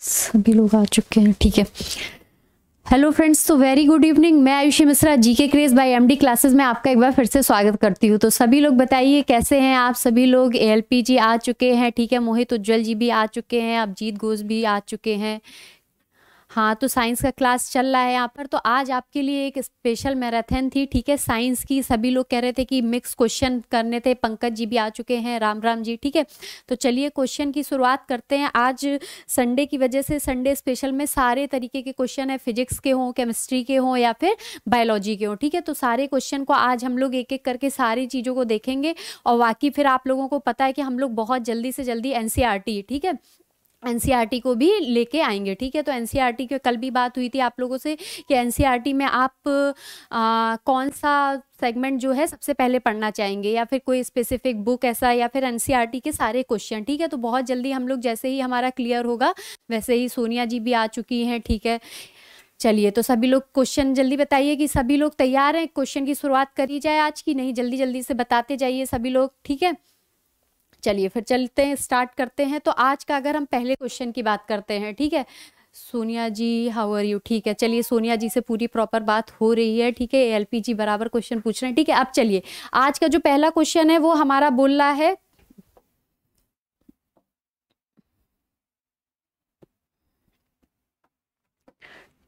सभी लोग आ चुके हैं ठीक है हेलो फ्रेंड्स तो वेरी गुड इवनिंग मैं Ayushi Mishra GK craze by MD classes में आपका एक बार फिर से स्वागत करती हूँ तो सभी लोग बताइए कैसे हैं आप सभी लोग एलपीजी आ चुके हैं ठीक है मोहित उज्जवल जी भी आ चुके हैं अभिजीत घोष भी आ चुके हैं हाँ तो साइंस का क्लास चल रहा है यहाँ पर तो आज आपके लिए एक स्पेशल मैराथन थी ठीक है साइंस की सभी लोग कह रहे थे कि मिक्स क्वेश्चन करने थे पंकज जी भी आ चुके हैं राम राम जी ठीक है तो चलिए क्वेश्चन की शुरुआत करते हैं आज संडे की वजह से संडे स्पेशल में सारे तरीके के क्वेश्चन है फिजिक्स के हों केमिस्ट्री के हों या फिर बायोलॉजी के हों ठीक है तो सारे क्वेश्चन को आज हम लोग एक एक करके सारी चीज़ों को देखेंगे और बाकी फिर आप लोगों को पता है कि हम लोग बहुत जल्दी से जल्दी एन e ठीक है एन को भी लेके आएंगे ठीक है तो एन सी कल भी बात हुई थी आप लोगों से कि एन में आप आ, कौन सा सेगमेंट जो है सबसे पहले पढ़ना चाहेंगे या फिर कोई स्पेसिफिक बुक ऐसा या फिर एन के सारे क्वेश्चन ठीक है तो बहुत जल्दी हम लोग जैसे ही हमारा क्लियर होगा वैसे ही सोनिया जी भी आ चुकी हैं ठीक है चलिए तो सभी लोग क्वेश्चन जल्दी बताइए कि सभी लोग तैयार हैं क्वेश्चन की शुरुआत करी जाए आज की नहीं जल्दी जल्दी से बताते जाइए सभी लोग ठीक है चलिए फिर चलते हैं स्टार्ट करते हैं तो आज का अगर हम पहले क्वेश्चन की बात करते हैं ठीक है Sonia ji how are you ठीक है चलिए सोनिया जी से पूरी प्रॉपर बात हो रही है ठीक है एल पी जी बराबर क्वेश्चन पूछ रहे हैं ठीक है अब चलिए आज का जो पहला क्वेश्चन है वो हमारा बोल रहा है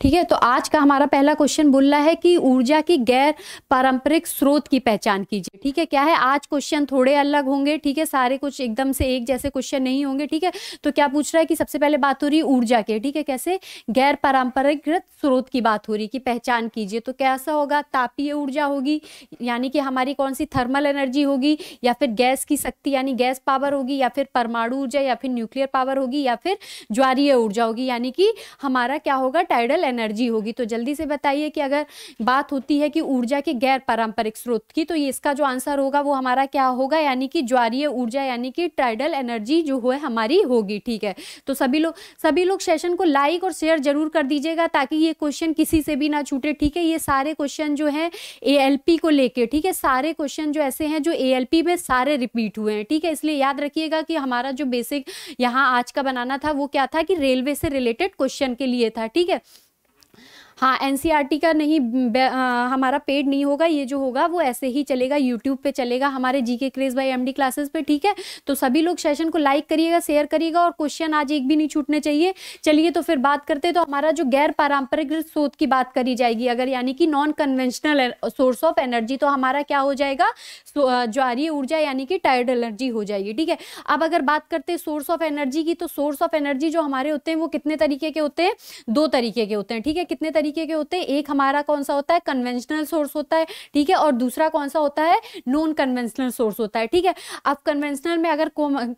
ठीक है तो आज का हमारा पहला क्वेश्चन बोल रहा है कि ऊर्जा की गैर पारंपरिक स्रोत की पहचान कीजिए ठीक है क्या है आज क्वेश्चन थोड़े अलग होंगे ठीक है सारे कुछ एकदम से एक जैसे क्वेश्चन नहीं होंगे ठीक है तो क्या पूछ रहा है कि सबसे पहले बात हो रही है ऊर्जा के ठीक है कैसे गैर पारंपरिकृत स्रोत की बात हो रही कि पहचान कीजिए तो कैसा होगा तापीय ऊर्जा होगी यानी कि हमारी कौन सी थर्मल एनर्जी होगी या फिर गैस की शक्ति यानी गैस पावर होगी या फिर परमाणु ऊर्जा या फिर न्यूक्लियर पावर होगी या फिर ज्वारीय ऊर्जा होगी यानी कि हमारा क्या होगा टाइडल एनर्जी होगी तो जल्दी से बताइए कि अगर बात होती है कि ऊर्जा के गैर पारंपरिक स्रोत की तो ये इसका जो आंसर होगा वो हमारा क्या होगा यानी कि ज्वारीय ऊर्जा यानी कि ट्राइडल एनर्जी जो है हमारी होगी ठीक है तो सभी लोग सभी लोग सेशन को लाइक और शेयर जरूर कर दीजिएगा ताकि ये क्वेश्चन किसी से भी ना छूटे ठीक है ये सारे क्वेश्चन जो है ए को लेकर ठीक है सारे क्वेश्चन जो ऐसे हैं जो ए में सारे रिपीट हुए हैं ठीक है इसलिए याद रखिएगा कि हमारा जो बेसिक यहाँ आज का बनाना था वो क्या था कि रेलवे से रिलेटेड क्वेश्चन के लिए था ठीक है हाँ एन e का नहीं आ, हमारा पेड नहीं होगा ये जो होगा वो ऐसे ही चलेगा यूट्यूब पे चलेगा हमारे जी K craze by M classes पे ठीक है तो सभी लोग सेशन को लाइक करिएगा शेयर करिएगा और क्वेश्चन आज एक भी नहीं छूटने चाहिए चलिए तो फिर बात करते हैं तो हमारा जो गैर पारंपरिक स्रोत की बात करी जाएगी अगर यानी कि non conventional source of energy तो हमारा क्या हो जाएगा ज्वारीय ऊर्जा यानी कि टायर्ड एनर्जी हो जाएगी ठीक है अब अगर बात करते हैं सोर्स ऑफ एनर्जी की तो सोर्स ऑफ एनर्जी जो हमारे होते हैं वो कितने तरीके के होते हैं दो तरीके के होते हैं ठीक है कितने तरीके के होते हैं एक हमारा कौन सा होता है कन्वेंशनल सोर्स होता है ठीक है और दूसरा कौन सा होता है नॉन कन्वेंशनल सोर्स होता है ठीक है अब कन्वेंशनल में अगर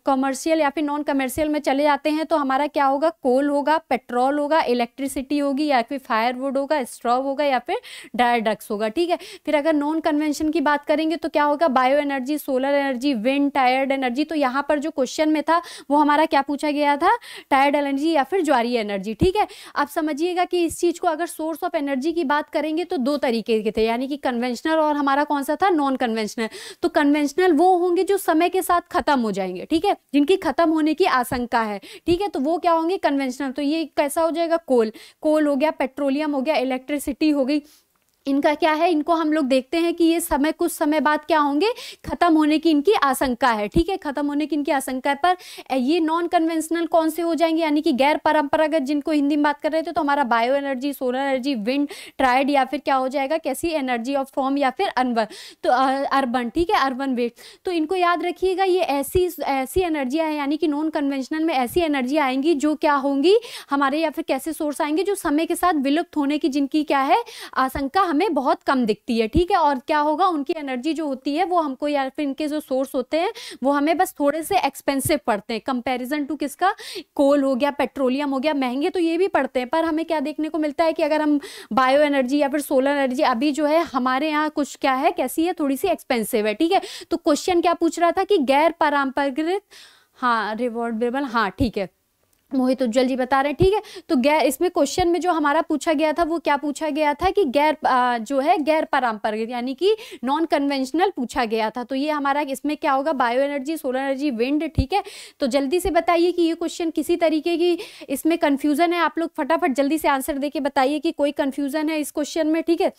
कॉमर्शियल या फिर नॉन कमर्शियल में चले जाते हैं तो हमारा क्या होगा कोल होगा पेट्रोल होगा इलेक्ट्रिसिटी होगी या फिर फायरवुड होगा स्ट्रॉ होगा या फिर डायडक्स होगा ठीक है फिर अगर नॉन कन्वेंशन की बात करेंगे तो क्या होगा bio energy solar energy wind tidal energy तो यहाँ पर जो क्वेश्चन में था वो हमारा क्या पूछा गया था टायर्ड एनर्जी या फिर ज्वारी एनर्जी ठीक है आप समझिएगा कि इस चीज़ को अगर सोर्स ऑफ एनर्जी की बात करेंगे तो दो तरीके के थे यानी कि कन्वेंशनल और हमारा कौन सा था नॉन कन्वेंशनल तो कन्वेंशनल वो होंगे जो समय के साथ खत्म हो जाएंगे ठीक है जिनकी खत्म होने की आशंका है ठीक है तो वो क्या होंगे कन्वेंशनल तो ये कैसा हो जाएगा कोल कोल हो गया पेट्रोलियम हो गया इलेक्ट्रिसिटी हो गई इनका क्या है इनको हम लोग देखते हैं कि ये समय कुछ समय बाद क्या होंगे खत्म होने की इनकी आशंका है ठीक है खत्म होने की इनकी आशंका है पर ये नॉन कन्वेंशनल कौन से हो जाएंगे यानी कि गैर परंपरागत जिनको हिंदी में बात कर रहे थे तो हमारा bio energy solar energy wind tidal या फिर क्या हो जाएगा कैसी एनर्जी ऑफ फॉर्म या फिर अनवर तो अर्बन ठीक है अर्बन वेट तो इनको याद रखिएगा ये ऐसी ऐसी एनर्जियाँ हैं यानी कि नॉन कन्वेंशनल में ऐसी एनर्जी आएंगी जो क्या होंगी हमारे या फिर कैसे सोर्स आएंगे जो समय के साथ विलुप्त होने की जिनकी क्या है आशंका हम हमें बहुत कम दिखती है ठीक है और क्या होगा उनकी एनर्जी जो होती है वो हमको या फिर इनके जो सोर्स होते हैं वो हमें बस थोड़े से एक्सपेंसिव पड़ते हैं कंपेरिजन टू किसका कोल हो गया पेट्रोलियम हो गया महंगे तो ये भी पड़ते हैं पर हमें क्या देखने को मिलता है कि अगर हम बायो एनर्जी या फिर सोलर एनर्जी अभी जो है हमारे यहाँ कुछ क्या है कैसी है थोड़ी सी एक्सपेंसिव है ठीक है तो क्वेश्चन क्या पूछ रहा था कि गैर पारंपरिक हाँ रिवॉर्डेबल हाँ ठीक है मोहित उज्जवल जी बता रहे हैं ठीक है तो गैर इसमें क्वेश्चन में जो हमारा पूछा गया था वो क्या पूछा गया था कि गैर जो है गैर पारंपरिक यानी कि नॉन कन्वेंशनल पूछा गया था तो ये हमारा इसमें क्या होगा bio energy solar energy wind ठीक है तो जल्दी से बताइए कि ये क्वेश्चन किसी तरीके की इसमें कन्फ्यूजन है आप लोग फटाफट जल्दी से आंसर दे बताइए कि कोई कन्फ्यूजन है इस क्वेश्चन में ठीक है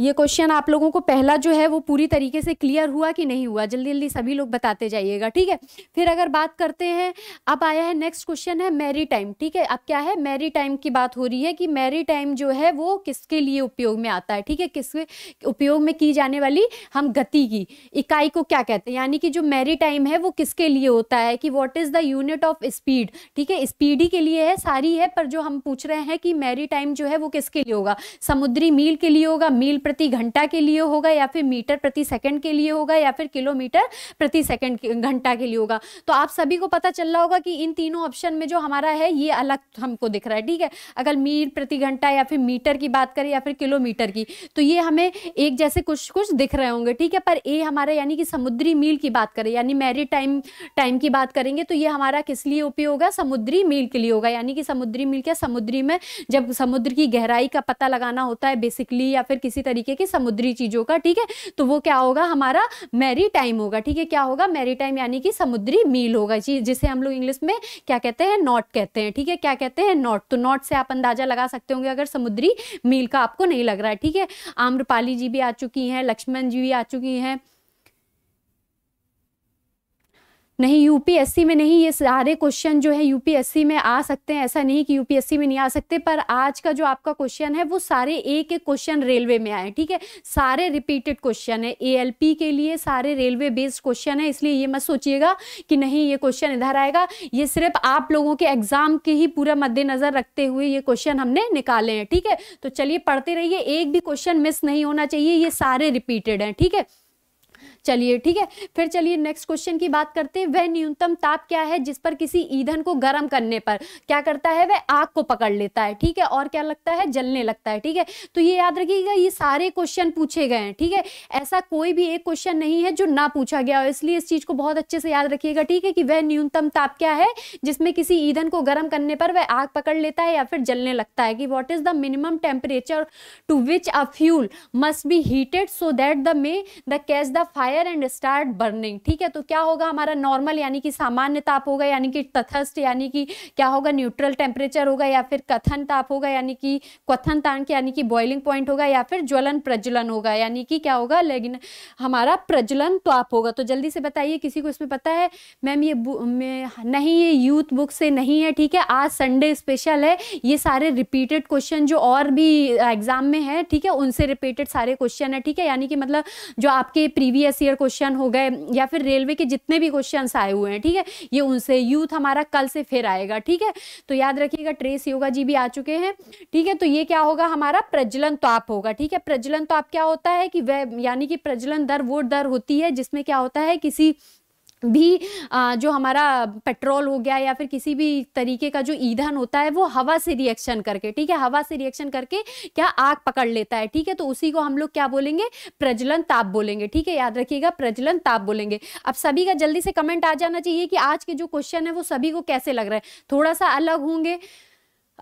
ये क्वेश्चन आप लोगों को पहला जो है वो पूरी तरीके से क्लियर हुआ कि नहीं हुआ जल्दी जल्दी सभी लोग बताते जाइएगा ठीक है फिर अगर बात करते हैं अब आया है नेक्स्ट क्वेश्चन है मैरी टाइम ठीक है अब क्या है मैरी टाइम की बात हो रही है कि मैरी टाइम जो है वो किसके लिए उपयोग में आता है ठीक है किसके उपयोग में की जाने वाली हम गति की इकाई को क्या कहते हैं यानी कि जो मैरी टाइम है वो किसके लिए होता है कि what is the unit of speed ठीक है स्पीड ही के लिए है सारी है पर जो हम पूछ रहे हैं कि मैरी टाइम जो है वो किसके लिए होगा समुद्री मील के लिए होगा मील प्रति घंटा के लिए होगा या फिर मीटर प्रति सेकंड के लिए होगा या फिर किलोमीटर प्रति सेकंड घंटा के लिए होगा तो आप सभी को पता चल रहा होगा कि इन तीनों ऑप्शन में जो हमारा है ये अलग हमको दिख रहा है ठीक है अगर मीट प्रति घंटा या फिर मीटर की बात करें या फिर किलोमीटर की तो ये हमें एक जैसे कुछ कुछ दिख रहे होंगे ठीक है पर ए हमारा यानी कि समुद्री मील की बात करें यानी मैरी टाइम टाइम की बात करेंगे तो ये हमारा किस लिए उपयोग है समुद्री मील के लिए होगा यानी कि समुद्री मील क्या समुद्री में जब समुद्र की गहराई का पता लगाना होता है बेसिकली या फिर किसी तरह तरीके की समुद्री चीज़ों का ठीक है तो वो क्या होगा हमारा मैरी टाइम होगा ठीक है क्या होगा मैरी टाइम यानी कि समुद्री मील होगा जिसे हम लोग इंग्लिश में क्या कहते हैं नॉट कहते हैं ठीक है क्या कहते हैं नॉट तो नॉट से आप अंदाजा लगा सकते होंगे अगर समुद्री मील का आपको नहीं लग रहा है ठीक है आम्रपाली जी भी आ चुकी हैं लक्ष्मण जी भी आ चुकी हैं नहीं यूपीएससी में नहीं ये सारे क्वेश्चन जो है यूपीएससी में आ सकते हैं ऐसा नहीं कि यूपीएससी में नहीं आ सकते पर आज का जो आपका क्वेश्चन है वो सारे एक एक क्वेश्चन रेलवे में आए ठीक है सारे रिपीटेड क्वेश्चन है ए के लिए सारे रेलवे बेस्ड क्वेश्चन है इसलिए ये मत सोचिएगा कि नहीं ये क्वेश्चन इधर आएगा ये सिर्फ आप लोगों के एग्जाम के ही पूरा मद्देनजर रखते हुए ये क्वेश्चन हमने निकाले हैं ठीक है तो चलिए पढ़ते रहिए एक भी क्वेश्चन मिस नहीं होना चाहिए ये सारे रिपीटेड हैं ठीक है चलिए ठीक है फिर चलिए नेक्स्ट क्वेश्चन की बात करते हैं वह न्यूनतम ताप क्या है जिस पर किसी ईंधन को गर्म करने पर क्या करता है वह आग को पकड़ लेता है ठीक है और क्या लगता है जलने लगता है ठीक है तो ये याद रखिएगा ये सारे क्वेश्चन पूछे गए हैं ठीक है ऐसा कोई भी एक क्वेश्चन नहीं है जो ना पूछा गया हो इसलिए इस चीज को बहुत अच्छे से याद रखिएगा ठीक है कि वह न्यूनतम ताप क्या है जिसमें किसी ईंधन को गर्म करने पर वह आग पकड़ लेता है या फिर जलने लगता है कि what is the minimum temperature to which a fuel must be heated so that the may the catch the fire fire and start burning ठीक है तो क्या होगा हमारा नॉर्मल यानी कि सामान्य ताप होगा यानी कि तथस्थ यानी कि क्या होगा न्यूट्रल टेम्परेचर होगा या फिर कथन ताप होगा यानी कि क्वथन तांक यानी कि बॉइलिंग पॉइंट होगा या फिर ज्वलन प्रज्वलन होगा यानी कि क्या होगा लेकिन हमारा प्रज्वलन ताप होगा तो जल्दी से बताइए किसी को इसमें पता है मैम ये नहीं ये यूथ बुक से नहीं है ठीक है आज संडे स्पेशल है ये सारे रिपीटेड क्वेश्चन जो और भी एग्जाम में है ठीक है उनसे रिपीटेड सारे क्वेश्चन है ठीक है यानी कि मतलब जो आपके प्रीवियस ईयर क्वेश्चन हो गए या फिर रेलवे के जितने भी क्वेश्चन आए हुए हैं ठीक है ये उनसे यूथ हमारा कल से फिर आएगा ठीक है तो याद रखिएगा ट्रेस योगा जी भी आ चुके हैं ठीक है तो ये क्या होगा हमारा प्रज्वलन ताप होगा ठीक है प्रज्वलन ताप क्या होता है कि वह यानी कि प्रज्वलन दर वो दर होती है जिसमें क्या होता है किसी भी जो हमारा पेट्रोल हो गया या फिर किसी भी तरीके का जो ईंधन होता है वो हवा से रिएक्शन करके ठीक है हवा से रिएक्शन करके क्या आग पकड़ लेता है ठीक है तो उसी को हम लोग क्या बोलेंगे प्रज्वलन ताप बोलेंगे ठीक है याद रखिएगा प्रज्वलन ताप बोलेंगे अब सभी का जल्दी से कमेंट आ जाना चाहिए कि आज के जो क्वेश्चन है वो सभी को कैसे लग रहा है थोड़ा सा अलग होंगे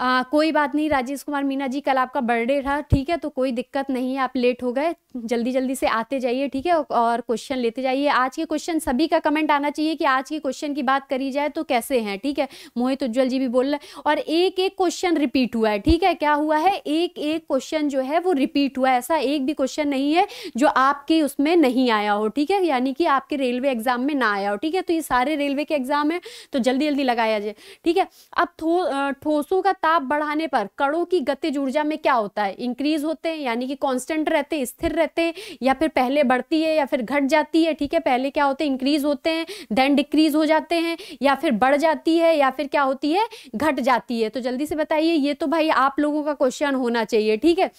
आ, कोई बात नहीं राजेश कुमार मीना जी कल आपका बर्थडे था ठीक है तो कोई दिक्कत नहीं है आप लेट हो गए जल्दी जल्दी से आते जाइए ठीक है और क्वेश्चन लेते जाइए आज के क्वेश्चन सभी का कमेंट आना चाहिए कि आज के क्वेश्चन की बात करी जाए तो कैसे हैं ठीक है मोहित उज्ज्वल जी भी बोल रहे हैं और एक एक क्वेश्चन रिपीट हुआ है ठीक है क्या हुआ है एक एक क्वेश्चन जो है वो रिपीट हुआ है ऐसा एक भी क्वेश्चन नहीं है जो आपके उसमें नहीं आया हो ठीक है यानी कि आपके रेलवे एग्जाम में ना आया हो ठीक है तो ये सारे रेलवे के एग्जाम है तो जल्दी जल्दी लगाया जाए ठीक है अब ठोसों का ताप बढ़ाने पर कणों की गतिज ऊर्जा में क्या होता है इंक्रीज होते हैं यानी कि कांस्टेंट रहते हैं स्थिर रहते हैं या फिर पहले बढ़ती है या फिर घट जाती है ठीक है पहले क्या होते हैं इंक्रीज होते हैं देन डिक्रीज हो जाते हैं या फिर बढ़ जाती है या फिर क्या होती है घट जाती है तो जल्दी से बताइए ये तो भाई आप लोगों का क्वेश्चन होना चाहिए ठीक है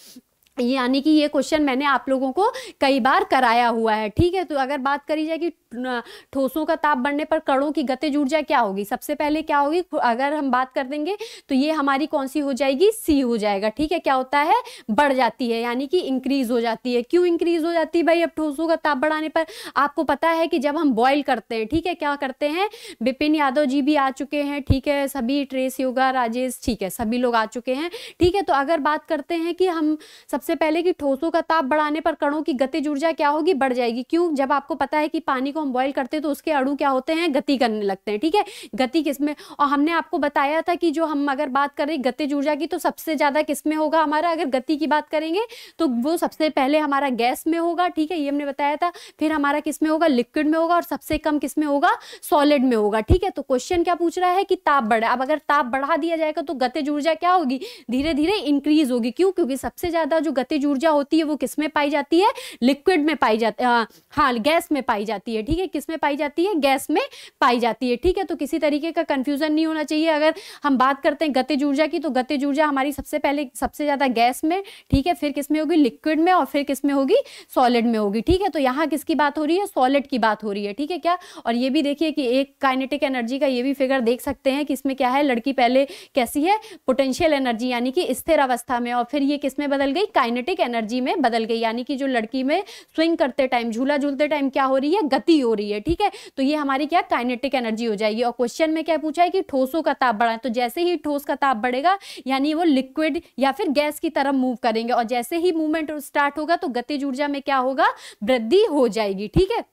यानी कि ये क्वेश्चन मैंने आप लोगों को कई बार कराया हुआ है ठीक है तो अगर बात करी जाए कि ठोसों का ताप बढ़ने पर कणों की गतिज ऊर्जा क्या होगी सबसे पहले क्या होगी अगर हम बात कर देंगे तो ये हमारी कौन सी हो जाएगी सी हो जाएगा ठीक है क्या होता है बढ़ जाती है यानी कि इंक्रीज हो जाती है क्यों इंक्रीज हो जाती है भाई अब ठोसों का ताप बढ़ाने पर आपको पता है कि जब हम बॉयल करते हैं ठीक है क्या करते हैं बिपिन यादव जी भी आ चुके हैं ठीक है सभी ट्रेस योगा राजेश ठीक है सभी लोग आ चुके हैं ठीक है तो अगर बात करते हैं कि हम सबसे पहले कि ठोसों का ताप बढ़ाने पर कणों की गतिज ऊर्जा क्या होगी बढ़ जाएगी क्यों जब आपको पता है कि पानी को हम बॉयल करते हैं तो उसके अड़ू क्या होते हैं गति करने लगते हैं ठीक है गति किसमें और हमने आपको बताया था कि जो हम अगर बात करें गतिज ऊर्जा की तो सबसे ज़्यादा किसमें होगा हमारा अगर गति की बात करेंगे तो वो सबसे पहले हमारा गैस में होगा ठीक है ये हमने बताया था फिर हमारा किसमें होगा लिक्विड में होगा और सबसे कम किसमें होगा सॉलिड में होगा ठीक है तो क्वेश्चन क्या पूछ रहा है कि ताप बढ़ा अब अगर ताप बढ़ा दिया जाएगा तो गतिज ऊर्जा क्या होगी धीरे धीरे इंक्रीज होगी क्यों क्योंकि सबसे ज़्यादा जो गतिज ऊर्जा होती है वो किसमें पाई जाती है लिक्विड में पाई जाती है हाँ, हाँ गैस में पाई जाती है ठीक है किस में पाई जाती है गैस में पाई जाती है ठीक है तो किसी तरीके का कन्फ्यूजन नहीं होना चाहिए अगर हम बात करते हैं गतिज ऊर्जा की तो गतिज ऊर्जा हमारी सबसे पहले सबसे ज़्यादा गैस में ठीक है फिर किस में होगी लिक्विड में और फिर किस में होगी सॉलिड में होगी ठीक है तो यहाँ किसकी बात हो रही है सॉलिड की बात हो रही है ठीक है क्या और ये भी देखिए कि एक काइनेटिक एनर्जी का ये भी फिगर देख सकते हैं कि इसमें क्या है लड़की पहले कैसी है पोटेंशियल एनर्जी यानी कि स्थिर अवस्था में और फिर ये किस में बदल गई काइनेटिक एनर्जी में बदल गई यानी कि जो लड़की में स्विंग करते टाइम झूला झूलते टाइम क्या हो रही है गति हो रही है ठीक है तो ये हमारी क्या काइनेटिक एनर्जी हो जाएगी और क्वेश्चन में क्या पूछा है कि ठोसों का ताप बढ़ाए तो जैसे ही ठोस का ताप बढ़ेगा यानी वो लिक्विड या फिर गैस की तरफ मूव करेंगे और जैसे ही मूवमेंट स्टार्ट होगा तो गतिज ऊर्जा में क्या होगा वृद्धि हो जाएगी ठीक है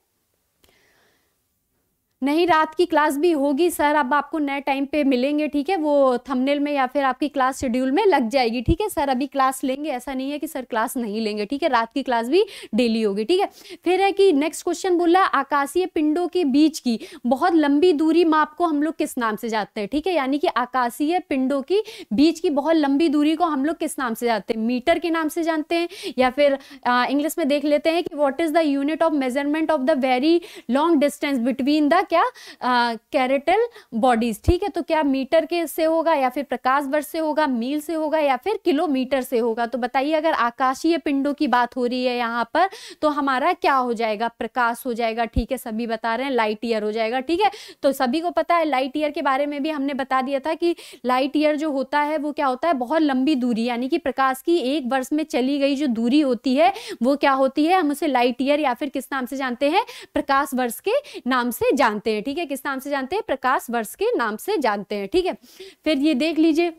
नहीं रात की क्लास भी होगी सर अब आपको नए टाइम पे मिलेंगे ठीक है वो थंबनेल में या फिर आपकी क्लास शेड्यूल में लग जाएगी ठीक है सर अभी क्लास लेंगे ऐसा नहीं है कि सर क्लास नहीं लेंगे ठीक है रात की क्लास भी डेली होगी ठीक है फिर है कि नेक्स्ट क्वेश्चन बोला आकाशीय पिंडों के बीच की बहुत लंबी दूरी माप को हम लोग किस नाम से जाते हैं ठीक है यानी कि आकाशीय पिंडों की बीच की बहुत लंबी दूरी को हम लोग किस नाम से जाते हैं मीटर के नाम से जानते हैं या फिर इंग्लिश में देख लेते हैं कि what is the unit of measurement of the very long distance between the क्या कैरेटल बॉडीज ठीक है तो क्या मीटर के से होगा या फिर प्रकाश वर्ष से होगा मील से होगा या फिर किलोमीटर से होगा तो बताइए अगर आकाशीय पिंडों की बात हो रही है यहाँ पर तो हमारा क्या हो जाएगा प्रकाश हो जाएगा ठीक है सभी बता रहे हैं लाइट ईयर हो जाएगा ठीक है तो सभी को पता है लाइट ईयर के बारे में भी हमने बता दिया था कि लाइट ईयर जो होता है वो क्या होता है बहुत लंबी दूरी यानी कि प्रकाश की एक वर्ष में चली गई जो दूरी होती है वो क्या होती है हम उसे लाइट ईयर या फिर किस नाम से जानते हैं प्रकाश वर्ष के नाम से जानते जानते हैं ठीक है किस नाम से जानते हैं प्रकाश वर्ष के नाम से जानते हैं ठीक है फिर ये देख लीजिए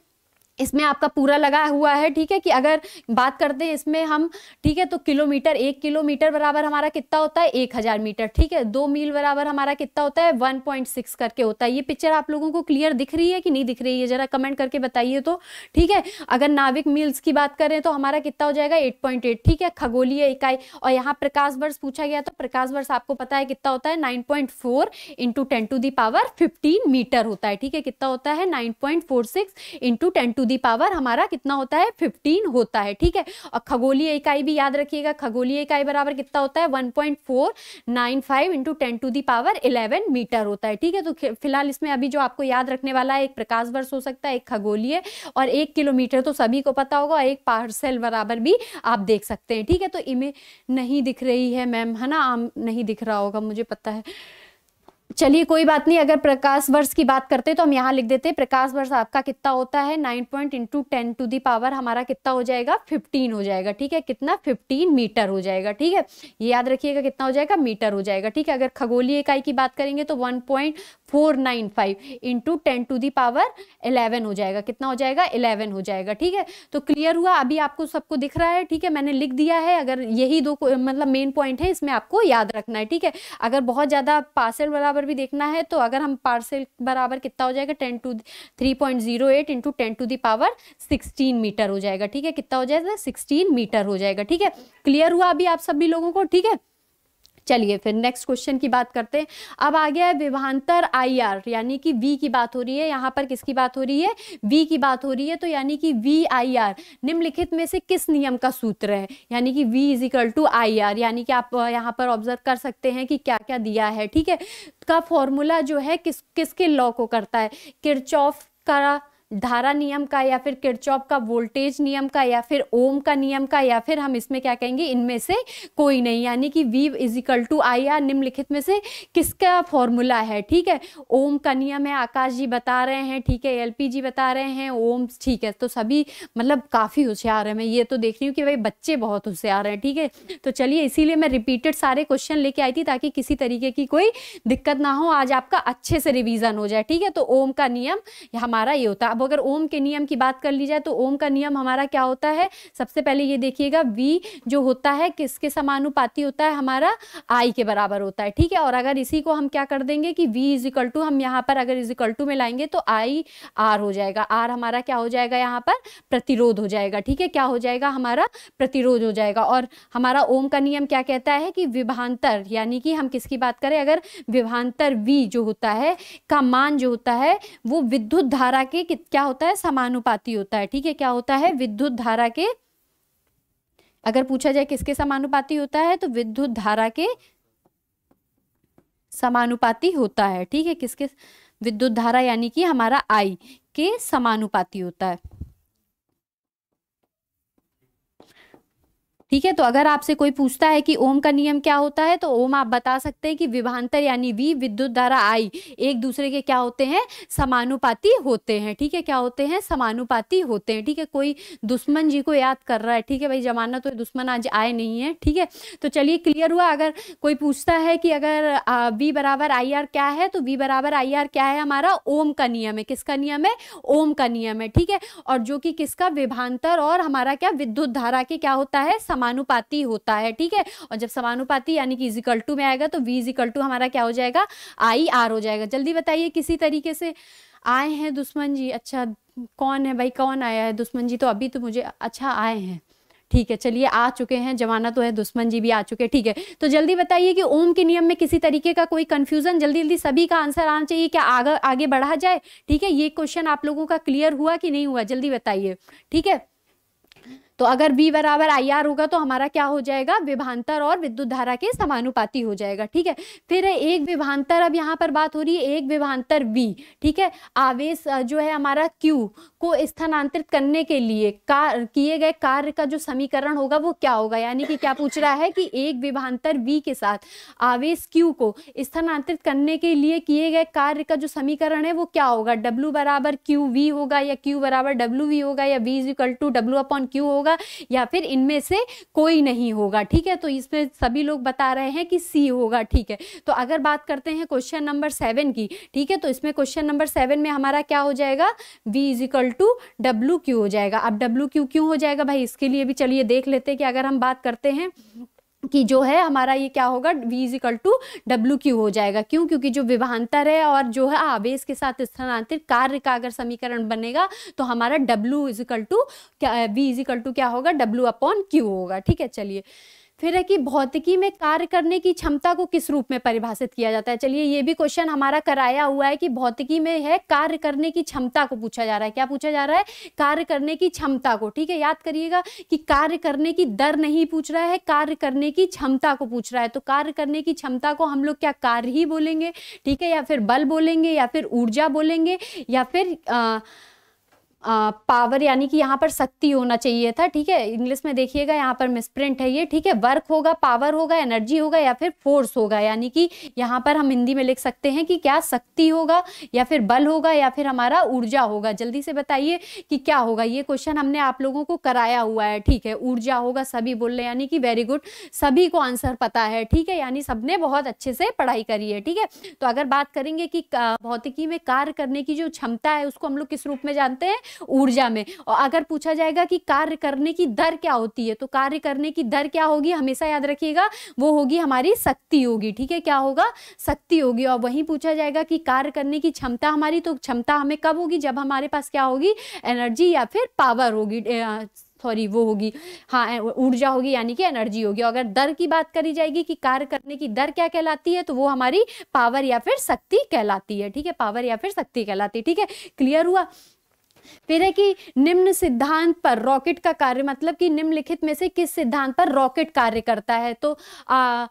इसमें आपका पूरा लगा हुआ है ठीक है कि अगर बात करते हैं इसमें हम ठीक है तो किलोमीटर एक किलोमीटर बराबर हमारा कितना होता है एक हज़ार मीटर ठीक है दो मील बराबर हमारा कितना होता है वन पॉइंट सिक्स करके होता है ये पिक्चर आप लोगों को क्लियर दिख रही है कि नहीं दिख रही है ज़रा कमेंट करके बताइए तो ठीक है अगर नाविक मील्स की बात करें तो हमारा कितना हो जाएगा एट पॉइंट एट ठीक है खगोलीय इकाई और यहाँ प्रकाश वर्ष पूछा गया तो प्रकाश वर्ष आपको पता है कितना होता है nine point four into ten to power fifteen metre होता है ठीक है कितना होता है nine point four six into ten to the power हमारा कितना होता है फिफ्टीन होता है ठीक है और खगोलीय इकाई भी याद रखिएगा खगोलीय इकाई बराबर कितना होता है one point four nine five into ten to the power eleven metre होता है ठीक है तो फिलहाल इसमें अभी जो आपको याद रखने वाला है एक प्रकाश वर्ष हो सकता है एक खगोलीय और एक किलोमीटर तो सभी को पता होगा एक पार्सल बराबर भी आप देख सकते हैं ठीक है तो इमें नहीं दिख रही है मैम है ना आम नहीं दिख रहा होगा मुझे पता है चलिए कोई बात नहीं अगर प्रकाश वर्ष की बात करते तो हम यहाँ लिख देते प्रकाश वर्ष आपका कितना होता है nine point into ten to the power हमारा कितना हो जाएगा फिफ्टीन हो जाएगा ठीक है कितना फिफ्टीन मीटर हो जाएगा ठीक है ये याद रखिएगा कितना हो जाएगा मीटर हो जाएगा ठीक है अगर खगोलीय इकाई की बात करेंगे तो one point four nine five into ten to the power eleven हो जाएगा कितना हो जाएगा इलेवन हो जाएगा ठीक है तो क्लियर हुआ अभी आपको सबको दिख रहा है ठीक है मैंने लिख दिया है अगर यही दो मतलब मेन पॉइंट है इसमें आपको याद रखना है ठीक है अगर बहुत ज़्यादा पार्सल बराबर भी देखना है तो अगर हम पार्सल बराबर कितना हो जाएगा ten to three point zero eight into ten to power sixteen metre हो जाएगा ठीक है कितना हो जाएगा सिक्सटीन मीटर हो जाएगा ठीक है क्लियर हुआ अभी आप सभी लोगों को ठीक है चलिए फिर नेक्स्ट क्वेश्चन की बात करते हैं अब आ गया है विभांतर आर यानी कि वी की बात हो रही है यहाँ पर किसकी बात हो रही है वी की बात हो रही है तो यानी कि वी आई आर निम्नलिखित में से किस नियम का सूत्र है यानी कि V is equal to I R यानी कि आप यहाँ पर ऑब्जर्व कर सकते हैं कि क्या क्या दिया है ठीक है का फॉर्मूला जो है किस किसके लॉ को करता है किरचॉफ का धारा नियम का या फिर किरचॉप का वोल्टेज नियम का या फिर ओम का नियम का या फिर हम इसमें क्या कहेंगे इनमें से कोई नहीं यानी कि V equal to I R निम्नलिखित में से किसका फॉर्मूला है ठीक है ओम का नियम है आकाश जी बता रहे हैं ठीक है एल जी बता रहे हैं ओम ठीक है तो सभी मतलब काफ़ी होशियार है मैं ये तो देख रही हूँ कि भाई बच्चे बहुत होशियार हैं ठीक है थीके? तो चलिए इसीलिए मैं रिपीटेड सारे क्वेश्चन लेके आई थी ताकि किसी तरीके की कोई दिक्कत ना हो आज आपका अच्छे से रिविज़न हो जाए ठीक है तो ओम का नियम हमारा ये होता है अब अगर ओम के नियम की बात कर ली जाए तो ओम का नियम हमारा क्या होता है सबसे पहले ये देखिएगा वी जो होता है किसके समानुपाती होता है हमारा आई के बराबर होता है ठीक है और अगर इसी को हम क्या कर देंगे कि वी इज इक्वल टू हम यहाँ पर अगर इज इक्वल टू में लाएंगे तो आई आर हो जाएगा आर हमारा क्या हो जाएगा यहाँ पर प्रतिरोध हो जाएगा ठीक है क्या हो जाएगा हमारा प्रतिरोध हो जाएगा और हमारा ओम का नियम क्या कहता है कि विभांतर यानी कि हम किसकी बात करें अगर विभांतर वी जो होता है का मान जो होता है वो विद्युत धारा के क्या होता है समानुपाती होता है ठीक है क्या होता है विद्युत धारा के अगर पूछा जाए किसके समानुपाती होता है तो विद्युत धारा के समानुपाती होता है ठीक है किसके विद्युत धारा यानी कि हमारा आई के समानुपाती होता है ठीक है तो अगर आपसे कोई पूछता है कि ओम का नियम क्या होता है तो ओम आप बता सकते हैं कि विभांतर यानी वी विद्युत धारा आई एक दूसरे के क्या होते हैं समानुपाती होते हैं ठीक है क्या होते हैं समानुपाती होते हैं ठीक है कोई दुश्मन जी को याद कर रहा है ठीक है भाई जमाना तो दुश्मन आज आए नहीं है ठीक है तो चलिए क्लियर हुआ अगर कोई पूछता है कि अगर वी बराबर आई आर क्या है तो वी बराबर आई आर क्या है हमारा ओम का नियम है किसका नियम है ओम का नियम है ठीक है और जो कि किसका विभांतर और हमारा क्या विद्युत धारा के क्या होता है समानुपाती होता है ठीक है और जब समानुपाती यानी कि इजिकल टू में आएगा तो वी इजिकल टू हमारा क्या हो जाएगा आई आर हो जाएगा जल्दी बताइए किसी तरीके से आए हैं दुश्मन जी अच्छा कौन है भाई कौन आया है दुश्मन जी तो अभी तो मुझे अच्छा आए हैं ठीक है चलिए आ चुके हैं जमाना तो है दुश्मन जी भी आ चुके हैं ठीक है तो जल्दी बताइए कि ओम के नियम में किसी तरीके का कोई कंफ्यूजन जल्दी जल्दी सभी का आंसर आना चाहिए क्या आगे आगे बढ़ा जाए ठीक है ये क्वेश्चन आप लोगों का क्लियर हुआ कि नहीं हुआ जल्दी बताइए ठीक है तो अगर वी बराबर आई आर होगा तो हमारा क्या हो जाएगा विभांतर और विद्युत धारा के समानुपाती हो जाएगा ठीक है फिर एक विभांतर अब यहाँ पर बात हो रही है एक विभांतर वी ठीक है आवेश जो है हमारा क्यू को स्थानांतरित करने के लिए कार किए गए कार्य का जो समीकरण होगा वो क्या होगा यानी कि क्या पूछ रहा है कि एक विभांतर वी के साथ आवेश क्यू को स्थानांतरित करने के लिए किए गए कार्य का जो समीकरण है वो क्या होगा डब्ल्यू बराबर क्यू वी होगा या क्यू बराबर डब्ल्यू वी होगा या V is equal to W upon Q होगा होगा या फिर इनमें से कोई नहीं होगा ठीक है तो इसमें सभी लोग बता रहे हैं कि सी होगा ठीक है तो अगर बात करते हैं क्वेश्चन नंबर सेवन की ठीक है तो इसमें क्वेश्चन नंबर सेवन में हमारा क्या हो जाएगा V is equal to W Q हो जाएगा अब डब्ल्यू क्यू क्यों हो जाएगा भाई इसके लिए भी चलिए देख लेते हैं कि अगर हम बात करते हैं कि जो है हमारा ये क्या होगा V is equal to W Q हो जाएगा क्यों क्योंकि जो विभांतर है और जो है आवेश के साथ स्थानांतरित कार्य का अगर समीकरण बनेगा तो हमारा डब्ल्यू इज इक्वल टू क्या वी इज इक्वल टू क्या होगा w अपॉन क्यू होगा ठीक है चलिए फिर है कि भौतिकी में कार्य करने की क्षमता को किस रूप में परिभाषित किया जाता है चलिए ये भी क्वेश्चन हमारा कराया हुआ है कि भौतिकी में है कार्य करने की क्षमता को पूछा जा रहा है क्या पूछा जा रहा है कार्य करने की क्षमता को ठीक है याद करिएगा कि कार्य करने की दर नहीं पूछ रहा है कार्य करने की क्षमता को पूछ रहा है तो कार्य करने की क्षमता को हम लोग क्या कार्य ही बोलेंगे ठीक है या फिर बल बोलेंगे या फिर ऊर्जा बोलेंगे या फिर आ, पावर यानी कि यहाँ पर शक्ति होना चाहिए था ठीक है इंग्लिश में देखिएगा यहाँ पर मिसप्रिंट है ये ठीक है वर्क होगा पावर होगा एनर्जी होगा या फिर फोर्स होगा यानी कि यहाँ पर हम हिंदी में लिख सकते हैं कि क्या शक्ति होगा या फिर बल होगा या फिर हमारा ऊर्जा होगा जल्दी से बताइए कि क्या होगा ये क्वेश्चन हमने आप लोगों को कराया हुआ है ठीक है ऊर्जा होगा सभी बोल रहे हैं यानी कि वेरी गुड सभी को आंसर पता है ठीक है यानी सबने बहुत अच्छे से पढ़ाई करी है ठीक है तो अगर बात करेंगे कि भौतिकी में कार्य करने की जो क्षमता है उसको हम लोग किस रूप में जानते हैं ऊर्जा में और अगर पूछा जाएगा कि कार्य करने की दर क्या होती है तो कार्य करने की दर क्या होगी हमेशा याद रखिएगा वो होगी हमारी शक्ति होगी ठीक है क्या होगा शक्ति होगी और वहीं पूछा जाएगा कि कार्य करने की क्षमता हमारी तो क्षमता हमें कब होगी जब हमारे पास क्या होगी एनर्जी या फिर पावर होगी सॉरी वो होगी हाँ ऊर्जा होगी यानी कि एनर्जी होगी अगर दर की बात करी जाएगी कि कार्य करने की दर क्या कहलाती है तो वो हमारी पावर या फिर शक्ति कहलाती है ठीक है पावर या फिर शक्ति कहलाती है ठीक है क्लियर हुआ फिर है कि निम्न सिद्धांत पर रॉकेट का कार्य मतलब कि निम्नलिखित में से किस सिद्धांत पर रॉकेट कार्य करता है तो आ,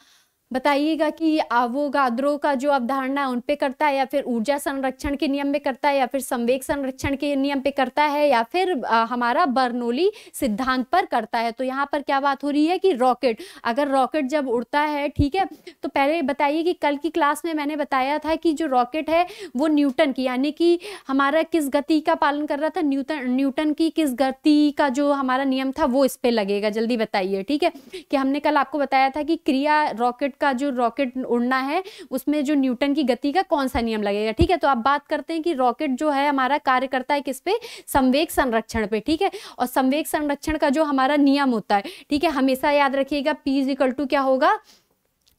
बताइएगा कि ये आवोगाद्रो का जो अवधारणा उन पे करता है या फिर ऊर्जा संरक्षण के नियम में करता है या फिर संवेग संरक्षण के नियम पे करता है या फिर हमारा बर्नोली सिद्धांत पर करता है तो यहाँ पर क्या बात हो रही है कि रॉकेट अगर रॉकेट जब उड़ता है ठीक है तो पहले बताइए कि कल की क्लास में मैंने बताया था कि जो रॉकेट है वो न्यूटन की यानी कि हमारा किस गति का पालन कर रहा था न्यूटन न्यूटन की किस गति का जो हमारा नियम था वो इस पर लगेगा जल्दी बताइए ठीक है कि हमने कल आपको बताया था कि क्रिया रॉकेट का जो रॉकेट उड़ना है उसमें जो न्यूटन की गति का कौन सा नियम लगेगा ठीक है तो आप बात करते हैं कि रॉकेट जो है हमारा कार्य करता है किस पे संवेग संरक्षण पे ठीक है और संवेग संरक्षण का जो हमारा नियम होता है ठीक है हमेशा याद रखिएगा पी टू क्या होगा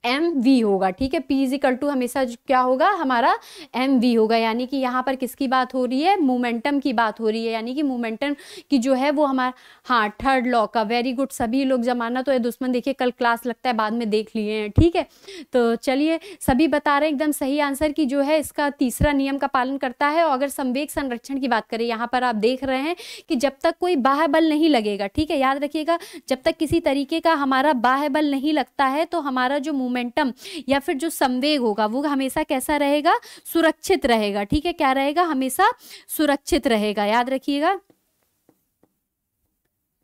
एम वी होगा ठीक है पी इजिकल टू हमेशा क्या होगा हमारा एम वी होगा यानी कि यहाँ पर किसकी बात हो रही है मोमेंटम की बात हो रही है यानी कि मोमेंटम की जो है वो हमारा हाँ थर्ड लॉ का वेरी गुड सभी लोग जमाना तो है दुश्मन देखिए कल क्लास लगता है बाद में देख लिए हैं ठीक है तो चलिए सभी बता रहे हैं एकदम सही आंसर की जो है इसका तीसरा नियम का पालन करता है और अगर संवेग संरक्षण की बात करें यहाँ पर आप देख रहे हैं कि जब तक कोई बाह्य बल नहीं लगेगा ठीक है याद रखिएगा जब तक किसी तरीके का हमारा बाह्य बल नहीं लगता है तो हमारा जो मोमेंटम या फिर जो संवेग होगा वो हमेशा कैसा रहेगा सुरक्षित रहेगा ठीक है क्या रहेगा हमेशा सुरक्षित रहेगा याद रखिएगा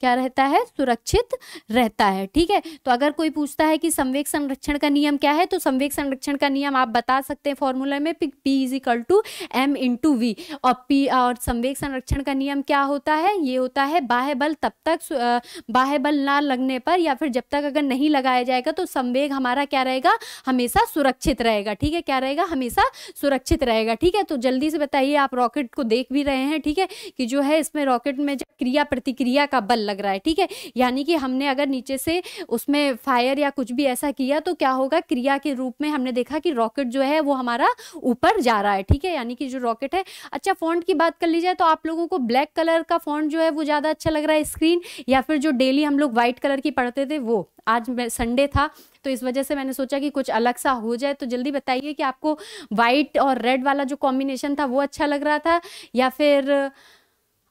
क्या रहता है सुरक्षित रहता है ठीक है तो अगर कोई पूछता है कि संवेक संरक्षण का नियम क्या है तो संवेक संरक्षण का नियम आप बता सकते हैं फॉर्मूला में P is equal to M into V और पी और संवेक संरक्षण का नियम क्या होता है ये होता है बाह्य बल तब तक बाह्य बल ना लगने पर या फिर जब तक अगर नहीं लगाया जाएगा तो संवेग हमारा क्या रहेगा हमेशा सुरक्षित रहेगा ठीक है क्या रहेगा हमेशा सुरक्षित रहेगा ठीक है तो जल्दी से बताइए आप रॉकेट को देख भी रहे हैं ठीक है कि जो है इसमें रॉकेट में क्रिया प्रतिक्रिया का बल लग रहा है ठीक है यानी कि हमने अगर नीचे से उसमें फायर या कुछ भी ऐसा किया तो क्या होगा क्रिया के रूप में हमने देखा कि रॉकेट जो है वो हमारा ऊपर जा रहा है ठीक है यानी कि जो रॉकेट है अच्छा फॉन्ट की बात कर ली जाए तो आप लोगों को ब्लैक कलर का फॉन्ट जो है वो ज़्यादा अच्छा लग रहा है स्क्रीन या फिर जो डेली हम लोग व्हाइट कलर की पढ़ते थे वो आज संडे था तो इस वजह से मैंने सोचा कि कुछ अलग सा हो जाए तो जल्दी बताइए कि आपको वाइट और रेड वाला जो कॉम्बिनेशन था वो अच्छा लग रहा था या फिर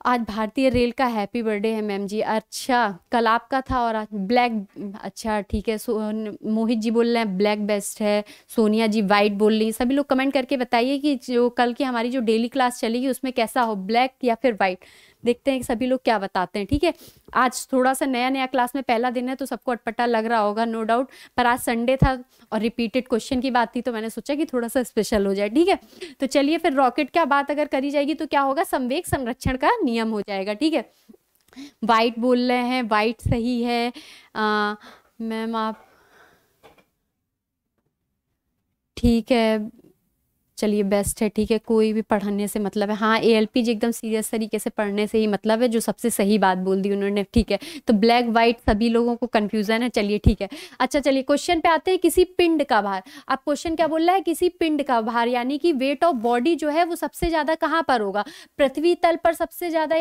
आज भारतीय रेल का हैप्पी बर्थडे है मैम जी अच्छा कल आपका था और आज ब्लैक अच्छा ठीक है मोहित जी बोल रहे हैं ब्लैक बेस्ट है सोनिया जी वाइट बोल रही सभी लोग कमेंट करके बताइए कि जो कल की हमारी जो डेली क्लास चलेगी उसमें कैसा हो ब्लैक या फिर वाइट देखते हैं सभी लोग क्या बताते हैं ठीक है आज थोड़ा सा नया नया क्लास में पहला दिन है तो सबको अटपटा लग रहा होगा नो डाउट पर आज संडे था और रिपीटेड क्वेश्चन की बात थी तो मैंने सोचा कि थोड़ा सा स्पेशल हो जाए ठीक है तो चलिए फिर रॉकेट क्या बात अगर करी जाएगी तो क्या होगा संवेक संरक्षण का नियम हो जाएगा ठीक है वाइट बोल रहे हैं वाइट सही है मैम आप ठीक है चलिए बेस्ट है ठीक है कोई भी पढ़ने से मतलब है हाँ ए एल पी जी एकदम सीरियस तरीके से पढ़ने से ही मतलब है जो सबसे सही बात बोल दी उन्होंने ठीक है तो ब्लैक वाइट सभी लोगों को कन्फ्यूज़न है चलिए ठीक है अच्छा चलिए क्वेश्चन पे आते हैं किसी पिंड का भार अब क्वेश्चन क्या बोल रहा है किसी पिंड का भार यानी कि वेट ऑफ बॉडी जो है वो सबसे ज़्यादा कहाँ पर होगा पृथ्वी तल पर सबसे ज़्यादा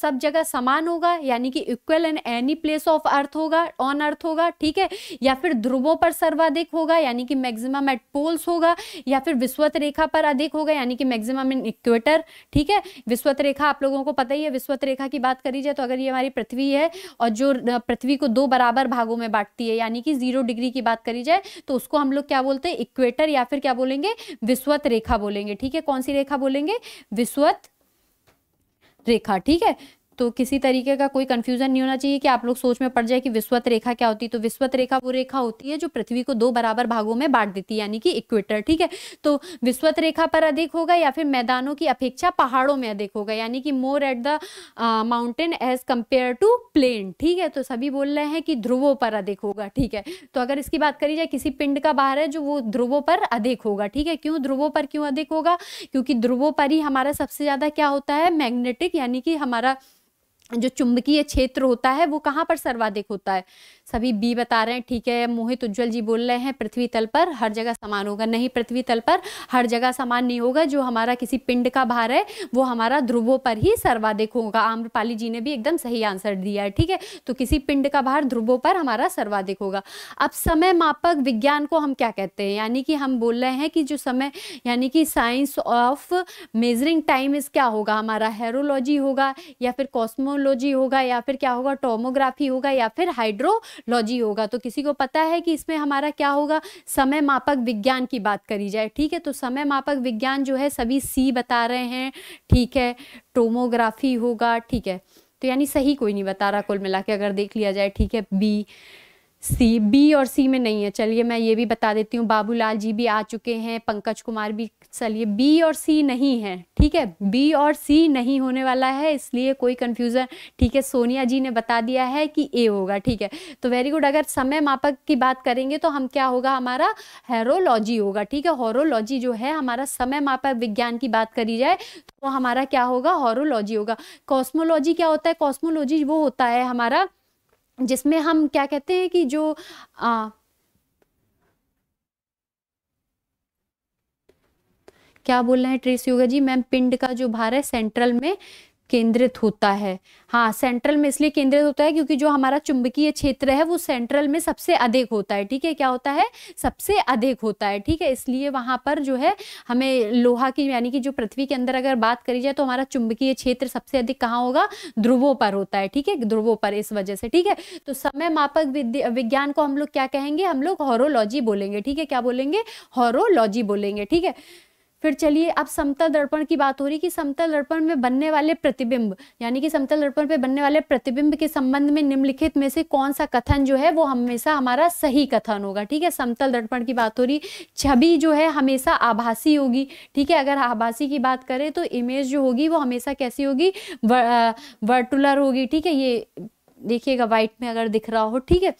सब जगह समान होगा यानी कि equal and any place of earth होगा ऑन अर्थ होगा ठीक है या फिर ध्रुवों पर सर्वाधिक होगा यानी कि मैक्सिमम एट पोल्स होगा या फिर विश्वत रेखा पर अधिक होगा यानी कि मैक्सिमम इन इक्वेटर ठीक है विश्वत रेखा आप लोगों को पता ही है विश्वत रेखा की बात करी जाए तो अगर ये हमारी पृथ्वी है और जो पृथ्वी को दो बराबर भागों में बांटती है यानी कि जीरो डिग्री की बात करी जाए तो उसको हम लोग क्या बोलते हैं इक्वेटर या फिर क्या बोलेंगे विश्वत रेखा बोलेंगे ठीक है कौन सी रेखा बोलेंगे विश्वत रेखा ठीक है तो किसी तरीके का कोई कंफ्यूजन नहीं होना चाहिए कि आप लोग सोच में पड़ जाए कि विश्वत रेखा क्या होती है तो विश्वत रेखा वो रेखा होती है जो पृथ्वी को दो बराबर भागों में बांट देती है यानी कि इक्वेटर ठीक है तो विश्वत रेखा पर अधिक होगा या फिर मैदानों की अपेक्षा पहाड़ों में अधिक होगा यानी कि more at the mountain as compare to plain ठीक है तो सभी बोल रहे हैं कि ध्रुवों पर अधिक होगा ठीक है तो अगर इसकी बात करी जाए किसी पिंड का बाहर है जो वो ध्रुवों पर अधिक होगा ठीक है क्यों ध्रुवों पर क्यों अधिक होगा क्योंकि ध्रुवों पर ही हमारा सबसे ज़्यादा क्या होता है मैग्नेटिक यानी कि हमारा जो चुंबकीय क्षेत्र होता है वो कहाँ पर सर्वाधिक होता है सभी बी बता रहे हैं ठीक है मोहित उज्जवल जी बोल रहे हैं पृथ्वी तल पर हर जगह समान होगा नहीं पृथ्वी तल पर हर जगह समान नहीं होगा जो हमारा किसी पिंड का भार है वो हमारा ध्रुवों पर ही सर्वाधिक होगा आम्रपाली जी ने भी एकदम सही आंसर दिया है ठीक है तो किसी पिंड का भार ध्रुवों पर हमारा सर्वाधिक होगा अब समय मापक विज्ञान को हम क्या कहते हैं यानी कि हम बोल रहे हैं कि जो समय यानी कि साइंस ऑफ मेजरिंग टाइम इस क्या होगा हमारा हेरोलॉजी होगा या फिर कॉस्मो न्यूमोलॉजी होगा या फिर क्या होगा टोमोग्राफी होगा या फिर हाइड्रोलॉजी होगा तो किसी को पता है कि इसमें हमारा क्या होगा समय मापक विज्ञान की बात करी जाए ठीक है तो समय मापक विज्ञान जो है सभी सी बता रहे हैं ठीक है टोमोग्राफी होगा ठीक है तो यानी सही कोई नहीं बता रहा कुल मिला के अगर देख लिया जाए ठीक है बी सी बी और सी में नहीं है चलिए मैं ये भी बता देती हूँ बाबूलाल जी भी आ चुके हैं पंकज कुमार भी चलिए बी और सी नहीं है ठीक है बी और सी नहीं होने वाला है इसलिए कोई कन्फ्यूज़न ठीक है सोनिया जी ने बता दिया है कि ए होगा ठीक है तो वेरी गुड अगर समय मापक की बात करेंगे तो हम क्या होगा हमारा हेरोलॉजी होगा ठीक है हॉरोलॉजी जो है हमारा समय मापक विज्ञान की बात करी जाए तो हमारा क्या होगा हॉरोलॉजी होगा कॉस्मोलॉजी क्या होता है कॉस्मोलॉजी वो होता है हमारा जिसमें हम क्या कहते हैं कि जो आ, क्या बोल रहे हैं ट्रेस योगा जी मैम पिंड का जो भार है सेंट्रल में केंद्रित होता है हाँ सेंट्रल में इसलिए केंद्रित होता है क्योंकि जो हमारा चुंबकीय क्षेत्र है वो सेंट्रल में सबसे अधिक होता है ठीक है क्या होता है सबसे अधिक होता है ठीक है इसलिए वहाँ पर जो है हमें लोहा की यानी कि जो पृथ्वी के अंदर अगर बात करी जाए तो हमारा चुंबकीय क्षेत्र सबसे अधिक कहाँ होगा ध्रुवों पर होता है ठीक है ध्रुवों पर इस वजह से ठीक है तो समय मापक विज्ञान को हम लोग क्या कहेंगे हम लोग हॉरोलॉजी बोलेंगे ठीक है क्या बोलेंगे हॉरोलॉजी बोलेंगे ठीक है फिर चलिए अब समतल दर्पण की बात हो रही कि समतल दर्पण में बनने वाले प्रतिबिंब यानी कि समतल दर्पण पे बनने वाले प्रतिबिंब के संबंध में निम्नलिखित में से कौन सा कथन जो है वो हमेशा हमारा सही कथन होगा ठीक है समतल दर्पण की बात हो रही छवि जो है हमेशा आभासी होगी ठीक है अगर आभासी की बात करें तो इमेज जो होगी वो हमेशा कैसी होगी वर्टुलर होगी ठीक है ये देखिएगा व्हाइट में अगर दिख रहा हो ठीक है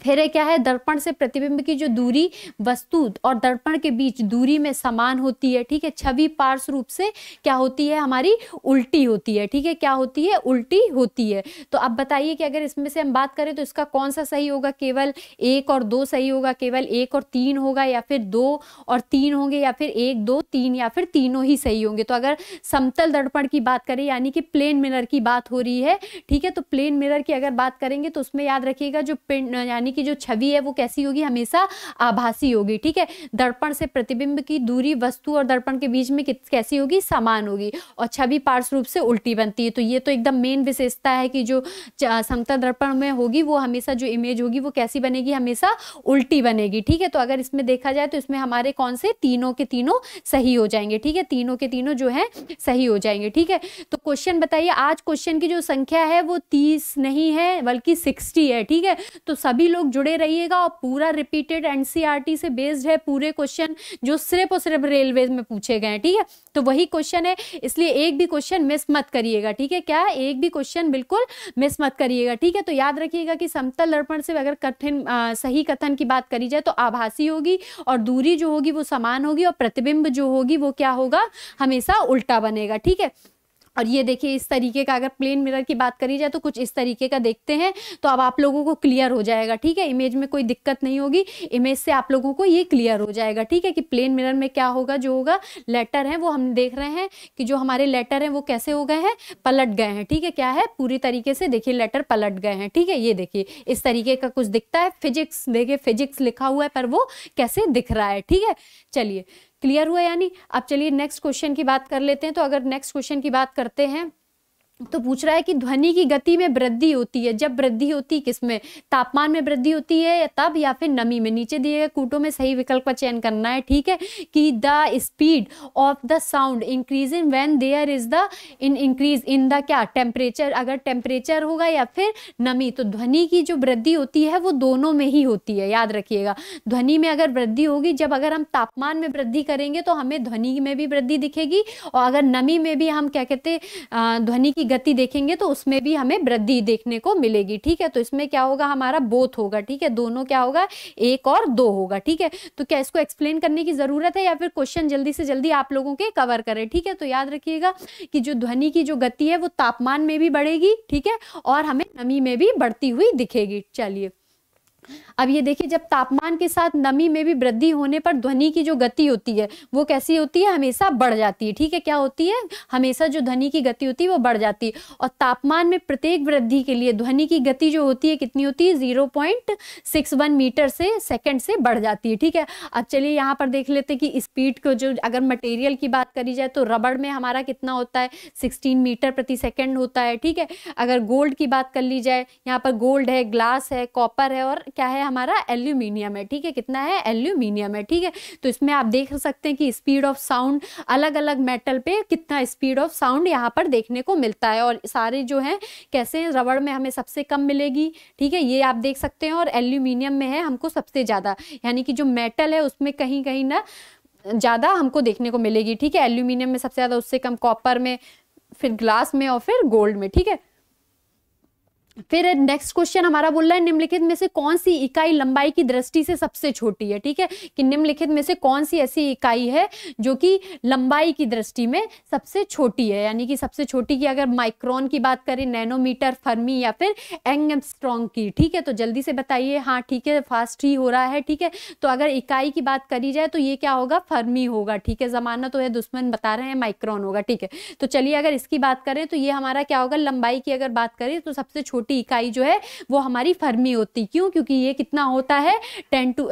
फिर क्या है दर्पण से प्रतिबिंब की जो दूरी वस्तु और दर्पण के बीच दूरी में समान होती है ठीक है छवि पार्श्व रूप से क्या होती है हमारी उल्टी होती है ठीक है क्या होती है उल्टी होती है तो अब बताइए कि अगर इसमें से हम बात करें तो इसका कौन सा सही होगा केवल एक और दो सही होगा केवल एक और तीन होगा या फिर दो और तीन होंगे या फिर एक दो तीन या फिर तीनों ही सही होंगे तो अगर समतल दर्पण की बात करें यानी कि प्लेन मिरर की बात हो रही है ठीक है तो प्लेन मिरर की अगर बात करेंगे तो उसमें याद रखिएगा जो पिंड यानी कि जो छवि है वो कैसी होगी हमेशा आभासी होगी ठीक है दर्पण से प्रतिबिंब की दूरी वस्तु और दर्पण के बीच में कैसी होगी समान होगी और छवि पार्श्व रूप से उल्टी बनती है तो ये तो एकदम मेन विशेषता है कि जो समता दर्पण में होगी वो हमेशा जो इमेज होगी वो कैसी बनेगी हमेशा उल्टी बनेगी ठीक है तो अगर इसमें देखा जाए तो इसमें हमारे कौन से तीनों के तीनों सही हो जाएंगे ठीक है तीनों के तीनों जो है सही हो जाएंगे ठीक है तो क्वेश्चन बताइए आज क्वेश्चन की जो संख्या है वो तीस नहीं है बल्कि सिक्सटी है ठीक है तो सभी सभी लोग जुड़े रहिएगा और पूरा रिपीटेड एनसीईआरटी e से बेस्ड है पूरे क्वेश्चन जो सिर्फ और सिर्फ रेलवे में पूछे गए हैं ठीक है थीके? तो वही क्वेश्चन है इसलिए एक भी क्वेश्चन मिस मत करिएगा ठीक है क्या एक भी क्वेश्चन बिल्कुल मिस मत करिएगा ठीक है तो याद रखिएगा कि समतल दर्पण से अगर कठिन सही कथन की बात करी जाए तो आभासी होगी और दूरी जो होगी वो समान होगी और प्रतिबिंब जो होगी वो क्या होगा हमेशा उल्टा बनेगा ठीक है और ये देखिए इस तरीके का अगर प्लेन मिरर की बात करी जाए तो कुछ इस तरीके का देखते हैं तो अब आप लोगों को क्लियर हो जाएगा ठीक है इमेज में कोई दिक्कत नहीं होगी इमेज से आप लोगों को ये क्लियर हो जाएगा ठीक है कि प्लेन मिरर में क्या होगा जो होगा लेटर है वो हम देख रहे हैं कि जो हमारे लेटर हैं वो कैसे हो गए हैं पलट गए हैं ठीक है क्या है पूरी तरीके से देखिए लेटर पलट गए हैं ठीक है ये देखिए इस तरीके का कुछ दिखता है फिजिक्स देखिए फिजिक्स लिखा हुआ है पर वो कैसे दिख रहा है ठीक है चलिए क्लियर हुआ यानी अब चलिए नेक्स्ट क्वेश्चन की बात कर लेते हैं तो अगर नेक्स्ट क्वेश्चन की बात करते हैं तो पूछ रहा है कि ध्वनि की गति में वृद्धि होती है जब वृद्धि होती किस में तापमान में वृद्धि होती है या तब या फिर नमी में नीचे दिए गए कूटों में सही विकल्प का चयन करना है ठीक है कि the speed of the sound increase in when there is the in increase in the क्या टेम्परेचर अगर टेम्परेचर होगा या फिर नमी तो ध्वनि की जो वृद्धि होती है वो दोनों में ही होती है याद रखिएगा ध्वनि में अगर वृद्धि होगी जब अगर हम तापमान में वृद्धि करेंगे तो हमें ध्वनि में भी वृद्धि दिखेगी और अगर नमी में भी हम क्या कहते ध्वनि की गति देखेंगे तो उसमें भी हमें वृद्धि देखने को मिलेगी ठीक है तो इसमें क्या होगा हमारा बोथ होगा ठीक है दोनों क्या होगा एक और दो होगा ठीक है तो क्या इसको एक्सप्लेन करने की जरूरत है या फिर क्वेश्चन जल्दी से जल्दी आप लोगों के कवर करें ठीक है तो याद रखिएगा कि जो ध्वनि की जो गति है वो तापमान में भी बढ़ेगी ठीक है और हमें नमी में भी बढ़ती हुई दिखेगी चलिए अब ये देखिए जब तापमान के साथ नमी में भी वृद्धि होने पर ध्वनि की जो गति होती है वो कैसी होती है हमेशा बढ़ जाती है ठीक है क्या होती है हमेशा जो ध्वनि की गति होती है वो बढ़ जाती है और तापमान में प्रत्येक वृद्धि के लिए ध्वनि की गति जो होती है कितनी होती है जीरो मीटर से सेकेंड से बढ़ जाती है ठीक है अब चलिए यहाँ पर देख लेते हैं कि स्पीड को जो अगर मटेरियल की बात करी जाए तो रबड़ में हमारा कितना होता है सिक्सटीन मीटर प्रति सेकेंड होता है ठीक है अगर गोल्ड की बात कर ली जाए यहाँ पर गोल्ड है ग्लास है कॉपर है और क्या है हमारा एल्यूमिनियम है ठीक है कितना है एल्यूमिनियम है ठीक है तो इसमें आप देख सकते हैं कि स्पीड ऑफ साउंड अलग अलग मेटल पे कितना स्पीड ऑफ साउंड यहाँ पर देखने को मिलता है और सारे जो हैं कैसे हैं रबड़ में हमें सबसे कम मिलेगी ठीक है ये आप देख सकते हैं और एल्यूमिनियम में है हमको सबसे ज़्यादा यानी कि जो मेटल है उसमें कहीं कहीं ना ज़्यादा हमको देखने को मिलेगी ठीक है एल्यूमिनियम में सबसे ज़्यादा उससे कम कॉपर में फिर ग्लास में और फिर गोल्ड में ठीक है फिर नेक्स्ट क्वेश्चन हमारा बोल रहा है निम्नलिखित में से कौन सी इकाई लंबाई की दृष्टि से सबसे छोटी है ठीक है कि निम्नलिखित में से कौन सी ऐसी इकाई है जो कि लंबाई की दृष्टि में सबसे छोटी है यानी कि सबसे छोटी की अगर माइक्रॉन की बात करें नैनोमीटर फर्मी या फिर एंग स्ट्रॉन्ग की ठीक है तो जल्दी से बताइए हाँ ठीक है फास्ट ही हो रहा है ठीक है तो अगर इकाई की बात करी जाए तो ये क्या होगा फर्मी होगा ठीक है जमाना तो है दुश्मन बता रहे हैं माइक्रॉन होगा ठीक है तो चलिए अगर इसकी बात करें तो ये हमारा क्या होगा लंबाई की अगर बात करें तो सबसे छोटी छोटी इकाई जो है वो हमारी फर्मी होती क्यों क्योंकि ये कितना होता है ten to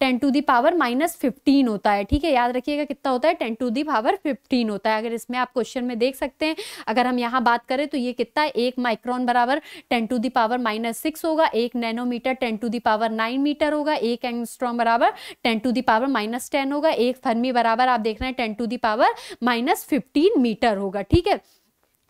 ten to the power minus fifteen होता है ठीक है याद रखिएगा कितना होता है ten to the power fifteen होता है अगर इसमें आप क्वेश्चन में देख सकते हैं अगर हम यहाँ बात करें तो ये कितना एक माइक्रॉन बराबर ten to the power minus six होगा एक nanometre ten to the power nine metre होगा एक एंगस्ट्रॉम बराबर ten to the power minus ten होगा एक फर्मी बराबर आप देख रहे हैं ten to the power minus fifteen metre होगा ठीक है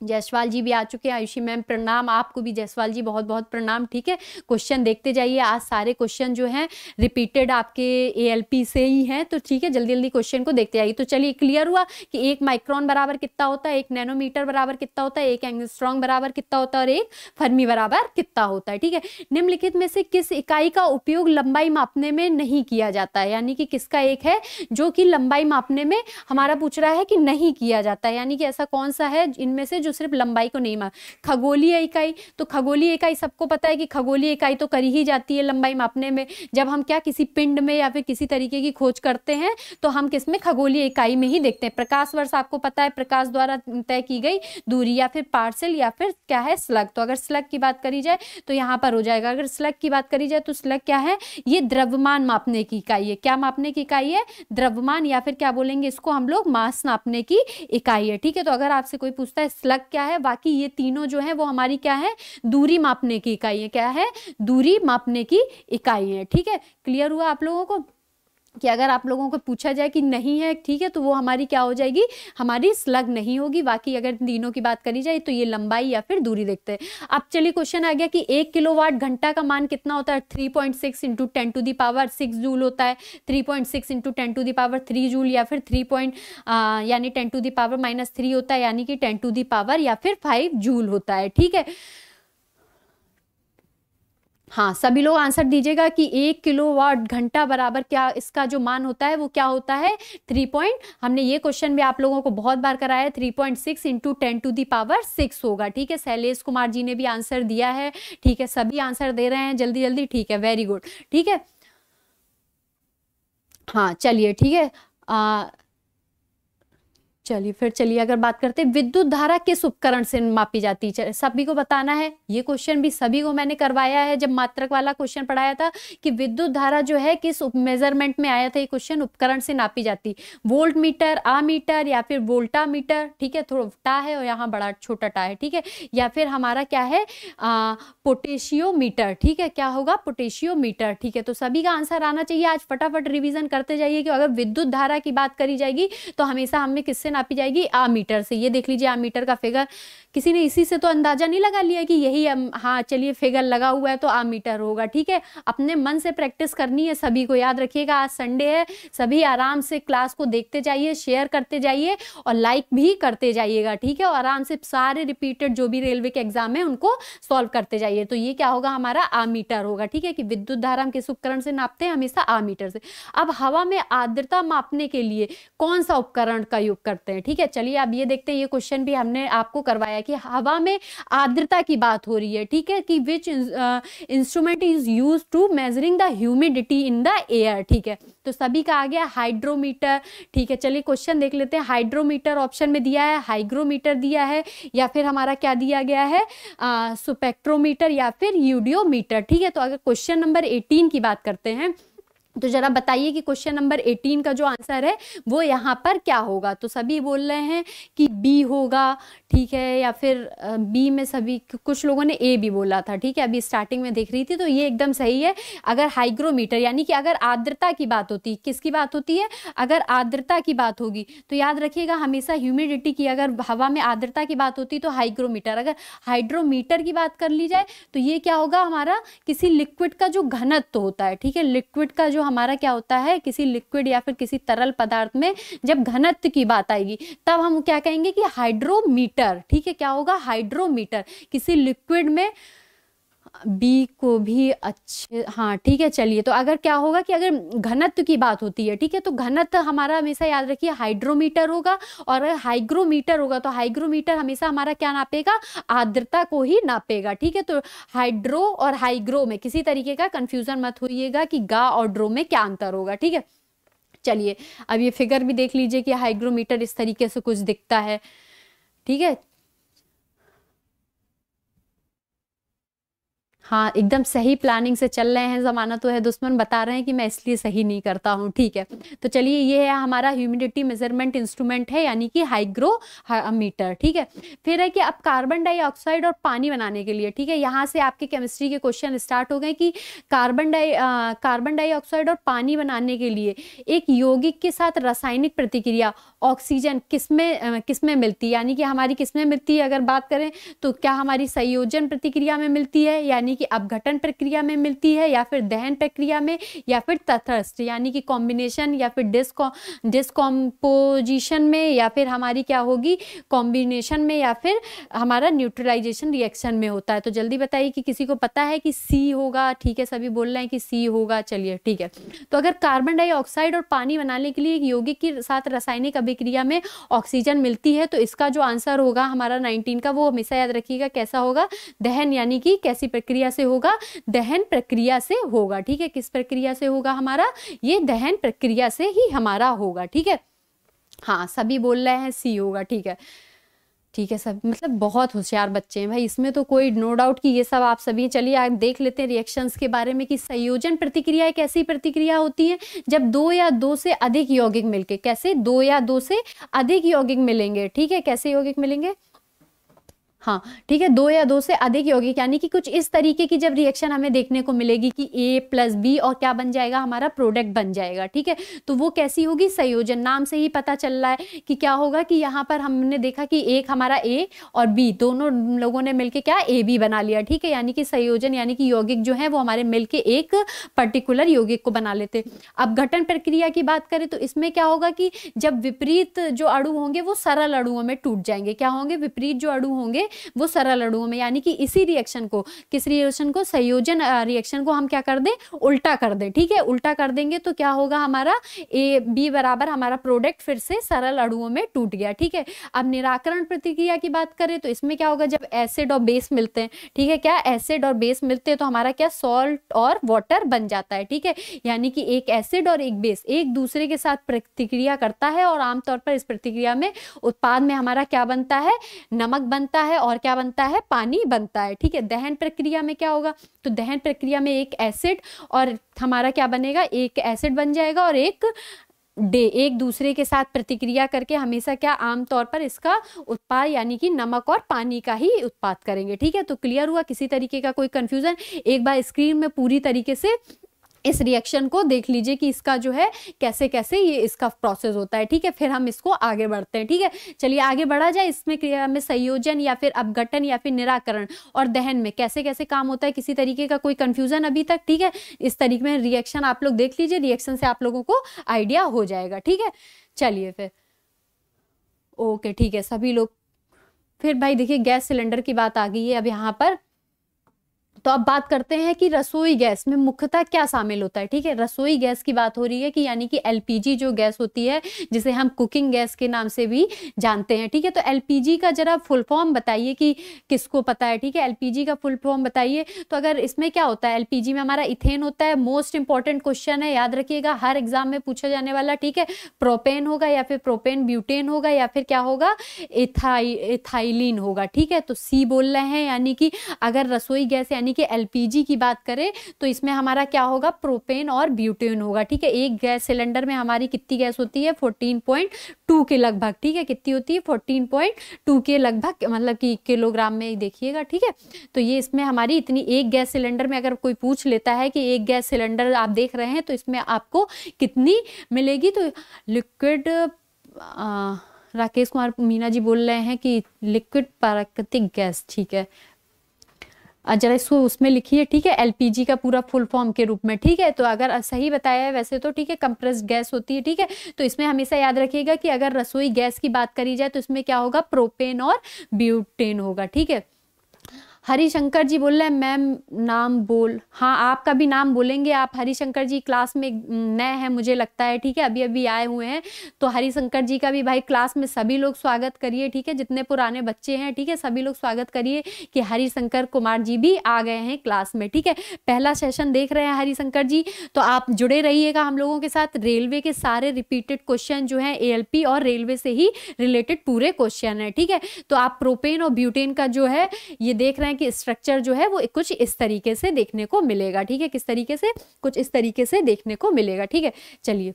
जयसवाल जी भी आ चुके हैं आयुषी मैम प्रणाम आपको भी जयसवाल जी बहुत बहुत प्रणाम ठीक है क्वेश्चन देखते जाइए आज सारे क्वेश्चन जो हैं रिपीटेड आपके एएलपी से ही हैं तो ठीक है जल्दी जल्दी क्वेश्चन को देखते जाइए तो चलिए क्लियर हुआ कि एक माइक्रोन बराबर कितना होता है एक नैनोमीटर बराबर कितना होता है एक एंगस्ट्रॉन्ग बराबर कितना होता है और एक फर्मी बराबर कितना होता है ठीक है निम्नलिखित में से किस इकाई का उपयोग लंबाई मापने में नहीं किया जाता है यानी कि किसका एक है जो कि लंबाई मापने में हमारा पूछ रहा है कि नहीं किया जाता है यानी कि ऐसा कौन सा है इनमें से जो सिर्फ लंबाई को नहीं माप खगोलीय इकाई तो खगोलीय इकाई सबको पता है कि खगोलीय इकाई तो करी ही जाती है लंबाई मापने में जब हम क्या किसी पिंड में या फिर किसी तरीके की खोज करते हैं तो हम किस में खगोलीय इकाई में ही देखते हैं प्रकाश वर्ष आपको पता है प्रकाश द्वारा तय की गई दूरी या फिर पार्सल या फिर क्या है स्लग तो अगर स्लग की बात करी जाए तो यहाँ पर हो जाएगा अगर स्लग की बात करी जाए तो स्लग क्या है ये द्रव्यमान मापने की इकाई है क्या मापने की इकाई है द्रव्यमान या फिर क्या बोलेंगे इसको हम लोग मास नापने की इकाई है ठीक है तो अगर आपसे कोई पूछता है स्लग अलग क्या है बाकी ये तीनों जो है वो हमारी क्या है दूरी मापने की इकाई है क्या है दूरी मापने की इकाई है ठीक है क्लियर हुआ आप लोगों को कि अगर आप लोगों को पूछा जाए कि नहीं है ठीक है तो वो हमारी क्या हो जाएगी हमारी स्लग नहीं होगी बाकी अगर तीनों की बात करी जाए तो ये लंबाई या फिर दूरी देखते हैं अब चलिए क्वेश्चन आ गया कि एक किलो वाट घंटा का मान कितना होता है three point six into ten to the power six joule होता है three point six into ten to power three joule या फिर थ्री पॉइंट यानी ten to the power minus three होता है यानी कि टेन टू दी पावर या फिर फाइव जूल होता है ठीक है हाँ सभी लोग आंसर दीजिएगा कि एक किलो वाट घंटा बराबर क्या इसका जो मान होता है वो क्या होता है थ्री पॉइंट हमने ये क्वेश्चन भी आप लोगों को बहुत बार कराया three point six into ten to the power six होगा ठीक है शैलेश कुमार जी ने भी आंसर दिया है ठीक है सभी आंसर दे रहे हैं जल्दी जल्दी ठीक है वेरी गुड ठीक है हाँ चलिए ठीक है चलिए फिर चलिए अगर बात करते हैं विद्युत धारा किस उपकरण से मापी जाती है सभी को बताना है ये क्वेश्चन भी सभी को मैंने करवाया है जब मात्रक वाला क्वेश्चन पढ़ाया था कि विद्युत धारा जो है किस मेजरमेंट में आया था ये क्वेश्चन उपकरण से नापी जाती वोल्ट मीटर आ मीटर या फिर वोल्टा मीटर ठीक है थोड़ा टा है और यहाँ बड़ा छोटा टा है ठीक है या फिर हमारा क्या है पोटेशियो मीटर ठीक है क्या होगा पोटेशियो मीटर ठीक है तो सभी का आंसर आना चाहिए आज फटाफट रिविजन करते जाइए कि अगर विद्युत धारा की बात करी जाएगी तो हमेशा हमें किससे नापी जाएगी आ मीटर से ये देख लीजिए आ मीटर का फिगर किसी ने इसी से तो अंदाजा नहीं लगा लिया कि यही हाँ चलिए फिगर लगा हुआ है तो आ मीटर होगा ठीक है अपने मन से प्रैक्टिस करनी है सभी को याद रखिएगा आज संडे है सभी आराम से क्लास को देखते जाइए शेयर करते जाइए और लाइक भी करते जाइएगा ठीक है और आराम से सारे रिपीटेड जो भी रेलवे के एग्जाम है उनको सॉल्व करते जाइए तो ये क्या होगा हमारा आ मीटर होगा ठीक है कि विद्युत धारा हम किस उपकरण से नापते हैं हमेशा आ मीटर से अब हवा में आर्द्रता मापने के लिए कौन सा उपकरण का योग करते सकते हैं ठीक है चलिए अब ये देखते हैं ये क्वेश्चन भी हमने आपको करवाया कि हवा में आर्द्रता की बात हो रही है ठीक है कि which instrument is use to measuring the humidity in the air ठीक है तो सभी का आ गया हाइड्रोमीटर ठीक है चलिए क्वेश्चन देख लेते हैं हाइड्रोमीटर ऑप्शन में दिया है हाइग्रोमीटर दिया है या फिर हमारा क्या दिया गया है सुपेक्ट्रोमीटर या फिर यूडियोमीटर ठीक है तो अगर क्वेश्चन नंबर एटीन की बात करते हैं तो जरा बताइए कि क्वेश्चन नंबर 18 का जो आंसर है वो यहाँ पर क्या होगा तो सभी बोल रहे हैं कि बी होगा ठीक है या फिर बी में सभी कुछ लोगों ने ए भी बोला था ठीक है अभी स्टार्टिंग में देख रही थी तो ये एकदम सही है अगर हाइग्रोमीटर यानी कि अगर आर्द्रता की बात होती किसकी बात होती है अगर आर्द्रता की बात होगी तो याद रखिएगा हमेशा ह्यूमिडिटी की अगर हवा में आर्द्रता की बात होती तो हाइग्रोमीटर अगर हाइड्रोमीटर की बात कर ली जाए तो ये क्या होगा हमारा किसी लिक्विड का जो घनत्व होता है ठीक है लिक्विड का जो हमारा क्या होता है किसी लिक्विड या फिर किसी तरल पदार्थ में जब घनत्व की बात आएगी तब हम क्या कहेंगे कि हाइड्रोमीटर ठीक है क्या होगा हाइड्रोमीटर किसी लिक्विड में बी को भी अच्छे हाँ ठीक है चलिए तो अगर क्या होगा कि अगर घनत्व की बात होती है ठीक है तो घनत्व हमारा हमेशा याद रखिए हाइड्रोमीटर होगा और हाइग्रोमीटर होगा तो हाइग्रोमीटर हमेशा हमारा क्या नापेगा आर्द्रता को ही नापेगा ठीक है तो हाइड्रो और हाइग्रो में किसी तरीके का कन्फ्यूजन मत होइएगा कि गा और ड्रो में क्या अंतर होगा ठीक है चलिए अब ये फिगर भी देख लीजिए कि हाइग्रोमीटर इस तरीके से कुछ दिखता है ठीक है हाँ एकदम सही प्लानिंग से चल रहे हैं ज़माना तो है दुश्मन बता रहे हैं कि मैं इसलिए सही नहीं करता हूँ ठीक है तो चलिए ये है हमारा ह्यूमिडिटी मेजरमेंट इंस्ट्रूमेंट है यानी कि हाइग्रो मीटर ठीक है फिर है कि अब कार्बन डाइऑक्साइड और पानी बनाने के लिए ठीक है यहाँ से आपके केमिस्ट्री के क्वेश्चन स्टार्ट हो गए कि कार्बन डाई कार्बन डाइऑक्साइड और पानी बनाने के लिए एक यौगिक के साथ रासायनिक प्रतिक्रिया ऑक्सीजन किसमें किसमें मिलती है यानी कि हमारी किसमें मिलती है अगर बात करें तो क्या हमारी संयोजन प्रतिक्रिया में मिलती है यानी यानी कि अपघटन प्रक्रिया में मिलती है या फिर दहन प्रक्रिया में या फिर तथस्थ यानी कि कॉम्बिनेशन या फिर डिस्को डिस्कॉम्पोजिशन में या फिर हमारी क्या होगी कॉम्बिनेशन में या फिर हमारा न्यूट्रलाइजेशन रिएक्शन में होता है तो जल्दी बताइए कि किसी को पता है कि सी होगा ठीक है सभी बोल रहे हैं कि सी होगा चलिए ठीक है तो अगर कार्बन डाइऑक्साइड और पानी बनाने के लिए एक यौगिक के साथ रासायनिक अभिक्रिया में ऑक्सीजन मिलती है तो इसका जो आंसर होगा हमारा नाइनटीन का वो हमेशा याद रखिएगा कैसा होगा दहन यानी कि कैसी प्रक्रिया प्रक्रिया से होगा दहन प्रक्रिया से होगा ठीक है किस प्रक्रिया से होगा हमारा ये दहन प्रक्रिया से ही हमारा होगा ठीक है हाँ सभी बोल रहे हैं सी होगा ठीक है ठीक है सब मतलब बहुत होशियार बच्चे हैं भाई इसमें तो कोई नो डाउट कि ये सब आप सभी चलिए आप देख लेते हैं रिएक्शंस के बारे में कि संयोजन प्रतिक्रिया एक ऐसी प्रतिक्रिया होती है जब दो या दो से अधिक यौगिक मिलके कैसे दो या दो से अधिक यौगिक मिलेंगे ठीक है कैसे यौगिक मिलेंगे हाँ ठीक है दो या दो से अधिक यौगिक यानी कि कुछ इस तरीके की जब रिएक्शन हमें देखने को मिलेगी कि ए प्लस बी और क्या बन जाएगा हमारा प्रोडक्ट बन जाएगा ठीक है तो वो कैसी होगी संयोजन नाम से ही पता चल रहा है कि क्या होगा कि यहाँ पर हमने देखा कि एक हमारा ए और बी दोनों लोगों ने मिलकर क्या ए बी बना लिया ठीक है यानी कि संयोजन यानी कि यौगिक जो है वो हमारे मिलके एक पर्टिकुलर यौगिक को बना लेते अब घटन प्रक्रिया की बात करें तो इसमें क्या होगा कि जब विपरीत जो अड़ू होंगे वो सरल अड़ुओं में टूट जाएंगे क्या होंगे विपरीत जो अड़ू होंगे वो सरल अड़ुओं में यानी कि इसी रिएक्शन को किस रिएक्शन को संयोजन रिएक्शन को हम क्या कर दें उल्टा कर दें ठीक है उल्टा कर देंगे तो क्या होगा हमारा ए बी बराबर हमारा प्रोडक्ट फिर से सरल अड़ुओं में टूट गया ठीक है अब निराकरण प्रतिक्रिया की बात करें तो इसमें क्या होगा जब एसिड और बेस मिलते हैं ठीक है क्या एसिड और बेस मिलते हैं तो हमारा क्या सॉल्ट और वाटर बन जाता है ठीक है यानी कि एक एसिड और एक बेस एक दूसरे के साथ प्रतिक्रिया करता है और आमतौर पर इस प्रतिक्रिया में उत्पाद में हमारा क्या बनता है नमक बनता है और क्या बनता है पानी बनता है ठीक है दहन प्रक्रिया में क्या होगा तो दहन प्रक्रिया में एक एसिड और हमारा क्या बनेगा एक एसिड बन जाएगा और एक डे एक दूसरे के साथ प्रतिक्रिया करके हमेशा क्या आमतौर पर इसका उत्पाद यानी कि नमक और पानी का ही उत्पाद करेंगे ठीक है तो क्लियर हुआ किसी तरीके का कोई कंफ्यूजन एक बार स्क्रीन में पूरी तरीके से इस रिएक्शन को देख लीजिए कि इसका जो है कैसे कैसे ये इसका प्रोसेस होता है ठीक है फिर हम इसको आगे बढ़ते हैं ठीक है चलिए आगे बढ़ा जाए इसमें क्रिया में संयोजन या फिर अपघटन या फिर निराकरण और दहन में कैसे कैसे काम होता है किसी तरीके का कोई कन्फ्यूजन अभी तक ठीक है इस तरीके में रिएक्शन आप लोग देख लीजिए रिएक्शन से आप लोगों को आइडिया हो जाएगा ठीक है चलिए फिर ओके ठीक है सभी लोग फिर भाई देखिए गैस सिलेंडर की बात आ गई है अब यहाँ पर तो अब बात करते हैं कि रसोई गैस में मुख्यतः क्या शामिल होता है ठीक है रसोई गैस की बात हो रही है कि यानी कि एलपीजी जो गैस होती है जिसे हम कुकिंग गैस के नाम से भी जानते हैं ठीक है तो एलपीजी का जरा फुल फॉर्म बताइए कि किसको पता है ठीक है एलपीजी का फुल फॉर्म बताइए तो अगर इसमें क्या होता है एलपीजी में हमारा इथेन होता है मोस्ट इंपॉर्टेंट क्वेश्चन है याद रखिएगा हर एग्जाम में पूछा जाने वाला ठीक है प्रोपेन होगा या फिर प्रोपेन ब्यूटेन होगा या फिर क्या होगा इथाई इथाइलिन होगा ठीक है तो सी बोल रहे हैं यानी कि अगर रसोई गैस यानी ठीक है एलपीजी की बात करें तो इसमें हमारा क्या होगा प्रोपेन और ब्यूटेन होगा ठीक है एक गैस सिलेंडर में हमारी कितनी गैस होती है फोर्टीन पॉइंट टू के लगभग ठीक है कितनी होती है फोर्टीन पॉइंट टू के लगभग मतलब कि किलोग्राम में देखिएगा ठीक है तो ये इसमें हमारी इतनी एक गैस सिलेंडर में अगर कोई पूछ लेता है कि एक गैस सिलेंडर आप देख रहे हैं तो इसमें आपको कितनी मिलेगी तो लिक्विड राकेश कुमार मीना जी बोल रहे हैं कि लिक्विड प्राकृतिक गैस ठीक है जरा इसको उसमें लिखिए ठीक है एलपीजी का पूरा फुल फॉर्म के रूप में ठीक है तो अगर सही बताया है वैसे तो ठीक है कंप्रेस गैस होती है ठीक है तो इसमें हमेशा याद रखिएगा कि अगर रसोई गैस की बात करी जाए तो इसमें क्या होगा प्रोपेन और ब्यूटेन होगा ठीक है हरिशंकर जी बोल रहे हैं मैम नाम बोल हाँ आपका भी नाम बोलेंगे आप हरिशंकर जी क्लास में नए हैं मुझे लगता है ठीक है अभी अभी आए हुए हैं तो हरिशंकर जी का भी भाई क्लास में सभी लोग स्वागत करिए ठीक है जितने पुराने बच्चे हैं ठीक है सभी लोग स्वागत करिए कि हरिशंकर कुमार जी भी आ गए हैं क्लास में ठीक है पहला सेशन देख रहे हैं हरिशंकर जी तो आप जुड़े रहिएगा हम लोगों के साथ रेलवे के सारे रिपीटेड क्वेश्चन जो है ए और रेलवे से ही रिलेटेड पूरे क्वेश्चन है ठीक है तो आप प्रोपेन और ब्यूटेन का जो है ये देख रहे हैं हैं कि स्ट्रक्चर जो है वो कुछ इस तरीके से देखने को मिलेगा ठीक है किस तरीके से कुछ इस तरीके से देखने को मिलेगा ठीक है चलिए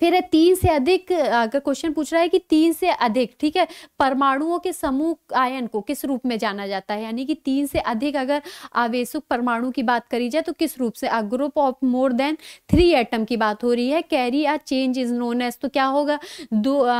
फिर है तीन से अधिक अगर क्वेश्चन पूछ रहा है कि तीन से अधिक ठीक है परमाणुओं के समूह आयन को किस रूप में जाना जाता है यानी कि तीन से अधिक अगर आवेशुक परमाणु की बात करी जाए तो किस रूप से a group of more than three atom की बात हो रही है carry a change is known as तो क्या होगा दो आ,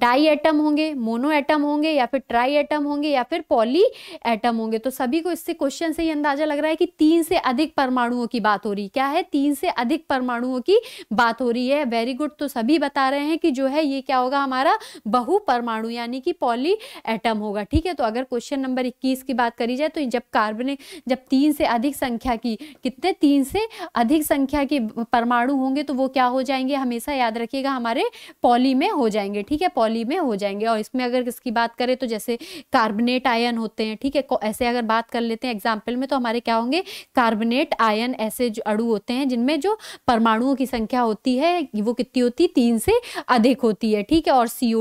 डाई एटम होंगे मोनो एटम होंगे या फिर ट्राई एटम होंगे या फिर पॉली एटम होंगे तो सभी को इससे क्वेश्चन से ही अंदाजा लग रहा है कि तीन से अधिक परमाणुओं की बात हो रही क्या है तीन से अधिक परमाणुओं की बात हो रही है वेरी गुड तो सभी बता रहे हैं कि जो है ये क्या होगा हमारा बहु परमाणु यानी कि पॉली एटम होगा ठीक है तो अगर क्वेश्चन नंबर इक्कीस की बात करी जाए तो जब कार्बनिक जब तीन से अधिक संख्या की कितने तीन से अधिक संख्या के परमाणु होंगे तो वो क्या हो जाएंगे हमेशा याद रखिएगा हमारे पॉली में हो जाएंगे ठीक है पॉली में हो जाएंगे और इसमें अगर इसकी बात करें तो जैसे कार्बनेट आयन होते हैं ठीक है ऐसे अगर बात कर लेते हैं एग्जाम्पल में तो हमारे क्या होंगे कार्बनेट आयन ऐसे जो अड़ू होते हैं जिनमें जो परमाणुओं की संख्या होती है वो कितनी होती है तीन से अधिक होती है ठीक है और सी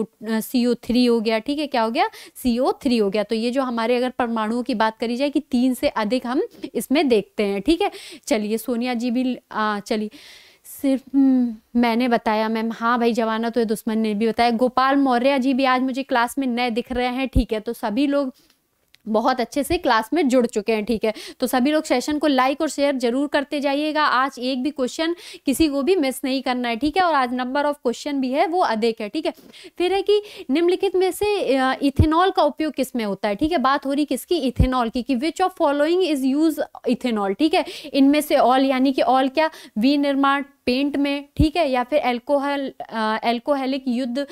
ओ थ्री हो गया ठीक है क्या हो गया सी थ्री हो गया तो ये जो हमारे अगर परमाणुओं की बात करी जाए कि तीन से अधिक हम इसमें देखते हैं ठीक है चलिए सोनिया जी भी चलिए सिर्फ हम्म, मैंने बताया मैम हाँ भाई जवाना तो है दुश्मन ने भी बताया गोपाल मौर्य जी भी आज मुझे क्लास में नए दिख रहे हैं ठीक है तो सभी लोग बहुत अच्छे से क्लास में जुड़ चुके हैं ठीक है तो सभी लोग सेशन को लाइक और शेयर जरूर करते जाइएगा आज एक भी क्वेश्चन किसी को भी मिस नहीं करना है ठीक है और आज नंबर ऑफ क्वेश्चन भी है वो अधिक है ठीक है फिर है कि निम्नलिखित में से इथेनॉल का उपयोग किस में होता है ठीक है बात हो रही किसकी इथेनॉल की कि which of following is use ethanol ठीक है इनमें से ऑल यानी कि ऑल क्या विनिर्माण पेंट में ठीक है या फिर एल्कोहल एल्कोहलिक युद्ध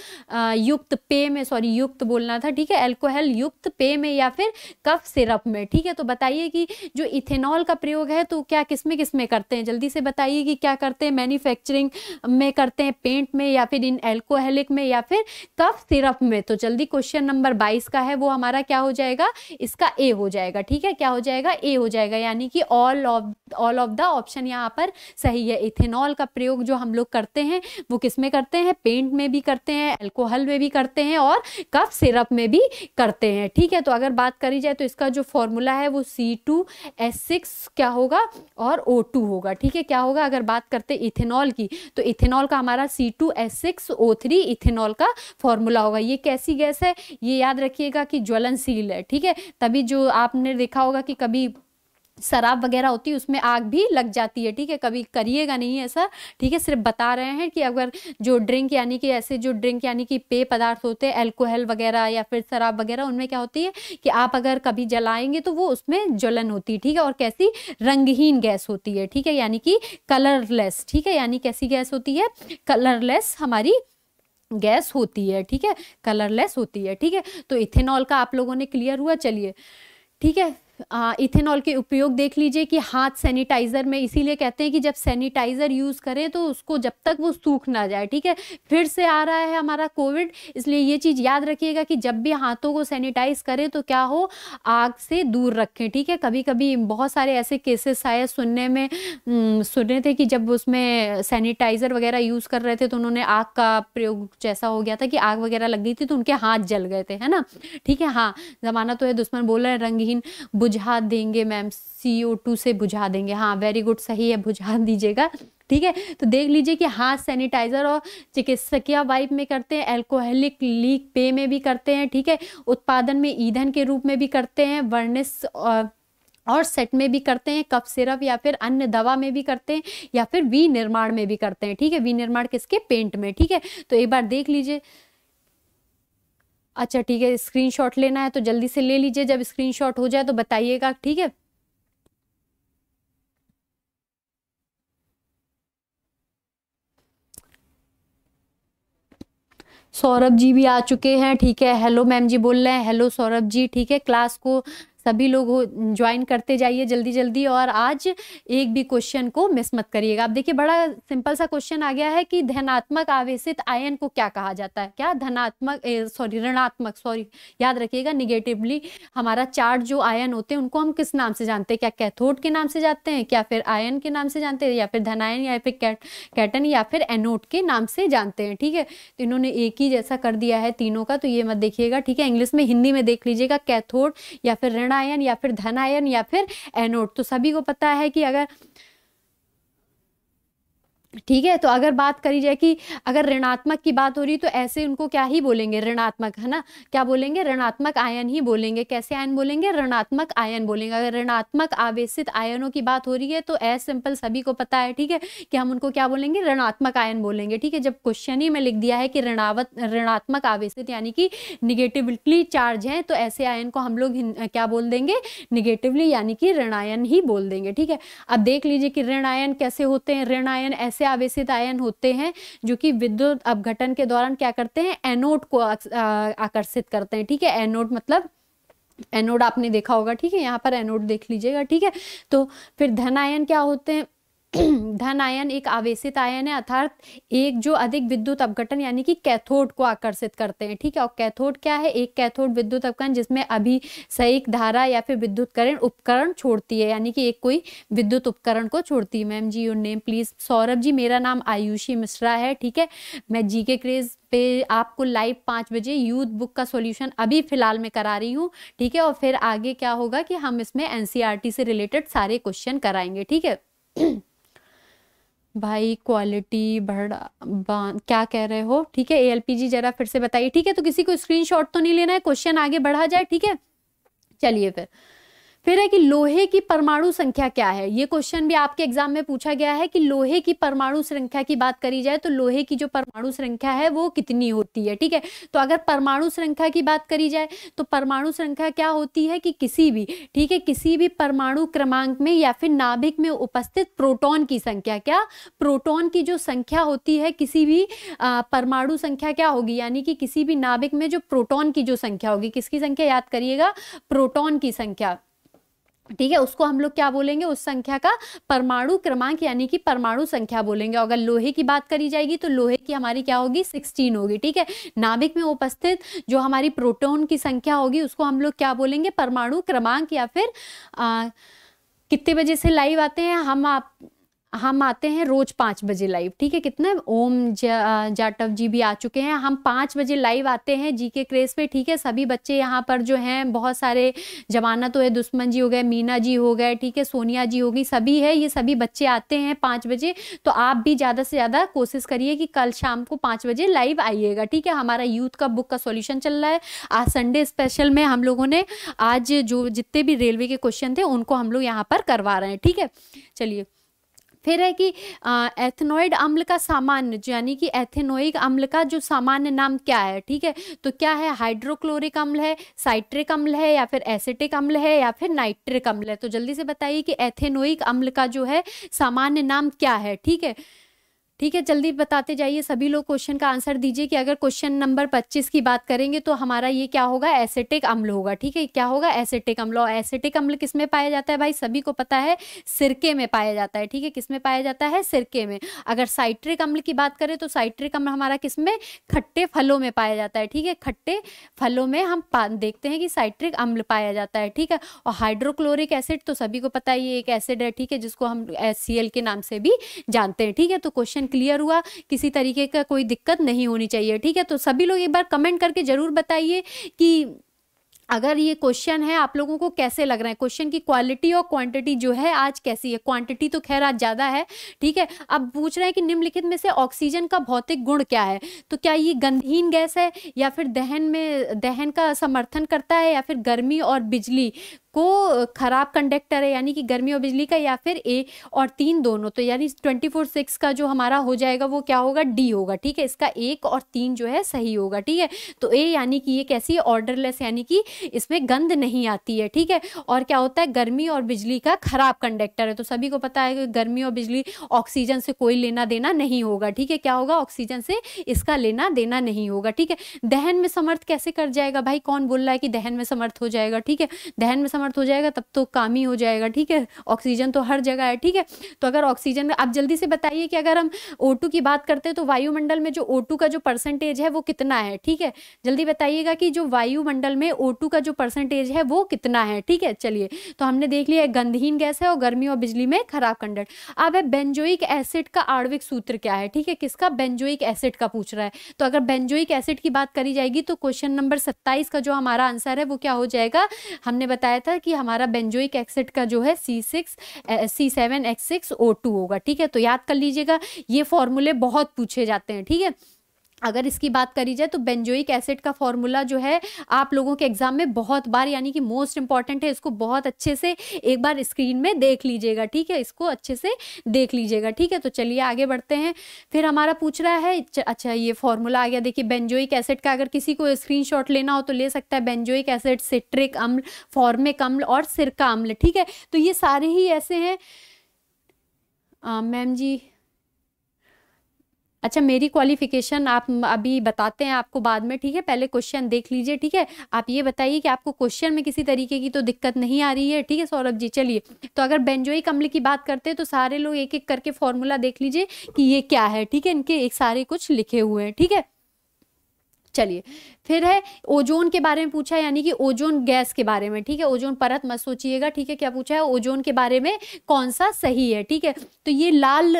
युक्त पेय में सॉरी युक्त बोलना था ठीक है एल्कोहल युक्त पेय में या फिर कफ सिरप में ठीक है तो बताइए कि जो इथेनॉल का प्रयोग है तो क्या किस में किस में करते हैं जल्दी से बताइए कि क्या करते हैं मैन्युफैक्चरिंग में करते हैं पेंट में या फिर इन एल्कोहलिक में या फिर कफ सिरप में तो जल्दी क्वेश्चन नंबर बाईस का है वो हमारा क्या हो जाएगा इसका ए हो जाएगा ठीक है क्या हो जाएगा ए हो जाएगा यानी कि all of all of the option यहाँ पर सही है इथेनॉल का प्रयोग जो हम लोग करते हैं वो किस में करते हैं पेंट में भी करते हैं एल्कोहल में भी करते हैं और कफ सिरप में भी करते हैं ठीक है तो अगर बात करी जाए तो इसका जो फॉर्मूला है वो सी टू एस सिक्स क्या होगा और ओ टू होगा ठीक है क्या होगा अगर बात करते इथेनॉल की तो इथेनॉल का हमारा C two S six O three ethanol का फॉर्मूला होगा ये कैसी गैस है ये याद रखिएगा कि ज्वलनशील है ठीक है तभी जो आपने देखा होगा कि कभी शराब वगैरह होती है उसमें आग भी लग जाती है ठीक है कभी करिएगा नहीं ऐसा ठीक है सिर्फ बता रहे हैं कि अगर जो ड्रिंक यानी कि ऐसे जो ड्रिंक यानी कि पेय पदार्थ होते हैं एल्कोहल वगैरह या फिर शराब वगैरह उनमें क्या होती है कि आप अगर कभी जलाएंगे तो वो उसमें ज्वलन होती है ठीक है और कैसी रंगहीन गैस होती है ठीक है यानी कि कलरलेस ठीक है यानी कैसी गैस होती है कलरलेस हमारी गैस होती है ठीक है कलरलेस होती है ठीक है तो इथेनॉल का आप लोगों ने क्लियर हुआ चलिए ठीक है इथेनॉल के उपयोग देख लीजिए कि हाथ सैनिटाइज़र में इसीलिए कहते हैं कि जब सैनिटाइज़र यूज़ करें तो उसको जब तक वो सूख ना जाए ठीक है फिर से आ रहा है हमारा कोविड इसलिए ये चीज़ याद रखिएगा कि जब भी हाथों को सैनिटाइज़ करें तो क्या हो आग से दूर रखें ठीक है कभी कभी बहुत सारे ऐसे केसेस आए सुनने में सुने थे कि जब उसमें सैनिटाइज़र वगैरह यूज़ कर रहे थे तो उन्होंने आग का प्रयोग जैसा हो गया था कि आग वगैरह लग गई थी तो उनके हाथ जल गए थे है ना ठीक है हाँ ज़माना तो है दुश्मन बोल रहे हैं रंगहीन बुझा देंगे मैम सी ओ टू से बुझा देंगे हाँ वेरी गुड सही है बुझा दीजिएगा ठीक है तो देख लीजिए कि हाथ सैनिटाइजर और चिकित्सकीय वाइप में करते हैं एल्कोहलिक लीक पे में भी करते हैं ठीक है उत्पादन में ईंधन के रूप में भी करते हैं वर्निस और सेट में भी करते हैं कप सिरप या फिर अन्य दवा में भी करते हैं या फिर विनिर्माण में भी करते हैं ठीक है विनिर्माण किसके पेंट में ठीक है तो एक बार देख लीजिए अच्छा ठीक है स्क्रीनशॉट लेना है तो जल्दी से ले लीजिए जब स्क्रीनशॉट हो जाए तो बताइएगा ठीक है सौरभ जी भी आ चुके हैं ठीक है हेलो मैम जी बोल रहे हैं हेलो सौरभ जी ठीक है क्लास को सभी लोग ज्वाइन करते जाइए जल्दी जल्दी और आज एक भी क्वेश्चन को मिस मत करिएगा आप देखिए बड़ा सिंपल सा क्वेश्चन आ गया है कि धनात्मक आवेशित आयन को क्या कहा जाता है क्या धनात्मक सॉरी ऋणात्मक सॉरी याद रखिएगा निगेटिवली हमारा चार्ज जो आयन होते हैं उनको हम किस नाम से जानते हैं क्या कैथोड के नाम से जानते हैं क्या फिर आयन के नाम से जानते हैं या फिर धनायन या फिर कैट कैटन या फिर एनोट के नाम से जानते हैं ठीक है तो इन्होंने एक ही जैसा कर दिया है तीनों का तो ये मत देखिएगा ठीक है इंग्लिश में हिंदी में देख लीजिएगा कैथोड या फिर ऋणा आयन या फिर धन आयन या फिर एनोड तो सभी को पता है कि अगर ठीक है तो अगर बात करी जाए कि अगर ऋणात्मक की बात हो रही तो ऐसे उनको क्या ही बोलेंगे ऋणात्मक है ना क्या बोलेंगे ऋणात्मक आयन ही बोलेंगे कैसे आयन बोलेंगे ऋणात्मक आयन बोलेंगे अगर ऋणात्मक आवेशित आयनों की बात हो रही है तो एज सिंपल सभी को पता है ठीक है कि हम उनको क्या बोलेंगे ऋणात्मक आयन बोलेंगे ठीक है जब क्वेश्चन ही में लिख दिया है कि ऋणावत ऋणात्मक आवेशित यानी कि निगेटिवली चार्ज हैं तो ऐसे आयन को हम लोग क्या बोल देंगे निगेटिवली यानी कि ऋणायन ही बोल देंगे ठीक है अब देख लीजिए कि ऋणायन कैसे होते हैं ऋणायन ऐसे ऐसे आवेशित आयन होते हैं जो कि विद्युत अपघटन के दौरान क्या करते हैं एनोड को आकर्षित करते हैं ठीक है एनोड मतलब एनोड आपने देखा होगा ठीक है यहाँ पर एनोड देख लीजिएगा ठीक है तो फिर धन आयन क्या होते हैं धन आयन एक आवेशित आयन है अर्थात एक जो अधिक विद्युत अपघटन यानी कि कैथोड को आकर्षित करते हैं ठीक है और कैथोड क्या है एक कैथोड विद्युत अपघटन जिसमें अभी सही धारा या फिर विद्युत करण उपकरण छोड़ती है यानी कि एक कोई विद्युत उपकरण को छोड़ती है ma'am ji your name please Saurabh ji मेरा नाम आयुषी मिश्रा है ठीक है मैं जी के क्रेज पे आपको लाइव पाँच बजे यूथ बुक का सॉल्यूशन अभी फिलहाल मैं करा रही हूँ ठीक है और फिर आगे क्या होगा कि हम इसमें एनसीईआरटी e से रिलेटेड सारे क्वेश्चन कराएंगे ठीक है भाई क्वालिटी बढ़ा क्या कह रहे हो ठीक है जी जरा फिर से बताइए ठीक है तो किसी को स्क्रीनशॉट तो नहीं लेना है क्वेश्चन आगे बढ़ा जाए ठीक है चलिए फिर फिर है कि लोहे की परमाणु संख्या क्या है ये क्वेश्चन भी आपके एग्जाम में पूछा गया है कि लोहे की परमाणु संख्या की बात करी जाए तो लोहे की जो परमाणु संख्या है वो कितनी होती है ठीक है तो अगर परमाणु संख्या की बात करी जाए तो परमाणु संख्या क्या होती है कि किसी भी ठीक है किसी भी परमाणु क्रमांक में या फिर नाभिक में उपस्थित प्रोटोन की संख्या क्या प्रोटोन की जो संख्या होती है किसी भी परमाणु संख्या क्या होगी यानी कि किसी भी नाभिक में जो प्रोटोन की जो संख्या होगी किसकी संख्या याद करिएगा प्रोटोन की संख्या ठीक है उसको हम लोग क्या बोलेंगे उस संख्या का परमाणु क्रमांक यानी कि परमाणु संख्या बोलेंगे अगर लोहे की बात करी जाएगी तो लोहे की हमारी क्या होगी सिक्सटीन होगी ठीक है नाभिक में उपस्थित जो हमारी प्रोटोन की संख्या होगी उसको हम लोग क्या बोलेंगे परमाणु क्रमांक या फिर आ, कितने बजे से लाइव आते हैं हम आप हम आते हैं रोज पाँच बजे लाइव ठीक है कितने ओम जा, जाटव जी भी आ चुके हैं हम पाँच बजे लाइव आते हैं जी के क्रेज पे ठीक है सभी बच्चे यहाँ पर जो हैं बहुत सारे जमाना तो है दुश्मन जी हो गए मीना जी हो गए ठीक है सोनिया जी हो गई सभी है ये सभी बच्चे आते हैं पाँच बजे तो आप भी ज़्यादा से ज़्यादा कोशिश करिए कि कल शाम को पाँच बजे लाइव आइएगा ठीक है हमारा यूथ का बुक का सोल्यूशन चल रहा है आज संडे स्पेशल में हम लोगों ने आज जो जितने भी रेलवे के क्वेश्चन थे उनको हम लोग यहाँ पर करवा रहे हैं ठीक है चलिए फिर है कि एथेनोइड अम्ल का सामान्य यानी कि एथेनोइक अम्ल का जो सामान्य नाम क्या है ठीक है तो क्या है हाइड्रोक्लोरिक अम्ल है साइट्रिक अम्ल है या फिर एसिटिक अम्ल है या फिर नाइट्रिक अम्ल है तो जल्दी से बताइए कि एथेनोइक अम्ल का जो है सामान्य नाम क्या है ठीक है ठीक है जल्दी बताते जाइए सभी लोग क्वेश्चन का आंसर दीजिए कि अगर क्वेश्चन नंबर 25 की बात करेंगे तो हमारा ये क्या होगा एसेटिक अम्ल होगा ठीक है क्या होगा एसेटिक अम्ल और एसेटिक अम्ल किस में पाया जाता है भाई सभी को पता है सिरके में पाया जाता है ठीक है किस में पाया जाता है सिरके में अगर साइट्रिक अम्ल की बात करें तो साइट्रिक अम्ल हमारा किस में खट्टे फलों में पाया जाता है ठीक है खट्टे फलों में हम देखते हैं कि साइट्रिक अम्ल पाया जाता है ठीक है और हाइड्रोक्लोरिक एसिड तो सभी को पता है ये एक एसिड है ठीक है जिसको हम सी के नाम से भी जानते हैं ठीक है तो क्वेश्चन क्लियर हुआ किसी तरीके का कोई दिक्कत नहीं होनी चाहिए ठीक है तो सभी लोग एक बार कमेंट करके ज़रूर बताइए कि अगर ये क्वेश्चन है आप लोगों को कैसे लग रहा है क्वेश्चन की क्वालिटी और क्वांटिटी जो है आज कैसी है क्वांटिटी तो खैर आज ज़्यादा है ठीक है अब पूछ रहे हैं कि निम्नलिखित में से ऑक्सीजन का भौतिक गुण क्या है तो क्या ये गंधहीन गैस है या फिर दहन में दहन का समर्थन करता है या फिर गर्मी और बिजली को ख़राब कंडक्टर है यानी कि गर्मी और बिजली का या फिर ए और तीन दोनों तो यानी ट्वेंटी फोर सिक्स का जो हमारा हो जाएगा वो क्या होगा डी होगा ठीक है इसका एक और तीन जो है सही होगा ठीक है तो ए यानी कि ये कैसी ऑर्डरलेस यानी कि इसमें गंध नहीं आती है ठीक है और क्या होता है गर्मी और बिजली का ख़राब कंडक्टर है तो सभी को पता है कि गर्मी और बिजली ऑक्सीजन से कोई लेना देना नहीं होगा ठीक है क्या होगा ऑक्सीजन से इसका लेना देना नहीं होगा ठीक है दहन में समर्थ कैसे कर जाएगा भाई कौन बोल रहा है कि दहन में समर्थ हो जाएगा ठीक है दहन में असमर्थ हो जाएगा तब तो काम ही हो जाएगा ठीक है ऑक्सीजन तो हर जगह है ठीक है तो अगर ऑक्सीजन आप जल्दी से बताइए कि अगर हम ओ की बात करते हैं तो वायुमंडल में जो ओ का जो परसेंटेज है वो कितना है ठीक है जल्दी बताइएगा कि जो वायुमंडल में ओ का जो परसेंटेज है वो कितना है ठीक है चलिए तो हमने देख लिया गंधहीन गैस है और गर्मी और बिजली में खराब कंडक्ट अब है बेंजोइक एसिड का आणविक सूत्र क्या है ठीक है किसका बेंजोइक एसिड का पूछ रहा है तो अगर बेंजोइक एसिड की बात करी जाएगी तो क्वेश्चन नंबर सत्ताईस का जो हमारा आंसर है वो क्या हो जाएगा हमने बताया था था कि हमारा बेंजोइक एक्सिड का जो है C six C seven X six O two होगा ठीक है तो याद कर लीजिएगा ये फॉर्मूले बहुत पूछे जाते हैं ठीक है अगर इसकी बात करी जाए तो बेंजोइक एसिड का फॉर्मूला जो है आप लोगों के एग्जाम में बहुत बार यानी कि मोस्ट इंपॉर्टेंट है इसको बहुत अच्छे से एक बार स्क्रीन में देख लीजिएगा ठीक है इसको अच्छे से देख लीजिएगा ठीक है तो चलिए आगे बढ़ते हैं फिर हमारा पूछ रहा है अच्छा ये फॉर्मूला आ गया देखिए बेंजोइक एसिड का अगर किसी को स्क्रीन लेना हो तो ले सकता है बेंजोइक एसिड सिट्रिक अम्ल फॉर्मिक अम्ल और सिरका अम्ल ठीक है तो ये सारे ही ऐसे हैं मैम जी अच्छा मेरी क्वालिफिकेशन आप अभी बताते हैं आपको बाद में ठीक है पहले क्वेश्चन देख लीजिए ठीक है आप ये बताइए कि आपको क्वेश्चन में किसी तरीके की तो दिक्कत नहीं आ रही है ठीक है सौरभ जी चलिए तो अगर बेंजोई कमल की बात करते हैं तो सारे लोग एक एक करके फॉर्मूला देख लीजिए कि ये क्या है ठीक है इनके एक सारे कुछ लिखे हुए हैं ठीक है चलिए फिर है ओजोन के बारे में पूछा है यानी कि ओजोन गैस के बारे में ठीक है ओजोन परत मत सोचिएगा ठीक है क्या पूछा है ओजोन के बारे में कौन सा सही है ठीक है तो ये लाल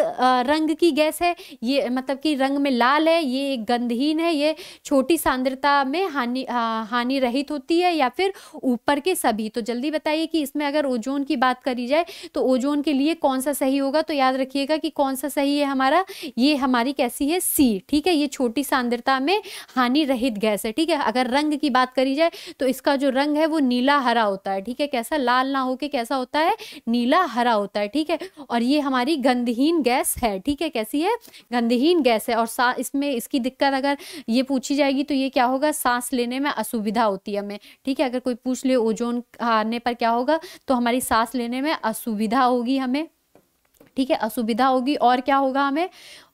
रंग की गैस है ये मतलब कि रंग में लाल है ये एक गंधहीन है ये छोटी सांद्रता में हानि हानि रहित होती है या फिर ऊपर के सभी तो जल्दी बताइए कि इसमें अगर ओजोन की बात करी जाए तो ओजोन के लिए कौन सा सही होगा तो याद रखिएगा कि कौन सा सही है हमारा ये हमारी कैसी है सी ठीक है ये छोटी सांद्रता में हानि पानी रहित गैस है ठीक है अगर रंग की बात करी जाए तो इसका जो रंग है वो नीला हरा होता है ठीक है कैसा लाल ना होके कैसा होता है नीला हरा होता है ठीक है और ये हमारी गंधहीन गैस है ठीक है कैसी है गंधहीन गैस है और सा इसमें इसकी दिक्कत अगर ये पूछी जाएगी तो ये क्या होगा सांस लेने में असुविधा होती है हमें ठीक है अगर कोई पूछ ले ओजोन हारने पर क्या होगा तो हमारी सांस लेने में असुविधा होगी हमें ठीक है असुविधा होगी और क्या होगा हमें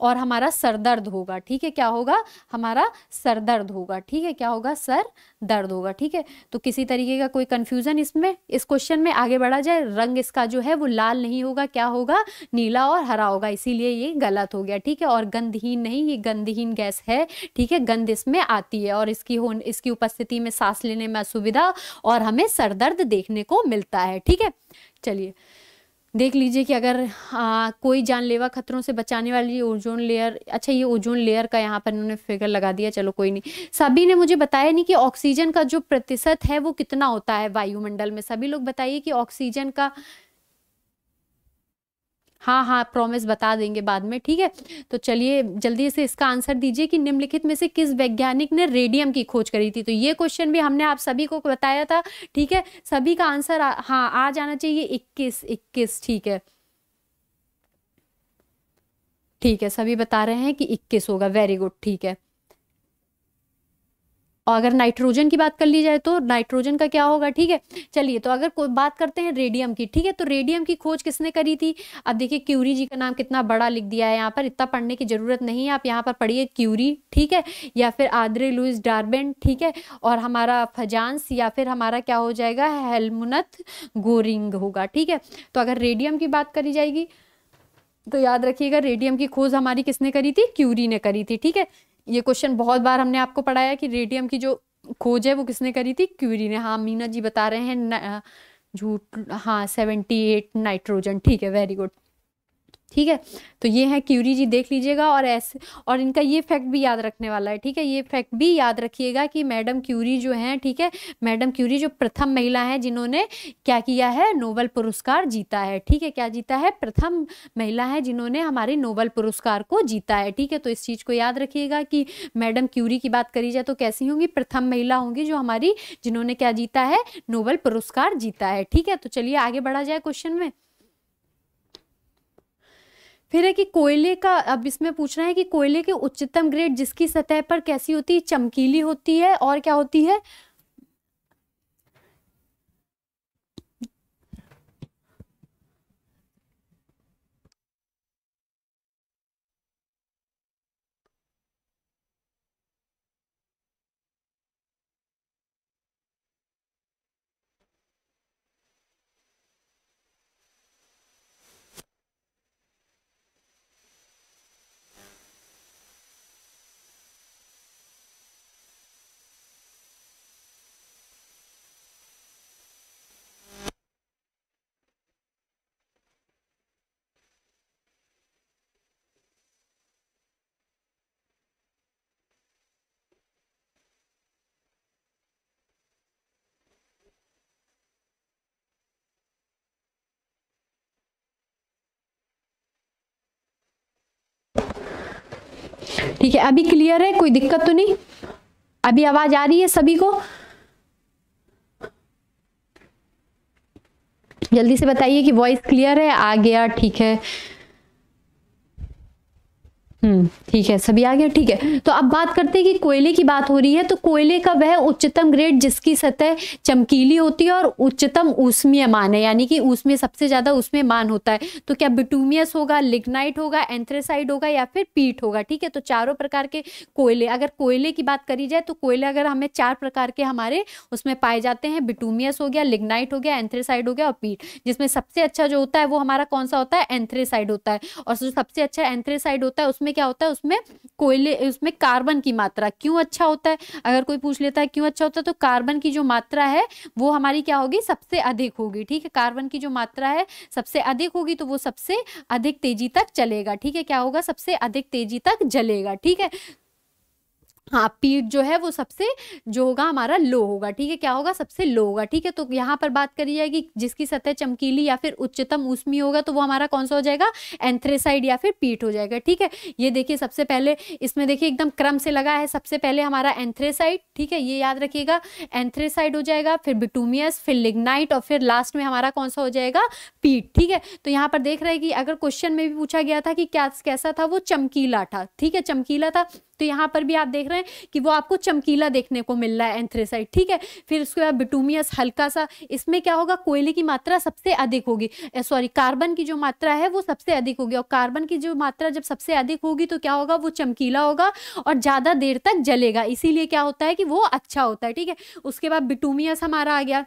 और हमारा सर दर्द होगा ठीक है क्या होगा हमारा सर दर्द होगा ठीक है क्या होगा सर दर्द होगा ठीक है तो किसी तरीके का कोई कंफ्यूजन इसमें इस क्वेश्चन में आगे बढ़ा जाए रंग इसका जो है वो लाल नहीं होगा क्या होगा नीला और हरा होगा इसीलिए ये गलत हो गया ठीक है और गंधहीन नहीं ये गंधहीन गैस है ठीक है गंध इसमें आती है और इसकी हो इसकी उपस्थिति में सांस लेने में असुविधा और हमें सर दर्द देखने को मिलता है ठीक है चलिए देख लीजिए कि अगर आ, हाँ, कोई जानलेवा खतरों से बचाने वाली ओजोन लेयर अच्छा ये ओजोन लेयर का यहाँ पर इन्होंने फिगर लगा दिया चलो कोई नहीं सभी ने मुझे बताया नहीं कि ऑक्सीजन का जो प्रतिशत है वो कितना होता है वायुमंडल में सभी लोग बताइए कि ऑक्सीजन का हाँ हाँ प्रॉमिस बता देंगे बाद में ठीक है तो चलिए जल्दी से इसका आंसर दीजिए कि निम्नलिखित में से किस वैज्ञानिक ने रेडियम की खोज करी थी तो ये क्वेश्चन भी हमने आप सभी को बताया था ठीक है सभी का आंसर हाँ आ जाना चाहिए इक्कीस इक्कीस ठीक है ठीक है सभी बता रहे हैं कि इक्कीस होगा वेरी गुड ठीक है और अगर नाइट्रोजन की बात कर ली जाए तो नाइट्रोजन का क्या होगा ठीक है चलिए तो अगर बात करते हैं रेडियम की ठीक है तो रेडियम की खोज किसने करी थी अब देखिए क्यूरी जी का नाम कितना बड़ा लिख दिया है यहाँ पर इतना पढ़ने की ज़रूरत नहीं है आप यहाँ पर पढ़िए क्यूरी ठीक है या फिर आद्रे लुइस डार्बेन ठीक है और हमारा फजांस या फिर हमारा क्या हो जाएगा हेलमुनत गोरिंग होगा ठीक है तो अगर रेडियम की बात करी जाएगी तो याद रखिएगा रेडियम की खोज हमारी किसने करी थी क्यूरी ने करी थी ठीक है ये क्वेश्चन बहुत बार हमने आपको पढ़ाया कि रेडियम की जो खोज है वो किसने करी थी क्यूरी ने हाँ मीना जी बता रहे हैं झूठ हाँ सेवेंटी एट नाइट्रोजन ठीक है वेरी गुड ठीक है तो ये है क्यूरी जी देख लीजिएगा और ऐसे और इनका ये फैक्ट भी याद रखने वाला है ठीक है ये फैक्ट भी याद रखिएगा कि मैडम क्यूरी जो है ठीक है मैडम क्यूरी जो प्रथम महिला है जिन्होंने क्या किया है नोबल पुरस्कार जीता है ठीक है क्या जीता है प्रथम महिला है जिन्होंने हमारे नोबल पुरस्कार को जीता है ठीक है तो इस चीज़ को याद रखिएगा कि मैडम क्यूरी की बात करी जाए तो कैसी होंगी प्रथम महिला होंगी जो हमारी जिन्होंने क्या जीता है नोबल पुरस्कार जीता है ठीक है तो चलिए आगे बढ़ा जाए क्वेश्चन में फिर है कि कोयले का अब इसमें पूछना है कि कोयले के उच्चतम ग्रेड जिसकी सतह पर कैसी होती है चमकीली होती है और क्या होती है ठीक है अभी क्लियर है कोई दिक्कत तो नहीं अभी आवाज आ रही है सभी को जल्दी से बताइए कि वॉइस क्लियर है आ गया ठीक है हम्म, ठीक है सभी आ गया ठीक है तो अब बात करते हैं कि कोयले की बात हो रही है तो कोयले का वह उच्चतम ग्रेड जिसकी सतह चमकीली होती है और उच्चतम ऊष्मीय मान है यानी कि उसमें सबसे ज्यादा उसमें मान होता है तो क्या बिटूमियस होगा लिग्नाइट होगा एंथ्रेसाइड होगा या फिर पीट होगा ठीक है तो चारों प्रकार के कोयले अगर कोयले की बात करी जाए तो कोयले अगर हमें चार प्रकार के हमारे उसमें पाए जाते हैं बिटूमियस हो गया लिग्नाइट हो गया एंथ्रेसाइड हो गया और पीट जिसमें सबसे अच्छा जो होता है वो हमारा कौन सा होता है एंथ्रेसाइड होता है और जो सबसे अच्छा एंथ्रेसाइड होता है उसमें क्या होता है उसमें कोयले उसमें कार्बन की मात्रा क्यों अच्छा होता है अगर कोई पूछ लेता है क्यों अच्छा होता है तो कार्बन की जो मात्रा है वो हमारी क्या होगी सबसे अधिक होगी ठीक है कार्बन की जो मात्रा है सबसे अधिक होगी तो वो सबसे अधिक तेजी तक चलेगा ठीक है क्या होगा सबसे अधिक तेजी तक जलेगा ठीक है हाँ पीठ जो है वो सबसे जो होगा हमारा लो होगा ठीक है क्या होगा सबसे लो होगा ठीक है तो यहाँ पर बात करी जाएगी जिसकी सतह चमकीली या फिर उच्चतम उसमी होगा तो वो हमारा कौन सा हो जाएगा एंथ्रेसाइड या फिर पीठ हो जाएगा ठीक है ये देखिए सबसे पहले इसमें देखिए एकदम क्रम से लगा है सबसे पहले हमारा एंथ्रेसाइड ठीक है ये याद रखिएगा एंथ्रेसाइड हो जाएगा फिर बिटूमियस फिर लिग्नाइट और फिर लास्ट में हमारा कौन सा हो जाएगा पीठ ठीक है तो यहाँ पर देख रहे कि अगर क्वेश्चन में भी पूछा गया था कि क्या कैसा था वो चमकीला था ठीक है चमकीला था तो यहाँ पर भी आप देख रहे हैं कि वो आपको चमकीला देखने को मिल रहा है एंथ्रेसाइड ठीक है फिर उसके बाद बिटूमियस हल्का सा इसमें क्या होगा कोयले की मात्रा सबसे अधिक होगी सॉरी कार्बन की जो मात्रा है वो सबसे अधिक होगी और कार्बन की जो मात्रा जब सबसे अधिक होगी तो क्या होगा वो चमकीला होगा और ज़्यादा देर तक जलेगा इसीलिए क्या होता है कि वो अच्छा होता है ठीक है उसके बाद बिटूमियस हमारा आ गया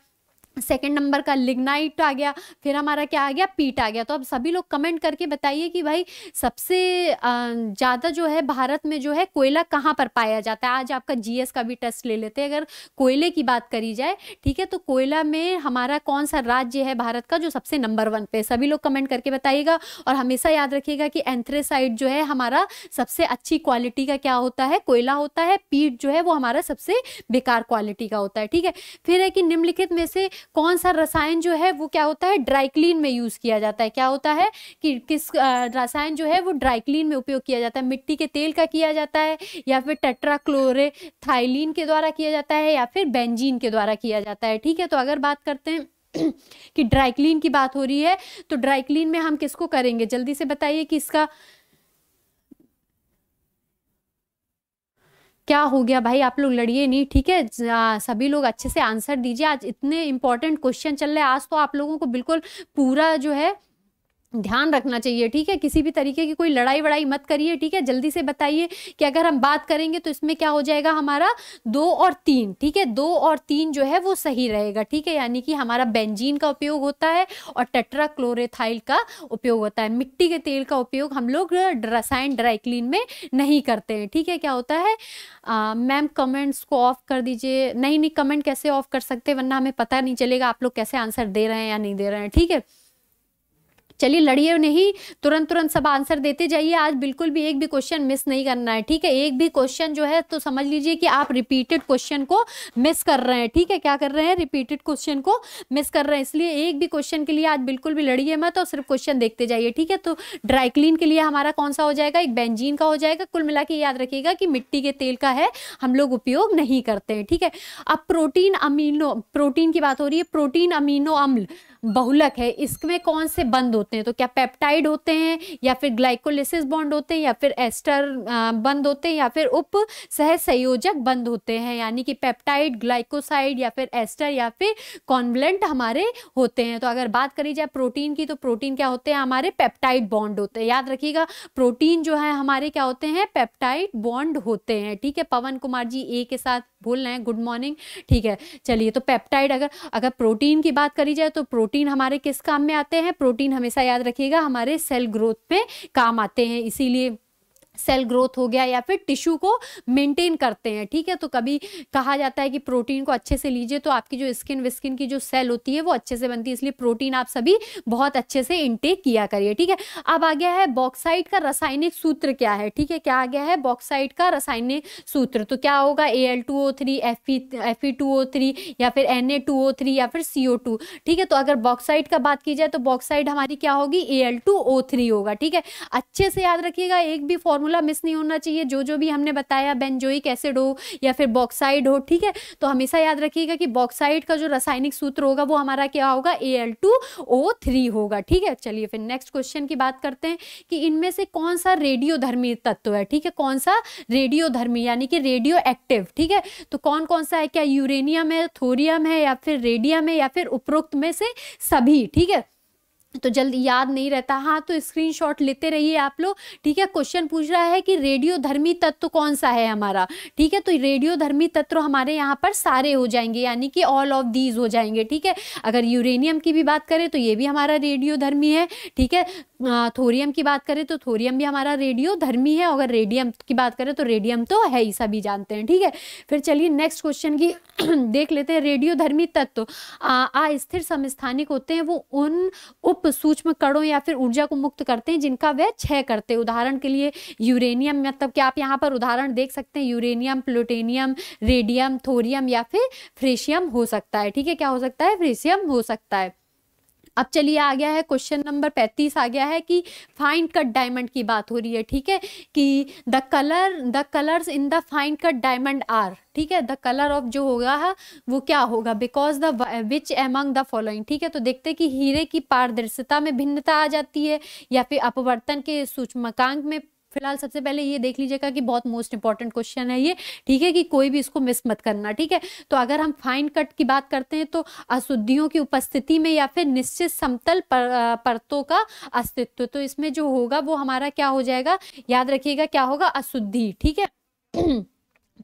सेकेंड नंबर का लिग्नाइट आ गया फिर हमारा क्या आ गया पीट आ गया तो अब सभी लोग कमेंट करके बताइए कि भाई सबसे ज़्यादा जो है भारत में जो है कोयला कहाँ पर पाया जाता है आज आपका जीएस का भी टेस्ट ले लेते हैं अगर कोयले की बात करी जाए ठीक है तो कोयला में हमारा कौन सा राज्य है भारत का जो सबसे नंबर वन पे सभी लोग कमेंट करके बताइएगा और हमेशा याद रखिएगा कि एंथ्रेसाइड जो है हमारा सबसे अच्छी क्वालिटी का क्या होता है कोयला होता है पीट जो है वो हमारा सबसे बेकार क्वालिटी का होता है ठीक है फिर है कि निम्नलिखित में से कौन सा रसायन जो है वो क्या होता है क्लीन में यूज़ किया जाता है क्या होता है कि किस रसायन जो है वो क्लीन में उपयोग किया जाता है मिट्टी के तेल का किया जाता है या फिर टेट्राक्लोरे थाइलिन के द्वारा किया जाता है या फिर बेंजीन के द्वारा किया जाता है ठीक है तो अगर बात करते हैं कि ड्राई क्लीन की बात हो रही है तो ड्राई क्लीन में हम किसको करेंगे जल्दी से बताइए कि इसका क्या हो गया भाई आप लोग लड़िए नहीं ठीक है सभी लोग अच्छे से आंसर दीजिए आज इतने इंपॉर्टेंट क्वेश्चन चल रहे हैं आज तो आप लोगों को बिल्कुल पूरा जो है ध्यान रखना चाहिए ठीक है किसी भी तरीके की कोई लड़ाई वड़ाई मत करिए ठीक है जल्दी से बताइए कि अगर हम बात करेंगे तो इसमें क्या हो जाएगा हमारा दो और तीन ठीक है दो और तीन जो है वो सही रहेगा ठीक है यानी कि हमारा बेंजीन का उपयोग होता है और टेट्रा क्लोरेथाइल का उपयोग होता है मिट्टी के तेल का उपयोग हम लोग रसायन क्लीन में नहीं करते हैं ठीक है क्या होता है मैम कमेंट्स को ऑफ कर दीजिए नहीं नहीं कमेंट कैसे ऑफ कर सकते वरना हमें पता नहीं चलेगा आप लोग कैसे आंसर दे रहे हैं या नहीं दे रहे हैं ठीक है चलिए लड़िए नहीं तुरंत तुरंत सब आंसर देते जाइए आज बिल्कुल भी एक भी क्वेश्चन मिस नहीं करना है ठीक है एक भी क्वेश्चन जो है तो समझ लीजिए कि आप रिपीटेड क्वेश्चन को मिस कर रहे हैं ठीक है क्या कर रहे हैं रिपीटेड क्वेश्चन को मिस कर रहे हैं इसलिए एक भी क्वेश्चन के लिए आज बिल्कुल भी लड़िए मत और सिर्फ क्वेश्चन देखते जाइए ठीक है तो ड्राई क्लीन के लिए हमारा कौन सा हो जाएगा एक बेंजीन का हो जाएगा कुल मिला के याद रखिएगा कि मिट्टी के तेल का है हम लोग उपयोग नहीं करते हैं ठीक है अब प्रोटीन अमीनो प्रोटीन की बात हो रही है प्रोटीन अमीनो अम्ल बहुलक है इसमें कौन से बंद होते हैं तो क्या पेप्टाइड होते हैं या फिर ग्लाइकोलिसिस बॉन्ड होते हैं या फिर एस्टर बंद होते हैं या फिर उप सह संयोजक बंद होते हैं यानी कि पेप्टाइड ग्लाइकोसाइड या फिर एस्टर या फिर कॉन्वलेंट हमारे होते हैं तो अगर बात करी जाए प्रोटीन की तो प्रोटीन क्या होते हैं हमारे पेप्टाइड बॉन्ड होते हैं याद रखिएगा प्रोटीन जो है हमारे क्या होते हैं पेप्टाइड बॉन्ड होते हैं ठीक है पवन कुमार जी ए के साथ रहे हैं गुड मॉर्निंग ठीक है चलिए तो पेप्टाइड अगर अगर प्रोटीन की बात करी जाए तो प्रोटीन हमारे किस काम में आते हैं प्रोटीन हमेशा याद रखिएगा हमारे सेल ग्रोथ में काम आते हैं इसीलिए सेल ग्रोथ हो गया या फिर टिश्यू को मेंटेन करते हैं ठीक है तो कभी कहा जाता है कि प्रोटीन को अच्छे से लीजिए तो आपकी जो स्किन विस्किन की जो सेल होती है वो अच्छे से बनती है इसलिए प्रोटीन आप सभी बहुत अच्छे से इनटेक किया करिए ठीक है अब आ गया है बॉक्साइड का रासायनिक सूत्र क्या है ठीक है क्या आ गया है बॉक्साइड का रासायनिक सूत्र तो क्या होगा A L two O three F E F E two O three या फिर N A two O three या फिर सी ओ टू ठीक है तो अगर बॉक्साइड का बात की जाए तो बॉक्साइड हमारी क्या होगी A L two O three होगा ठीक है अच्छे से याद रखिएगा एक भी फॉर्मूला फार्मूला मिस नहीं होना चाहिए जो जो भी हमने बताया बेंजोइक एसिड हो या फिर बॉक्साइड हो ठीक है तो हमेशा याद रखिएगा कि बॉक्साइड का जो रासायनिक सूत्र होगा वो हमारा क्या होगा A L two O three होगा ठीक है चलिए फिर नेक्स्ट क्वेश्चन की बात करते हैं कि इनमें से कौन सा रेडियोधर्मी तत्व है ठीक है कौन सा रेडियोधर्मी यानी कि रेडियो एक्टिव ठीक है तो कौन कौन सा है क्या यूरेनियम है थोरियम है या फिर रेडियम है या फिर उपरोक्त में से सभी ठीक है तो जल्द याद नहीं रहता हाँ तो स्क्रीनशॉट लेते रहिए आप लोग ठीक है क्वेश्चन पूछ रहा है कि रेडियो धर्मी तत्व कौन सा है हमारा ठीक है तो रेडियो धर्मी तत्व हमारे यहाँ पर सारे हो जाएंगे यानी कि ऑल ऑफ दीज हो जाएंगे ठीक है अगर यूरेनियम की भी बात करें तो ये भी हमारा रेडियो धर्मी है ठीक है थोरियम की बात करें तो थोरियम भी हमारा रेडियो धर्मी है अगर रेडियम की बात करें तो रेडियम तो है ही सभी जानते हैं ठीक है फिर चलिए नेक्स्ट क्वेश्चन की देख लेते हैं रेडियो धर्मी तत्व अस्थिर समस्थानिक होते हैं वो उन उप सूक्ष्म कड़ों या फिर ऊर्जा को मुक्त करते हैं जिनका वह क्षय करते हैं उदाहरण के लिए यूरेनियम मतलब कि आप यहाँ पर उदाहरण देख सकते हैं यूरेनियम प्लूटेनियम रेडियम थोरियम या फिर फ्रेशियम हो सकता है ठीक है क्या हो सकता है फ्रेशियम हो सकता है अब चलिए आ गया है क्वेश्चन नंबर पैंतीस आ गया है कि फाइन कट डायमंड की बात हो रही है ठीक है कि the colour the colours in the fine cut diamond are ठीक है द कलर ऑफ जो होगा वो क्या होगा because the which among the following ठीक है तो देखते हैं कि हीरे की पारदर्शिता में भिन्नता आ जाती है या फिर अपवर्तन के सूचमकांक में फिलहाल सबसे पहले ये देख लीजिएगा कि बहुत मोस्ट इंपॉर्टेंट क्वेश्चन है ये ठीक है कि कोई भी इसको मिस मत करना ठीक है तो अगर हम फाइन कट की बात करते हैं तो अशुद्धियों की उपस्थिति में या फिर निश्चित समतल पर, परतों का अस्तित्व तो इसमें जो होगा वो हमारा क्या हो जाएगा याद रखिएगा क्या होगा अशुद्धि ठीक है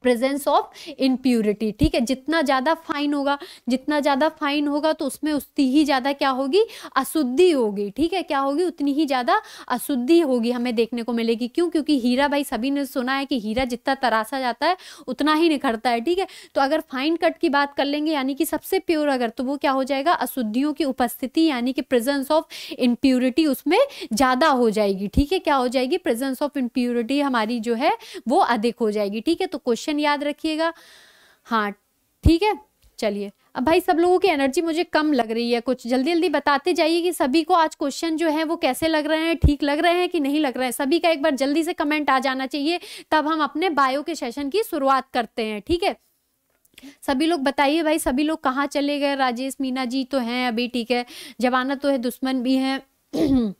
प्रेजेंस ऑफ इनप्योरिटी ठीक है जितना ज़्यादा फाइन होगा जितना ज़्यादा फाइन होगा तो उसमें उतनी ही ज़्यादा क्या होगी अशुद्धि होगी ठीक है क्या होगी उतनी ही ज़्यादा अशुद्धि होगी हमें देखने को मिलेगी क्यों क्योंकि हीरा भाई सभी ने सुना है कि हीरा जितना तरासा जाता है उतना ही निखरता है ठीक है तो अगर फाइन कट की बात कर लेंगे यानी कि सबसे प्योर अगर तो वो क्या हो जाएगा अशुद्धियों की उपस्थिति यानी कि प्रेजेंस ऑफ इनप्योरिटी उसमें ज़्यादा हो जाएगी ठीक है क्या हो जाएगी प्रेजेंस ऑफ इनप्योरिटी हमारी जो है वो अधिक हो जाएगी ठीक है तो क्वेश्चन क्वेश्चन याद रखिएगा हाँ ठीक है चलिए अब भाई सब लोगों की एनर्जी मुझे कम लग रही है कुछ जल्दी जल्दी बताते जाइए कि सभी को आज क्वेश्चन जो है वो कैसे लग रहे हैं ठीक लग रहे हैं कि नहीं लग रहे हैं सभी का एक बार जल्दी से कमेंट आ जाना चाहिए तब हम अपने बायो के सेशन की शुरुआत करते हैं ठीक है सभी लोग बताइए भाई सभी लोग कहाँ चले गए राजेश मीना जी तो हैं अभी ठीक है जवाना तो है दुश्मन भी हैं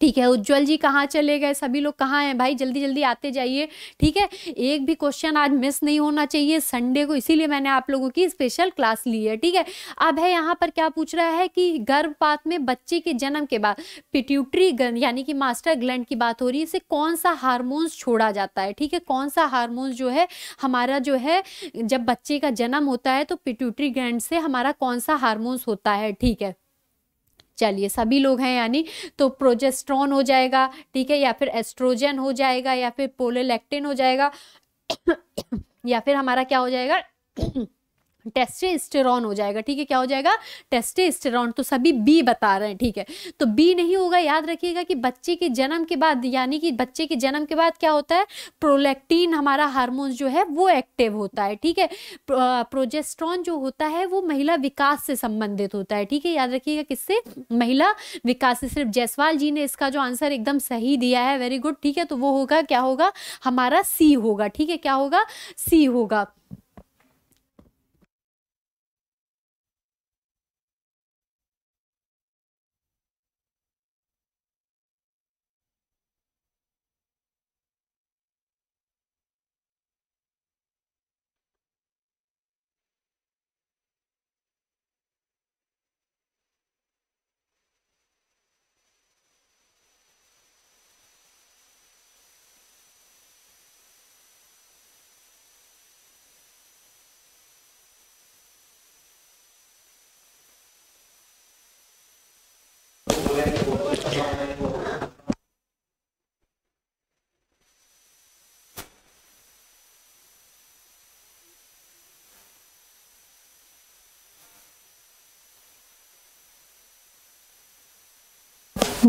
ठीक है उज्जवल जी कहाँ चले गए सभी लोग कहाँ हैं भाई जल्दी जल्दी आते जाइए ठीक है एक भी क्वेश्चन आज मिस नहीं होना चाहिए संडे को इसीलिए मैंने आप लोगों की स्पेशल क्लास ली है ठीक है अब है यहाँ पर क्या पूछ रहा है कि गर्भपात में बच्चे के जन्म के बाद पिट्यूटरी गन यानी कि मास्टर ग्लैंड की बात हो रही है इसे कौन सा हारमोन्स छोड़ा जाता है ठीक है कौन सा हारमोन्स जो है हमारा जो है जब बच्चे का जन्म होता है तो पिट्यूटरी ग्लैंड से हमारा कौन सा हारमोन्स होता है ठीक है चलिए सभी लोग हैं यानी तो प्रोजेस्ट्रॉन हो जाएगा ठीक है या फिर एस्ट्रोजन हो जाएगा या फिर पोलोलैक्टिन हो जाएगा या फिर हमारा क्या हो जाएगा टेस्टेस्टेरॉन हो जाएगा ठीक है क्या हो जाएगा टेस्टेस्टेरॉन तो सभी बी बता रहे हैं ठीक है तो बी नहीं होगा याद रखिएगा कि बच्चे के जन्म के बाद यानी कि बच्चे के जन्म के बाद क्या होता है प्रोलेक्टीन हमारा हार्मोन जो है वो एक्टिव होता है ठीक है प्रोजेस्ट्रॉन जो होता है वो महिला विकास से संबंधित होता है ठीक है याद रखिएगा किससे महिला विकास से सिर्फ जयसवाल जी ने इसका जो आंसर एकदम सही दिया है वेरी गुड ठीक है तो वो होगा क्या होगा हमारा सी होगा ठीक है क्या होगा सी होगा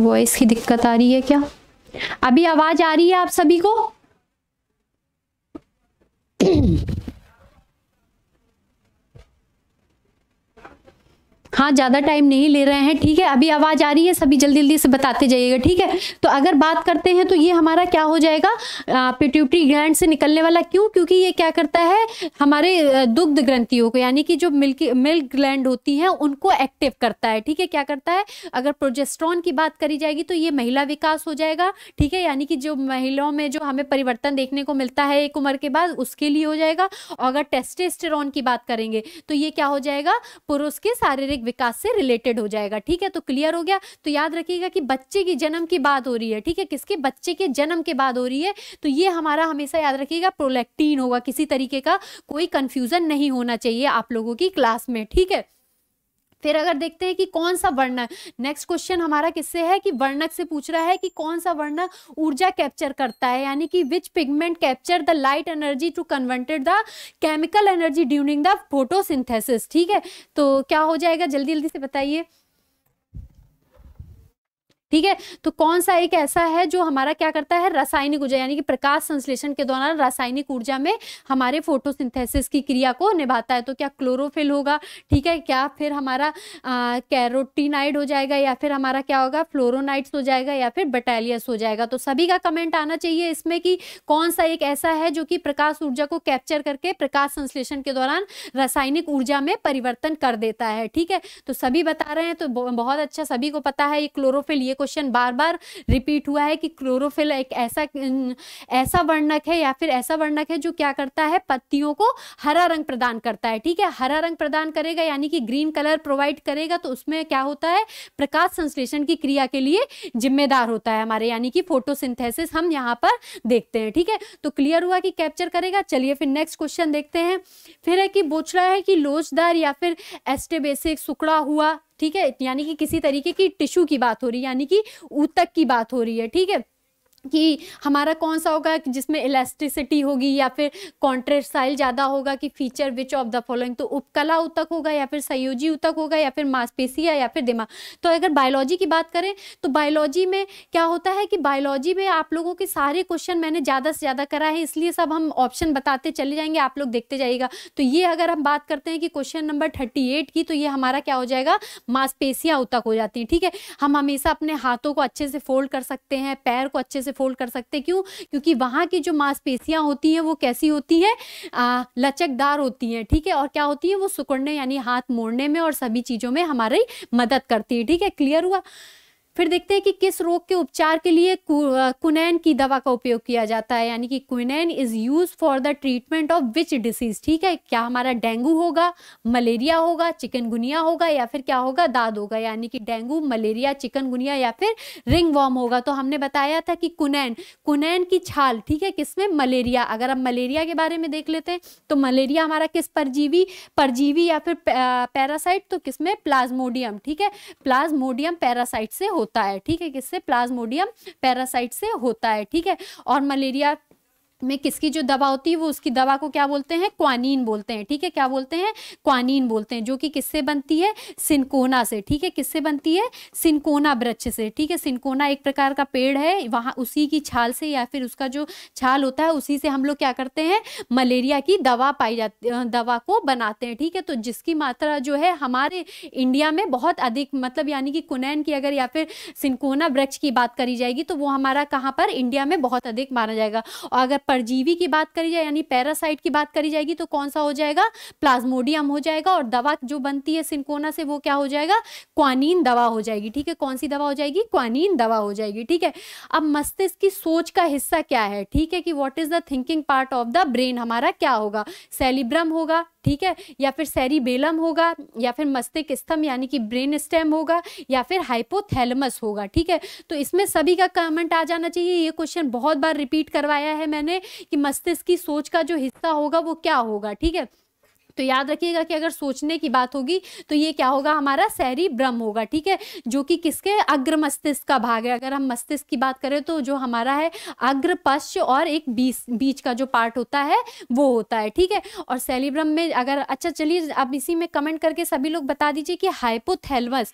वॉइस की दिक्कत आ रही है क्या अभी आवाज़ आ रही है आप सभी को हाँ ज़्यादा टाइम नहीं ले रहे हैं ठीक है अभी आवाज़ आ रही है सभी जल्दी जल्दी से बताते जाइएगा ठीक है तो अगर बात करते हैं तो ये हमारा क्या हो जाएगा पिट्यूटरी ग्लैंड से निकलने वाला क्यों क्योंकि ये क्या करता है हमारे दुग्ध ग्रंथियों को यानी कि जो मिल्क मिल्क ग्लैंड होती है उनको एक्टिव करता है ठीक है क्या करता है अगर प्रोजेस्ट्रॉन की बात करी जाएगी तो ये महिला विकास हो जाएगा ठीक है यानी कि जो महिलाओं में जो हमें परिवर्तन देखने को मिलता है एक उम्र के बाद उसके लिए हो जाएगा और अगर टेस्टेस्टेरॉन की बात करेंगे तो ये क्या हो जाएगा पुरुष के शारीरिक विकास से रिलेटेड हो जाएगा ठीक है तो क्लियर हो गया तो याद रखिएगा कि बच्चे की जन्म की बात हो रही है ठीक है किसके बच्चे के जन्म के बाद हो रही है तो ये हमारा हमेशा याद रखिएगा प्रोलेक्टीन होगा किसी तरीके का कोई कन्फ्यूज़न नहीं होना चाहिए आप लोगों की क्लास में ठीक है फिर अगर देखते हैं कि कौन सा वर्णक नेक्स्ट क्वेश्चन हमारा किससे है कि वर्णक से पूछ रहा है कि कौन सा वर्णक ऊर्जा कैप्चर करता है यानी कि which pigment capture the light energy to converted the chemical energy during the photosynthesis ठीक है तो क्या हो जाएगा जल्दी जल्दी से बताइए ठीक है तो कौन सा एक ऐसा है जो हमारा क्या करता है रासायनिक ऊर्जा यानी कि प्रकाश संश्लेषण के दौरान रासायनिक ऊर्जा में हमारे फोटोसिंथेसिस की क्रिया को निभाता है तो क्या क्लोरोफिल होगा ठीक है क्या फिर हमारा कैरोटीनाइड हो जाएगा या फिर हमारा क्या होगा फ्लोरोनाइड्स हो जाएगा या फिर बटालियस हो जाएगा तो सभी का कमेंट आना चाहिए इसमें कि कौन सा एक ऐसा है जो कि प्रकाश ऊर्जा को कैप्चर करके प्रकाश संश्लेषण के दौरान रासायनिक ऊर्जा में परिवर्तन कर देता है ठीक है तो सभी बता रहे हैं तो बहुत अच्छा सभी को पता है ये क्लोरोफिल ये क्वेश्चन बार बार रिपीट हुआ है कि क्लोरोफिल एक ऐसा ऐसा वर्णक है या फिर ऐसा वर्णक है जो क्या करता है पत्तियों को हरा रंग प्रदान करता है ठीक है हरा रंग प्रदान करेगा यानी कि ग्रीन कलर प्रोवाइड करेगा तो उसमें क्या होता है प्रकाश संश्लेषण की क्रिया के लिए जिम्मेदार होता है हमारे यानी कि फोटोसिंथेसिस हम यहाँ पर देखते हैं ठीक है तो क्लियर हुआ कि कैप्चर करेगा चलिए फिर नेक्स्ट क्वेश्चन देखते हैं फिर है कि बोच रहा है कि लोचदार या फिर एस्टेबेसिक सुकड़ा हुआ ठीक है यानी कि किसी तरीके की टिश्यू की बात हो रही है यानी कि ऊतक की बात हो रही है ठीक है कि हमारा कौन सा होगा जिसमें इलास्टिसिटी होगी या फिर कॉन्ट्रेसाइल ज़्यादा होगा कि feature which of the following तो उपकला उतक होगा या फिर संयोजी उतक होगा या फिर मांसपेशिया या फिर दिमाग तो अगर बायोलॉजी की बात करें तो बायोलॉजी में क्या होता है कि बायोलॉजी में आप लोगों के सारे क्वेश्चन मैंने ज़्यादा से ज़्यादा करा है इसलिए सब हम ऑप्शन बताते चले जाएंगे आप लोग देखते जाइएगा तो ये अगर हम बात करते हैं कि क्वेश्चन नंबर थर्टी एट की तो ये हमारा क्या हो जाएगा मांसपेशियाँ उतक हो जाती है ठीक है हम हमेशा अपने हाथों को अच्छे से फोल्ड कर सकते हैं पैर को अच्छे से से फोल्ड कर सकते क्यों क्योंकि वहाँ की जो मांसपेशियाँ होती हैं वो कैसी होती हैं लचकदार होती हैं ठीक है और क्या होती है वो सुकड़ने यानी हाथ मोड़ने में और सभी चीज़ों में हमारी मदद करती है ठीक है क्लियर हुआ फिर देखते हैं कि किस रोग के उपचार के लिए कुनैन की दवा का उपयोग किया जाता है यानी कि quinine is use for the treatment of which disease ठीक है क्या हमारा डेंगू होगा मलेरिया होगा चिकनगुनिया होगा या फिर क्या होगा दाद होगा यानी कि डेंगू मलेरिया चिकनगुनिया या फिर रिंग वॉर्म होगा तो हमने बताया था कि कुनैन कुनैन की छाल ठीक है किसमें मलेरिया अगर हम मलेरिया के बारे में देख लेते हैं तो मलेरिया हमारा किस परजीवी परजीवी या फिर पैरासाइट तो किसमें प्लाज्मोडियम ठीक है प्लाज्मोडियम पैरासाइट से हो होता है ठीक है किससे प्लाज्मोडियम पैरासाइट से होता है ठीक है और मलेरिया में किसकी जो दवा होती है वो उसकी दवा को क्या बोलते हैं क्वानीन बोलते हैं ठीक है क्या बोलते हैं क्वानीन बोलते हैं जो कि किससे बनती है सिनकोना से ठीक है किससे बनती है सिनकोना वृक्ष से ठीक है सिनकोना एक प्रकार का पेड़ है वहाँ उसी की छाल से या फिर उसका जो छाल होता है उसी से हम लोग क्या करते हैं मलेरिया की दवा पाई जाती दवा को बनाते हैं ठीक है तो जिसकी मात्रा जो है हमारे इंडिया में बहुत अधिक मतलब यानी कि कुनैन की अगर या फिर सिनकोना वृक्ष की बात करी जाएगी तो वो हमारा कहाँ पर इंडिया में बहुत अधिक माना जाएगा और अगर परजीवी की बात करी जाए यानी पैरासाइट की बात करी जाएगी तो कौन सा हो जाएगा प्लाज्मोडियम हो जाएगा और दवा जो बनती है सिंकोना से वो क्या हो जाएगा क्वानीन दवा हो जाएगी ठीक है कौन सी दवा हो जाएगी क्वानीन दवा हो जाएगी ठीक है अब मस्तिष्क की सोच का हिस्सा क्या है ठीक है कि what is the thinking part of the brain हमारा क्या होगा सेलिब्रम होगा ठीक है या फिर सेरिबेलम होगा या फिर मस्तिष्क स्तंभ यानी कि ब्रेन स्टेम होगा या फिर हाइपोथैलमस होगा ठीक है तो इसमें सभी का कमेंट आ जाना चाहिए ये क्वेश्चन बहुत बार रिपीट करवाया है मैंने कि मस्तिष्क की सोच का जो हिस्सा होगा वो क्या होगा ठीक है तो याद रखिएगा कि अगर सोचने की बात होगी तो ये क्या होगा हमारा सैरी ब्रह्म होगा ठीक है जो कि किसके अग्र मस्तिष्क का भाग है अगर हम मस्तिष्क की बात करें तो जो हमारा है अग्र पश्च और एक बीच बीच का जो पार्ट होता है वो होता है ठीक है और सैलीब्रम में अगर अच्छा चलिए अब इसी में कमेंट करके सभी लोग बता दीजिए कि हाइपोथेलमस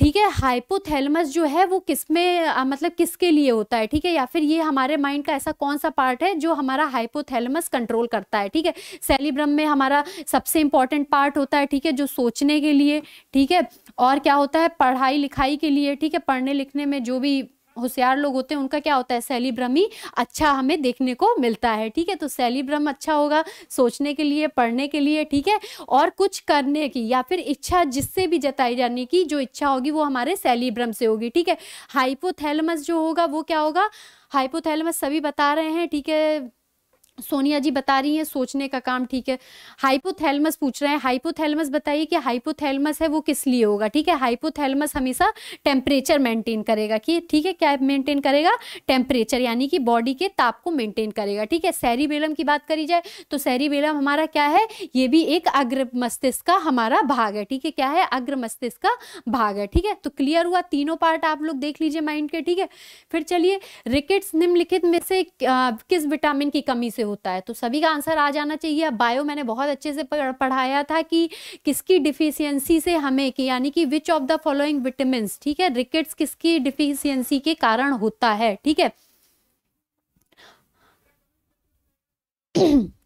ठीक है हाइपोथैलेमस जो है वो किस में मतलब किसके लिए होता है ठीक है या फिर ये हमारे माइंड का ऐसा कौन सा पार्ट है जो हमारा हाइपोथैलेमस कंट्रोल करता है ठीक है सेलिब्रम में हमारा सबसे इंपॉर्टेंट पार्ट होता है ठीक है जो सोचने के लिए ठीक है और क्या होता है पढ़ाई लिखाई के लिए ठीक है पढ़ने लिखने में जो भी होशियार लोग होते हैं उनका क्या होता है सैलीब्रम ही अच्छा हमें देखने को मिलता है ठीक है तो शैलीभ्रम अच्छा होगा सोचने के लिए पढ़ने के लिए ठीक है और कुछ करने की या फिर इच्छा जिससे भी जताई जाने की जो इच्छा होगी वो हमारे शैलीभ्रम से होगी ठीक है हाइपोथैलमस जो होगा वो क्या होगा हाइपोथैलमस सभी बता रहे हैं ठीक है सोनिया जी बता रही हैं सोचने का काम ठीक है हाइपोथैलमस पूछ रहे हैं हाइपोथैलमस बताइए कि हाइपोथैलमस है वो किस लिए होगा ठीक है हाइपोथैलमस हमेशा टेम्परेचर मेंटेन करेगा कि ठीक है क्या मेंटेन करेगा टेम्परेचर यानी कि बॉडी के ताप को मेंटेन करेगा ठीक है सैरी बेलम की बात करी जाए तो सैरी बेलम हमारा क्या है ये भी एक अग्र मस्तिष्क का हमारा भाग है ठीक है क्या है अग्र मस्तिष्क का भाग है ठीक है तो क्लियर हुआ तीनों पार्ट आप लोग देख लीजिए माइंड के ठीक है फिर चलिए रिकेट्स निम्नलिखित में से किस विटामिन की कमी से हो होता है तो सभी का आंसर आ जाना चाहिए अब बायो मैंने बहुत अच्छे से पढ़ाया था कि किसकी डिफिशियंसी से हमें कि यानी कि which of the following vitamin ठीक है रिकेट्स किसकी डिफिशियंसी के कारण होता है ठीक है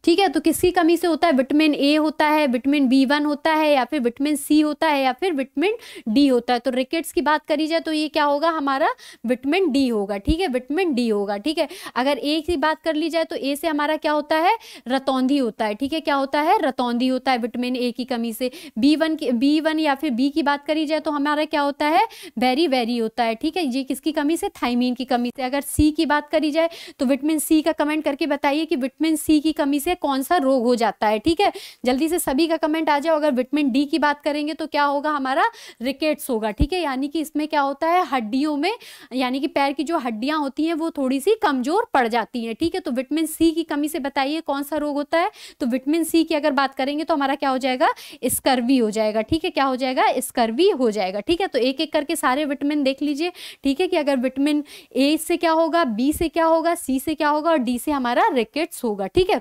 ठीक है तो किसकी कमी से होता है विटामिन ए होता है विटामिन बी वन होता है या फिर विटामिन सी होता है या फिर विटामिन डी होता है तो रिकेट्स की बात करी जाए तो ये क्या होगा हमारा विटामिन डी होगा ठीक है विटामिन डी होगा ठीक है अगर ए की बात कर ली जाए तो ए से हमारा क्या होता है रतौंधी होता है ठीक है क्या होता है रतौंधी होता है विटामिन ए की कमी से बी वन की बी वन या फिर बी की बात करी जाए तो हमारा क्या होता है वेरी वेरी होता है ठीक है ये किसकी कमी से थाइमीन की कमी से अगर सी की बात करी जाए तो विटामिन सी का कमेंट करके बताइए कि विटामिन सी की कमी से कौन सा रोग हो जाता है ठीक है जल्दी से सभी का कमेंट आ जाओ अगर विटामिन डी की बात करेंगे तो क्या होगा हमारा रिकेट्स होगा ठीक है यानी कि इसमें क्या होता है हड्डियों में यानी कि पैर की जो हड्डियां होती हैं वो थोड़ी सी कमज़ोर पड़ जाती हैं ठीक है तो विटामिन सी की कमी से बताइए कौन सा रोग होता है तो विटामिन सी की अगर बात करेंगे तो हमारा क्या हो जाएगा स्कर्वी हो जाएगा ठीक है क्या हो जाएगा स्कर्वी हो जाएगा ठीक है तो एक एक करके सारे विटामिन देख लीजिए ठीक है कि अगर विटामिन ए से क्या होगा बी से क्या होगा सी से क्या होगा और डी से हमारा रिकेट्स होगा ठीक है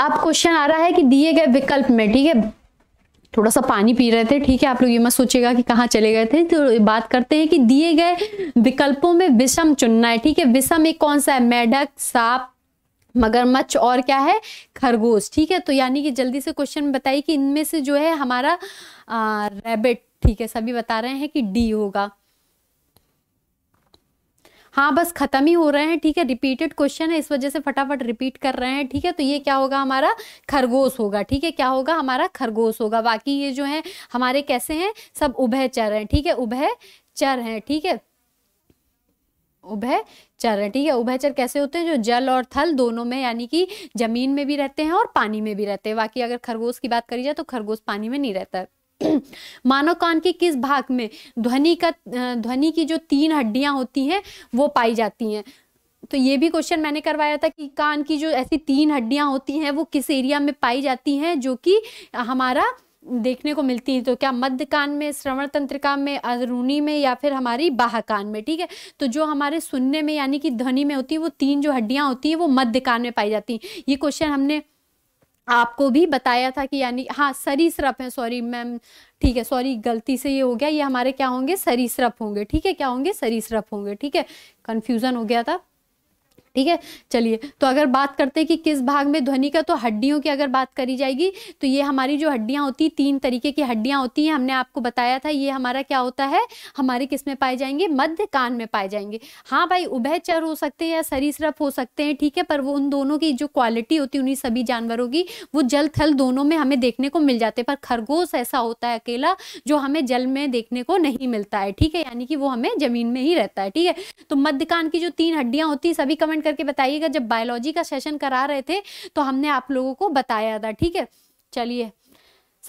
अब क्वेश्चन आ रहा है कि दिए गए विकल्प में ठीक है थोड़ा सा पानी पी रहे थे ठीक है आप लोग ये मत सोचेगा कि कहाँ चले गए थे तो बात करते हैं कि दिए गए विकल्पों में विषम चुनना है ठीक है विषम एक कौन सा है मेढक सांप मगरमच्छ और क्या है खरगोश ठीक है तो यानी कि जल्दी से क्वेश्चन बताइए कि इनमें से जो है हमारा रेबिट ठीक है सभी बता रहे हैं कि डी होगा हाँ बस खत्म ही हो रहे हैं ठीक है रिपीटेड क्वेश्चन है इस वजह से फटाफट रिपीट कर रहे हैं ठीक है तो ये क्या होगा हमारा खरगोश होगा ठीक है क्या होगा हमारा खरगोश होगा बाकी ये जो है हमारे कैसे हैं सब उभय चर हैं ठीक है उभय चर हैं ठीक है उभय चर ठीक है उभयचर कैसे होते हैं जो जल और थल दोनों में यानी कि जमीन में भी रहते हैं और पानी में भी रहते हैं बाकी अगर खरगोश की बात करी जाए तो खरगोश पानी में नहीं रहता है मानव कान के किस भाग में ध्वनि का ध्वनि की जो तीन हड्डियां होती हैं वो पाई जाती हैं तो ये भी क्वेश्चन मैंने करवाया था कि कान की जो ऐसी तीन हड्डियां होती हैं वो किस एरिया में पाई जाती हैं जो कि हमारा देखने को मिलती है तो क्या मध्य कान में श्रवण तंत्रिका में अरूणी में या फिर हमारी बाह कान में ठीक है तो जो हमारे सुनने में यानी कि ध्वनि में होती है वो तीन जो हड्डियां होती है वो मध्य कान में पाई जाती है ये क्वेश्चन हमने आपको भी बताया था कि यानी हाँ सरप है सॉरी मैम ठीक है सॉरी गलती से ये हो गया ये हमारे क्या होंगे सरप होंगे ठीक है क्या होंगे सरप होंगे ठीक है कन्फ्यूज़न हो गया था ठीक है चलिए तो अगर बात करते हैं कि किस भाग में ध्वनि का तो हड्डियों की अगर बात करी जाएगी तो ये हमारी जो हड्डियाँ होती हैं तीन तरीके की हड्डियाँ होती हैं हमने आपको बताया था ये हमारा क्या होता है हमारे किस में पाए जाएंगे मध्य कान में पाए जाएंगे हाँ भाई उभयचर हो सकते हैं या सरीसृप हो सकते हैं ठीक है पर वो उन दोनों की जो क्वालिटी होती है उन्हीं सभी जानवरों की वो जल थल दोनों में हमें देखने को मिल जाते हैं पर खरगोश ऐसा होता है अकेला जो हमें जल में देखने को नहीं मिलता है ठीक है यानी कि वो हमें जमीन में ही रहता है ठीक है तो मध्य कान की जो तीन हड्डियाँ होती हैं सभी कमेंट कमेंट करके बताइएगा जब बायोलॉजी का सेशन करा रहे थे तो हमने आप लोगों को बताया था ठीक है चलिए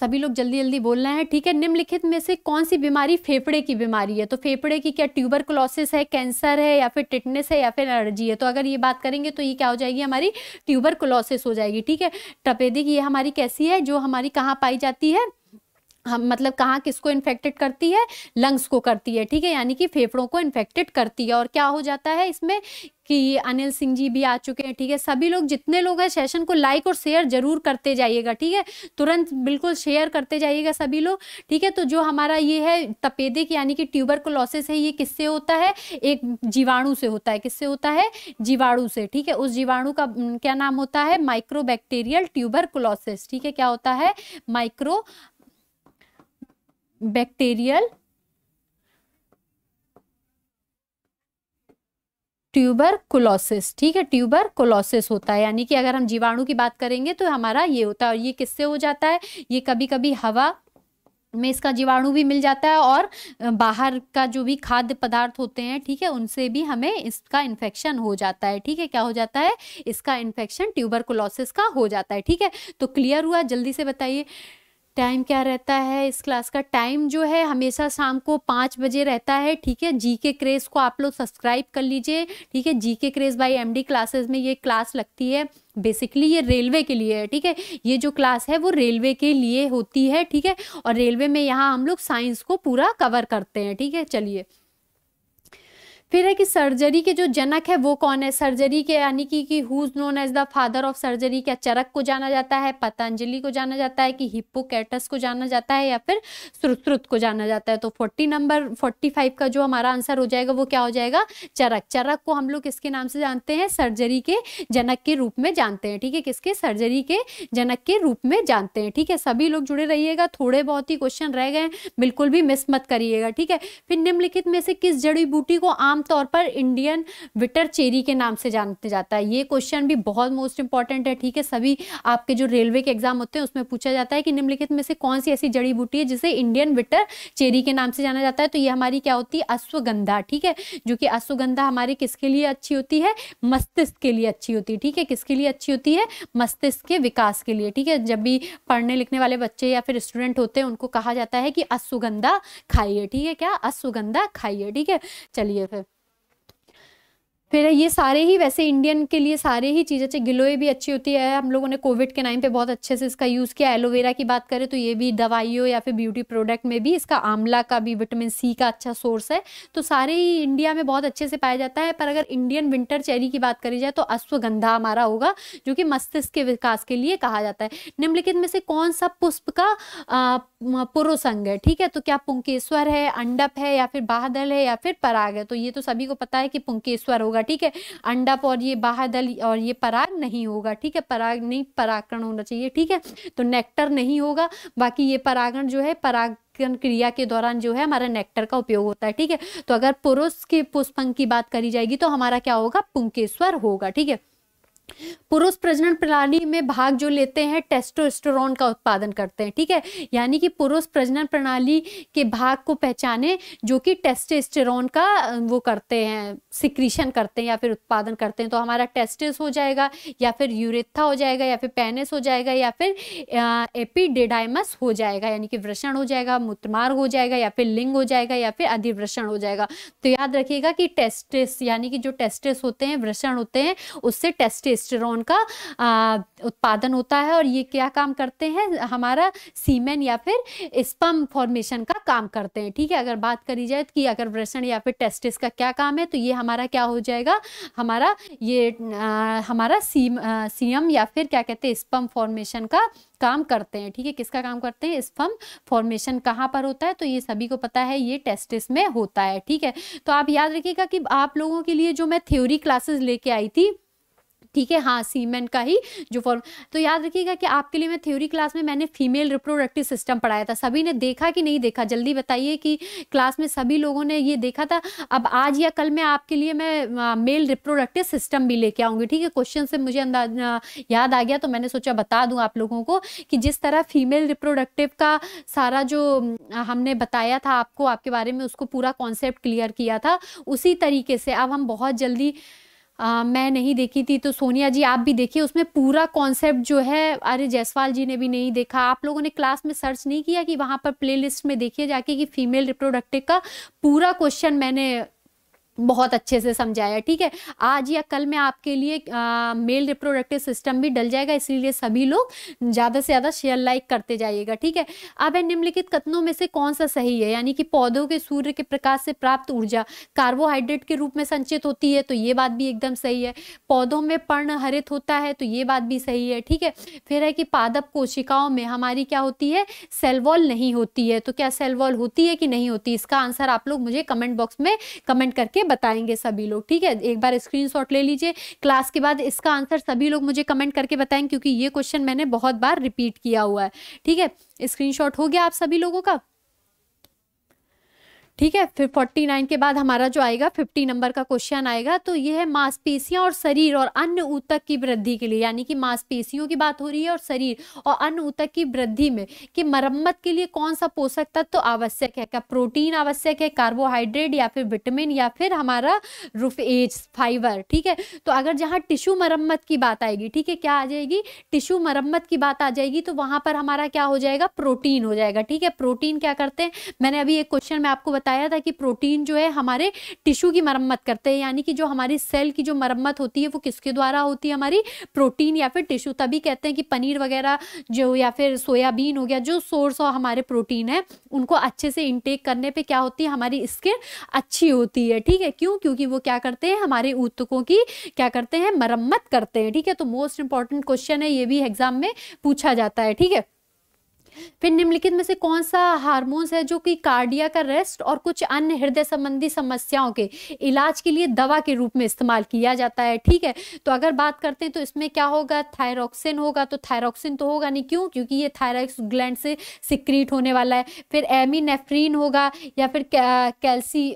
सभी लोग जल्दी जल्दी बोलना है ठीक है निम्नलिखित में से कौन सी बीमारी फेफड़े की बीमारी है तो फेफड़े की क्या ट्यूबर क्लोसिस है कैंसर है या फिर टिटनेस है या फिर एलर्जी है तो अगर ये बात करेंगे तो ये क्या हो जाएगी हमारी ट्यूबर क्लोसिस हो जाएगी ठीक है टपेदिक ये हमारी कैसी है जो हमारी कहाँ पाई जाती है हम हाँ, मतलब कहाँ किसको इन्फेक्टेड करती है लंग्स को करती है ठीक है यानी कि फेफड़ों को इन्फेक्टेड करती है और क्या हो जाता है इसमें कि अनिल सिंह जी भी आ चुके हैं ठीक है सभी लोग जितने लोग हैं सेशन को लाइक और शेयर जरूर करते जाइएगा ठीक है तुरंत बिल्कुल शेयर करते जाइएगा सभी लोग ठीक है तो जो हमारा ये है तपेदिक यानी कि ट्यूबर है ये किससे होता है एक जीवाणु से होता है किससे होता है जीवाणु से ठीक है उस जीवाणु का क्या नाम होता है ट्यूबर ट्यूबरकुलोसिस ठीक है क्या होता है माइक्रो बैक्टीरियल ट्यूबर कोलोसिस ठीक है ट्यूबर कोलोसिस होता है यानी कि अगर हम जीवाणु की बात करेंगे तो हमारा ये होता है और ये किससे हो जाता है ये कभी कभी हवा में इसका जीवाणु भी मिल जाता है और बाहर का जो भी खाद्य पदार्थ होते हैं ठीक है उनसे भी हमें इसका इन्फेक्शन हो जाता है ठीक है क्या हो जाता है इसका इन्फेक्शन ट्यूबर का हो जाता है ठीक है तो क्लियर हुआ जल्दी से बताइए टाइम क्या रहता है इस क्लास का टाइम जो है हमेशा शाम को पाँच बजे रहता है ठीक है जी के क्रेज को आप लोग सब्सक्राइब कर लीजिए ठीक है G K craze by M D classes में ये क्लास लगती है बेसिकली ये रेलवे के लिए है ठीक है ये जो क्लास है वो रेलवे के लिए होती है ठीक है और रेलवे में यहाँ हम लोग साइंस को पूरा कवर करते हैं ठीक है चलिए फिर है कि सर्जरी के जो जनक है वो कौन है सर्जरी के यानी कि कि who known as the father of surgery क्या चरक को जाना जाता है पतंजलि को जाना जाता है कि हिप्पोकेटस को जाना जाता है या फिर श्रुत को जाना जाता है तो फोर्टी नंबर फोर्टी फाइव का जो हमारा आंसर हो जाएगा वो क्या हो जाएगा चरक चरक को हम लोग किसके नाम से जानते हैं सर्जरी के जनक के रूप में जानते हैं ठीक है किसके सर्जरी के जनक के रूप में जानते हैं ठीक है सभी लोग जुड़े रहिएगा थोड़े बहुत ही क्वेश्चन रह गए बिल्कुल भी मिस मत करिएगा ठीक है फिर निम्नलिखित में से किस जड़ी बूटी को आम आमतौर पर इंडियन विटर चेरी के नाम से जानते जाता है ये क्वेश्चन भी बहुत मोस्ट इंपॉर्टेंट है ठीक है सभी आपके जो रेलवे के एग्जाम होते हैं उसमें पूछा जाता है कि निम्नलिखित में से कौन सी ऐसी जड़ी बूटी है जिसे इंडियन विटर चेरी के नाम से जाना जाता है तो ये हमारी क्या होती है अश्वगंधा ठीक है जो कि अश्वगंधा हमारे किसके लिए अच्छी होती है मस्तिष्क के लिए अच्छी होती है ठीक है किसके लिए अच्छी होती है मस्तिष्क के विकास के लिए ठीक है जब भी पढ़ने लिखने वाले बच्चे या फिर स्टूडेंट होते हैं उनको कहा जाता है कि अश्वगंधा खाइए ठीक है क्या अश्वगंधा खाइए ठीक है चलिए फिर फिर ये सारे ही वैसे इंडियन के लिए सारे ही चीज़ अच्छी गिलोय भी अच्छी होती है हम लोगों ने कोविड के नाइम पे बहुत अच्छे से इसका यूज़ किया एलोवेरा की बात करें तो ये भी दवाइयों या फिर ब्यूटी प्रोडक्ट में भी इसका आंवला का भी विटामिन सी का अच्छा सोर्स है तो सारे ही इंडिया में बहुत अच्छे से पाया जाता है पर अगर इंडियन विंटर चेरी की बात करी जाए तो अश्वगंधा हमारा होगा जो कि मस्तिष्क के विकास के लिए कहा जाता है निम्नलिखित में से कौन सा पुष्प का पुरुषंग है ठीक है तो क्या पुंकेश्वर है अंडप है या फिर बहादल है या फिर पराग है तो ये तो सभी को पता है कि पुंकेश्वर होगा होगा ठीक है अंडप और ये बाहदल और ये पराग नहीं होगा ठीक है पराग नहीं परागण होना चाहिए ठीक है तो नेक्टर नहीं होगा बाकी ये परागण जो है पराग क्रिया के दौरान जो है हमारा नेक्टर का उपयोग होता है ठीक है तो अगर पुरुष के पुष्पंग की बात करी जाएगी तो हमारा क्या होगा पुंकेश्वर होगा ठीक है पुरुष प्रजनन प्रणाली में भाग जो लेते हैं टेस्टोस्टेरोन का उत्पादन करते हैं ठीक है यानी कि पुरुष प्रजनन प्रणाली के भाग को पहचाने जो कि टेस्टोस्टेरोन का वो करते हैं सिक्रीशन करते हैं या फिर उत्पादन करते हैं तो हमारा टेस्टिस हो जाएगा या फिर यूरेथा हो जाएगा या फिर पेनिस हो जाएगा या फिर एपिडेडाइमस हो जाएगा यानी कि वृषण हो जाएगा मूत्रमार हो जाएगा या फिर लिंग हो जाएगा या फिर अधिवृषण हो जाएगा तो याद रखिएगा कि टेस्टिस यानी कि जो टेस्टिस होते हैं वृषण होते हैं उससे टेस्टिस टेस्टोस्टेरोन का आ, उत्पादन होता है और ये क्या काम करते हैं हमारा सीमेन या फिर स्पम फॉर्मेशन का काम करते हैं ठीक है अगर बात करी जाए कि अगर वृषण या फिर टेस्टिस का क्या काम है तो ये हमारा क्या हो जाएगा हमारा ये आ, हमारा सीम आ, सीम या फिर क्या कहते हैं स्पम फॉर्मेशन का काम करते हैं ठीक है किसका काम करते हैं स्पम फॉर्मेशन कहाँ पर होता है तो ये सभी को पता है ये टेस्टिस में होता है ठीक है तो आप याद रखिएगा कि आप लोगों के लिए जो मैं थ्योरी क्लासेस लेके आई थी ठीक है हाँ सीमेन का ही जो फॉर्म तो याद रखिएगा कि आपके लिए मैं थ्योरी क्लास में मैंने फीमेल रिप्रोडक्टिव सिस्टम पढ़ाया था सभी ने देखा कि नहीं देखा जल्दी बताइए कि क्लास में सभी लोगों ने ये देखा था अब आज या कल मैं आपके लिए मैं मेल रिप्रोडक्टिव सिस्टम भी लेके आऊँगी ठीक है क्वेश्चन से मुझे अंदाज याद आ गया तो मैंने सोचा बता दूँ आप लोगों को कि जिस तरह फीमेल रिप्रोडक्टिव का सारा जो हमने बताया था आपको आपके बारे में उसको पूरा कॉन्सेप्ट क्लियर किया था उसी तरीके से अब हम बहुत जल्दी आ, मैं नहीं देखी थी तो सोनिया जी आप भी देखिए उसमें पूरा कॉन्सेप्ट जो है अरे जायसवाल जी ने भी नहीं देखा आप लोगों ने क्लास में सर्च नहीं किया कि वहाँ पर प्लेलिस्ट में देखिए जाके कि फीमेल रिप्रोडक्टिव का पूरा क्वेश्चन मैंने बहुत अच्छे से समझाया ठीक है आज या कल में आपके लिए आ, मेल रिप्रोडक्टिव सिस्टम भी डल जाएगा इसीलिए सभी लोग ज़्यादा से ज़्यादा शेयर लाइक करते जाइएगा ठीक है अब है निम्नलिखित कथनों में से कौन सा सही है यानी कि पौधों के सूर्य के प्रकाश से प्राप्त ऊर्जा कार्बोहाइड्रेट के रूप में संचित होती है तो ये बात भी एकदम सही है पौधों में पर्ण हरित होता है तो ये बात भी सही है ठीक है फिर है कि पादप कोशिकाओं में हमारी क्या होती है सेलवॉल नहीं होती है तो क्या सेलवॉल होती है कि नहीं होती इसका आंसर आप लोग मुझे कमेंट बॉक्स में कमेंट करके करके बताएंगे सभी लोग ठीक है एक बार स्क्रीन ले लीजिए क्लास के बाद इसका आंसर सभी लोग मुझे कमेंट करके बताएंगे क्योंकि ये क्वेश्चन मैंने बहुत बार रिपीट किया हुआ है ठीक है स्क्रीनशॉट हो गया आप सभी लोगों का ठीक है फिर फोर्टी नाइन के बाद हमारा जो आएगा फिफ्टी नंबर का क्वेश्चन आएगा तो ये है मांसपेशियां और शरीर और अन्य ऊतक की वृद्धि के लिए यानी कि मांसपेशियों की बात हो रही है और शरीर और अन्य ऊतक की वृद्धि में कि मरम्मत के लिए कौन सा पोषक तत्व तो आवश्यक है क्या प्रोटीन आवश्यक है कार्बोहाइड्रेट या फिर विटामिन या फिर हमारा एज फाइबर ठीक है तो अगर जहाँ टिश्यू मरम्मत की बात आएगी ठीक है क्या आ जाएगी टिश्यू मरम्मत की बात आ जाएगी तो वहाँ पर हमारा क्या हो जाएगा प्रोटीन हो जाएगा ठीक है प्रोटीन क्या करते हैं मैंने अभी एक क्वेश्चन में आपको बताया बताया था कि प्रोटीन जो है हमारे टिश्यू की मरम्मत करते हैं यानी कि जो हमारी सेल की जो मरम्मत होती है वो किसके द्वारा होती है हमारी प्रोटीन या फिर टिश्यू तभी कहते हैं कि पनीर वगैरह जो या फिर सोयाबीन हो गया जो सोर्स और हमारे प्रोटीन है उनको अच्छे से इनटेक करने पर क्या होती है हमारी स्किन अच्छी होती है ठीक है क्यों क्योंकि वो क्या करते हैं हमारे ऊतकों की क्या करते हैं मरम्मत करते हैं ठीक है तो मोस्ट इंपॉर्टेंट क्वेश्चन है ये भी एग्जाम में पूछा जाता है ठीक है फिर निम्नलिखित में से कौन सा हार्मोन्स है जो कि कार्डिया का रेस्ट और कुछ अन्य हृदय संबंधी समस्याओं के इलाज के लिए दवा के रूप में इस्तेमाल किया जाता है ठीक है तो अगर बात करते हैं तो इसमें क्या होगा थायरोक्सिन होगा तो थायरोक्सिन तो होगा नहीं क्यों क्योंकि ये थायरॉक्स ग्लैंड से सिक्रीट होने वाला है फिर एमिनेफ्रीन होगा या फिर कैल्सी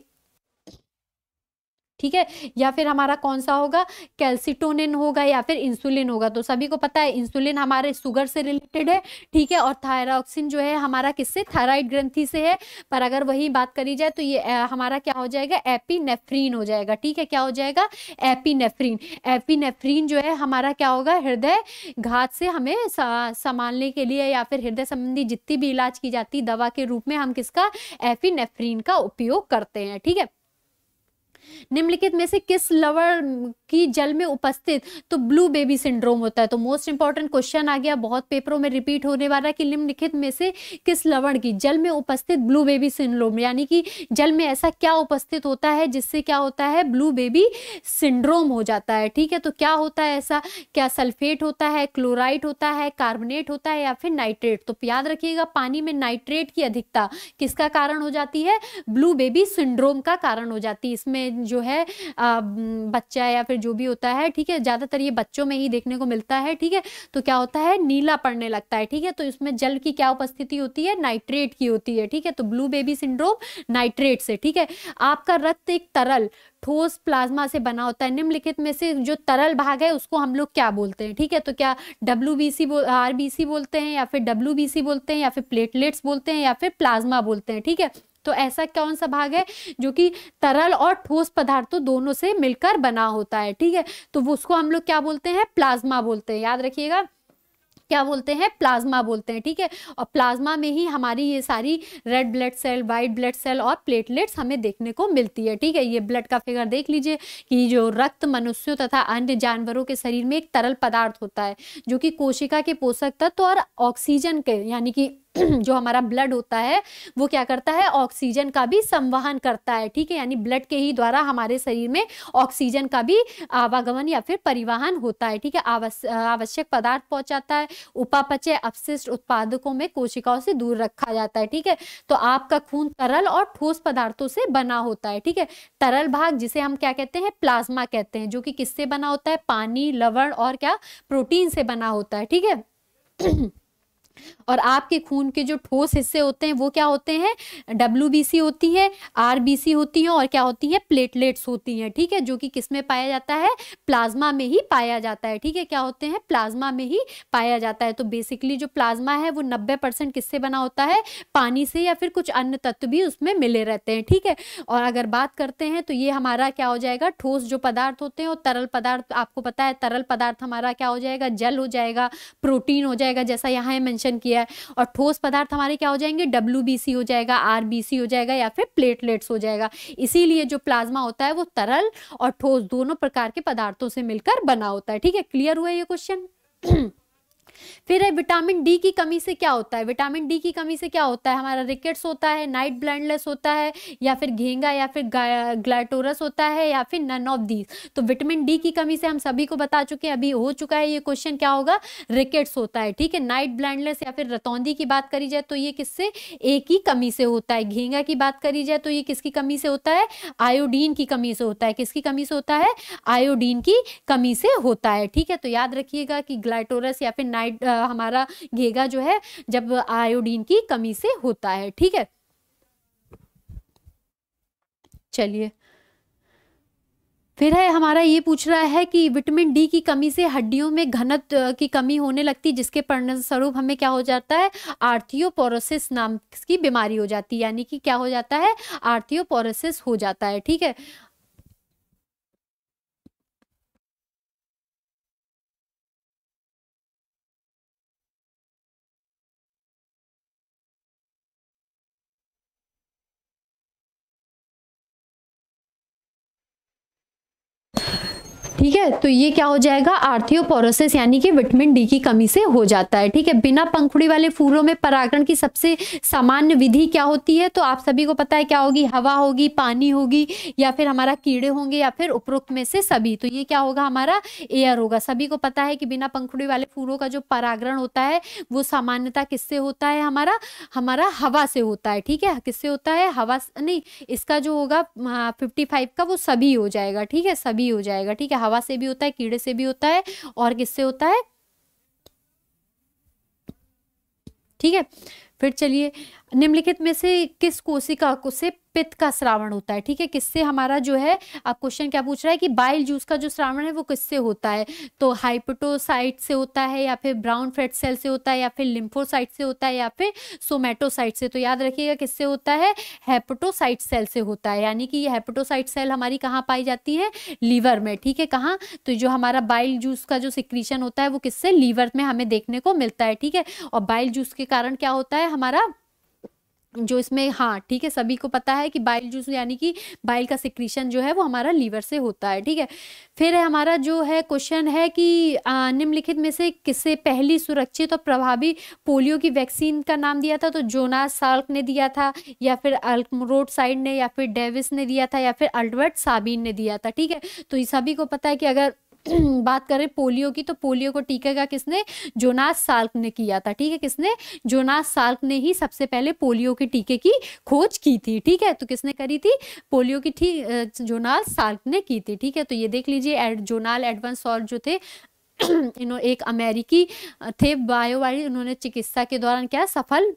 ठीक है या फिर हमारा कौन सा होगा कैल्सिटोनिन होगा या फिर इंसुलिन होगा तो सभी को पता है इंसुलिन हमारे शुगर से रिलेटेड है ठीक है और थायरॉक्सिन जो है हमारा किससे थायराइड ग्रंथि से है पर अगर वही बात करी जाए तो ये हमारा क्या हो जाएगा एपीनेफ्रीन हो जाएगा ठीक है क्या हो जाएगा एपीनेफ्रीन एपीनेफ्रीन जो है हमारा क्या होगा हृदय घात से हमें संभालने के लिए या फिर हृदय संबंधी जितनी भी इलाज की जाती दवा के रूप में हम किसका एपीनेफ्रीन का उपयोग करते हैं ठीक है निम्नलिखित में से किस लवर कि जल में उपस्थित तो ब्लू बेबी सिंड्रोम होता है तो मोस्ट इंपॉर्टेंट क्वेश्चन आ गया बहुत पेपरों में रिपीट होने वाला है कि निम्नलिखित में से किस लवण की जल में उपस्थित ब्लू बेबी सिंड्रोम यानी कि जल में ऐसा क्या उपस्थित होता है जिससे क्या होता है ब्लू बेबी सिंड्रोम हो जाता है ठीक है तो क्या होता है ऐसा क्या सल्फेट होता है क्लोराइड होता है कार्बोनेट होता है या फिर नाइट्रेट तो याद रखिएगा पानी में नाइट्रेट की अधिकता किसका कारण हो जाती है ब्लू बेबी सिंड्रोम का कारण हो जाती है इसमें जो है बच्चा या फिर पे जो भी होता है ठीक है ज़्यादातर ये बच्चों में ही देखने को मिलता है ठीक है तो क्या होता है नीला पड़ने लगता है ठीक है तो इसमें जल की क्या उपस्थिति होती है नाइट्रेट की होती है ठीक है तो ब्लू बेबी सिंड्रोम नाइट्रेट से ठीक है आपका रक्त एक तरल ठोस प्लाज्मा से बना होता है निम्नलिखित में से जो तरल भाग है उसको हम लोग क्या बोलते हैं ठीक है तो क्या W B C R B C बोलते हैं या फिर डब्ल्यू बी सी बोलते हैं या फिर प्लेटलेट्स बोलते हैं या फिर प्लाज्मा बोलते हैं ठीक है तो ऐसा कौन सा भाग है जो कि तरल और ठोस पदार्थों दोनों से मिलकर बना होता है ठीक है तो उसको हम लोग क्या बोलते हैं प्लाज्मा बोलते हैं याद रखिएगा क्या बोलते हैं प्लाज्मा बोलते हैं ठीक है और प्लाज्मा में ही हमारी ये सारी red blood cell white blood cell और प्लेटलेट्स हमें देखने को मिलती है ठीक है ये ब्लड का फिगर देख लीजिए कि जो रक्त मनुष्यों तथा अन्य जानवरों के शरीर में एक तरल पदार्थ होता है जो कि कोशिका के पोषक तत्व तो और ऑक्सीजन के यानी कि जो हमारा ब्लड होता है वो क्या करता है ऑक्सीजन का भी संवहन करता है ठीक है यानी ब्लड के ही द्वारा हमारे शरीर में ऑक्सीजन का भी आवागमन या फिर परिवहन होता है ठीक है आवश्यक पदार्थ पहुंचाता है उपापचय अपशिष्ट उत्पादकों में कोशिकाओं से दूर रखा जाता है ठीक है तो आपका खून तरल और ठोस पदार्थों से बना होता है ठीक है तरल भाग जिसे हम क्या कहते हैं प्लाज्मा कहते हैं जो कि किससे बना होता है पानी लवण और क्या प्रोटीन से बना होता है ठीक है और आपके खून के जो ठोस हिस्से होते हैं वो क्या होते हैं डब्ल्यू होती है आर होती है और क्या होती है प्लेटलेट्स होती हैं ठीक है जो कि किस में पाया जाता है प्लाज्मा में ही पाया जाता है ठीक है क्या होते हैं प्लाज्मा में ही पाया जाता है तो बेसिकली जो प्लाज्मा है वो नब्बे परसेंट किससे बना होता है पानी से या फिर कुछ अन्य तत्व भी उसमें मिले रहते हैं ठीक है और अगर बात करते हैं तो ये हमारा क्या हो जाएगा ठोस जो पदार्थ होते हैं और तरल पदार्थ आपको पता है तरल पदार्थ हमारा क्या हो जाएगा जल हो जाएगा प्रोटीन हो जाएगा जैसा यहाँ मैं मेंशन किया है और ठोस पदार्थ हमारे क्या हो जाएंगे डब्ल्यू हो जाएगा आर हो जाएगा या फिर प्लेटलेट्स हो जाएगा इसीलिए जो प्लाज्मा होता है वो तरल और ठोस दोनों प्रकार के पदार्थों से मिलकर बना होता है ठीक है क्लियर हुआ ये क्वेश्चन फिर है विटामिन डी की कमी से क्या होता है विटामिन डी की कमी से क्या होता है हमारा रिकेट्स होता है नाइट ब्लाइंडनेस होता है या फिर घेंगा या फिर ग्लाइटोरस होता है या फिर नन ऑफ दीज तो विटामिन डी की कमी से हम सभी को बता चुके हैं अभी हो चुका है ये क्वेश्चन क्या होगा रिकेट्स होता है ठीक है नाइट ब्लाइंडनेस या फिर रतौंदी की बात करी जाए तो ये किससे ए की कमी से होता है घेंगा की बात करी जाए तो ये किसकी कमी से होता है आयोडीन की कमी से होता है किसकी कमी से होता है आयोडीन की कमी से होता है ठीक है तो याद रखिएगा कि ग्लाइटोरस या फिर नाइट हमारा घेगा जो है जब आयोडीन की कमी से होता है ठीक है चलिए फिर है हमारा ये पूछ रहा है कि विटामिन डी की कमी से हड्डियों में घनत की कमी होने लगती जिसके परिणामस्वरूप हमें क्या हो जाता है आर्थियोपोरोसिस नाम की बीमारी हो जाती है यानी कि क्या हो जाता है आर्थियोपोरोसिस हो जाता है ठीक है ठीक है तो ये क्या हो जाएगा आर्थियोपोरोसिस यानी कि विटामिन डी की कमी से हो जाता है ठीक है बिना पंखुड़ी वाले फूलों में परागण की सबसे सामान्य विधि क्या होती है तो आप सभी को पता है क्या होगी हवा होगी पानी होगी या फिर हमारा कीड़े होंगे या फिर उपरोक्त में से सभी तो ये क्या होगा हमारा एयर होगा सभी को पता है कि बिना पंखुड़ी वाले फूलों का जो परागरण होता है वो सामान्यता किससे होता है हमारा हमारा हवा से होता है ठीक है किससे होता है हवा नहीं इसका जो होगा फिफ्टी हाँ, फाइव का वो सभी हो जाएगा ठीक है सभी हो जाएगा ठीक है हवा हवा से भी होता है कीड़े से भी होता है और किससे होता है ठीक है फिर चलिए निम्नलिखित में से किस कोशिका को से पित्त का श्रावण होता है ठीक है किससे हमारा जो है आप क्वेश्चन क्या पूछ रहा है कि बाइल जूस का जो श्रावण है वो किससे होता है तो हाइपोटोसाइट से होता है या फिर ब्राउन फैट सेल से होता है या फिर लिम्फोसाइट से होता है या फिर सोमेटोसाइट से तो याद रखिएगा किससे होता है हेपेटोसाइट सेल से होता है यानी कि ये हेपेटोसाइट सेल हमारी कहाँ पाई जाती है लीवर में ठीक है कहाँ तो जो हमारा बाइल जूस का जो सिक्रीशन होता है वो किससे लीवर में हमें देखने को मिलता है ठीक है और बाइल जूस के कारण क्या होता है हमारा जो इसमें हाँ ठीक है सभी को पता है कि बाइल जूस यानी कि बाइल का सिक्रीशन जो है वो हमारा लीवर से होता है ठीक है फिर है हमारा जो है क्वेश्चन है कि निम्नलिखित में से किसे पहली सुरक्षित और प्रभावी पोलियो की वैक्सीन का नाम दिया था तो जोनास साल्क ने दिया था या फिर अल्कमरोड साइड ने या फिर डेविस ने दिया था या फिर अल्बर्ट साबिन ने दिया था ठीक है तो ये सभी को पता है कि अगर बात करें पोलियो की तो पोलियो को टीका का किसने जोनास साल्क ने किया था ठीक है किसने जोनास साल्क ने ही सबसे पहले पोलियो के टीके की खोज की थी ठीक है तो किसने करी थी पोलियो की ठीक जोनाल साल्क ने की थी ठीक है तो ये देख लीजिए एड, जोनाल एडवांस और जो थे इन्हों एक अमेरिकी थे बायोवाड़ी उन्होंने चिकित्सा के दौरान क्या सफल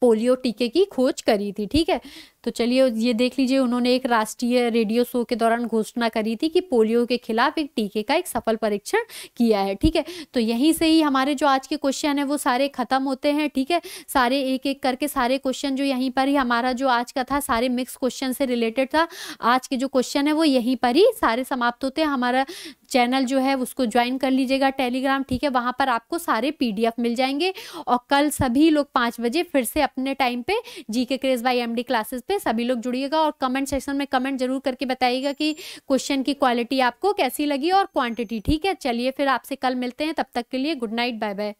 पोलियो टीके की खोज करी थी ठीक है तो चलिए ये देख लीजिए उन्होंने एक राष्ट्रीय रेडियो शो के दौरान घोषणा करी थी कि पोलियो के खिलाफ एक टीके का एक सफल परीक्षण किया है ठीक है तो यहीं से ही हमारे जो आज के क्वेश्चन है वो सारे खत्म होते हैं ठीक है सारे एक एक करके सारे क्वेश्चन जो यहीं पर ही हमारा जो आज का था सारे मिक्स क्वेश्चन से रिलेटेड था आज के जो क्वेश्चन है वो यहीं पर ही सारे समाप्त होते हैं हमारा चैनल जो है उसको ज्वाइन कर लीजिएगा टेलीग्राम ठीक है वहाँ पर आपको सारे पीडीएफ मिल जाएंगे और कल सभी लोग पाँच बजे फिर से अपने टाइम पे जी K craze by M classes पे में सभी लोग जुड़िएगा और कमेंट सेक्शन में कमेंट जरूर करके बताइएगा कि क्वेश्चन की क्वालिटी आपको कैसी लगी और क्वांटिटी ठीक है चलिए फिर आपसे कल मिलते हैं तब तक के लिए गुड नाइट बाय बाय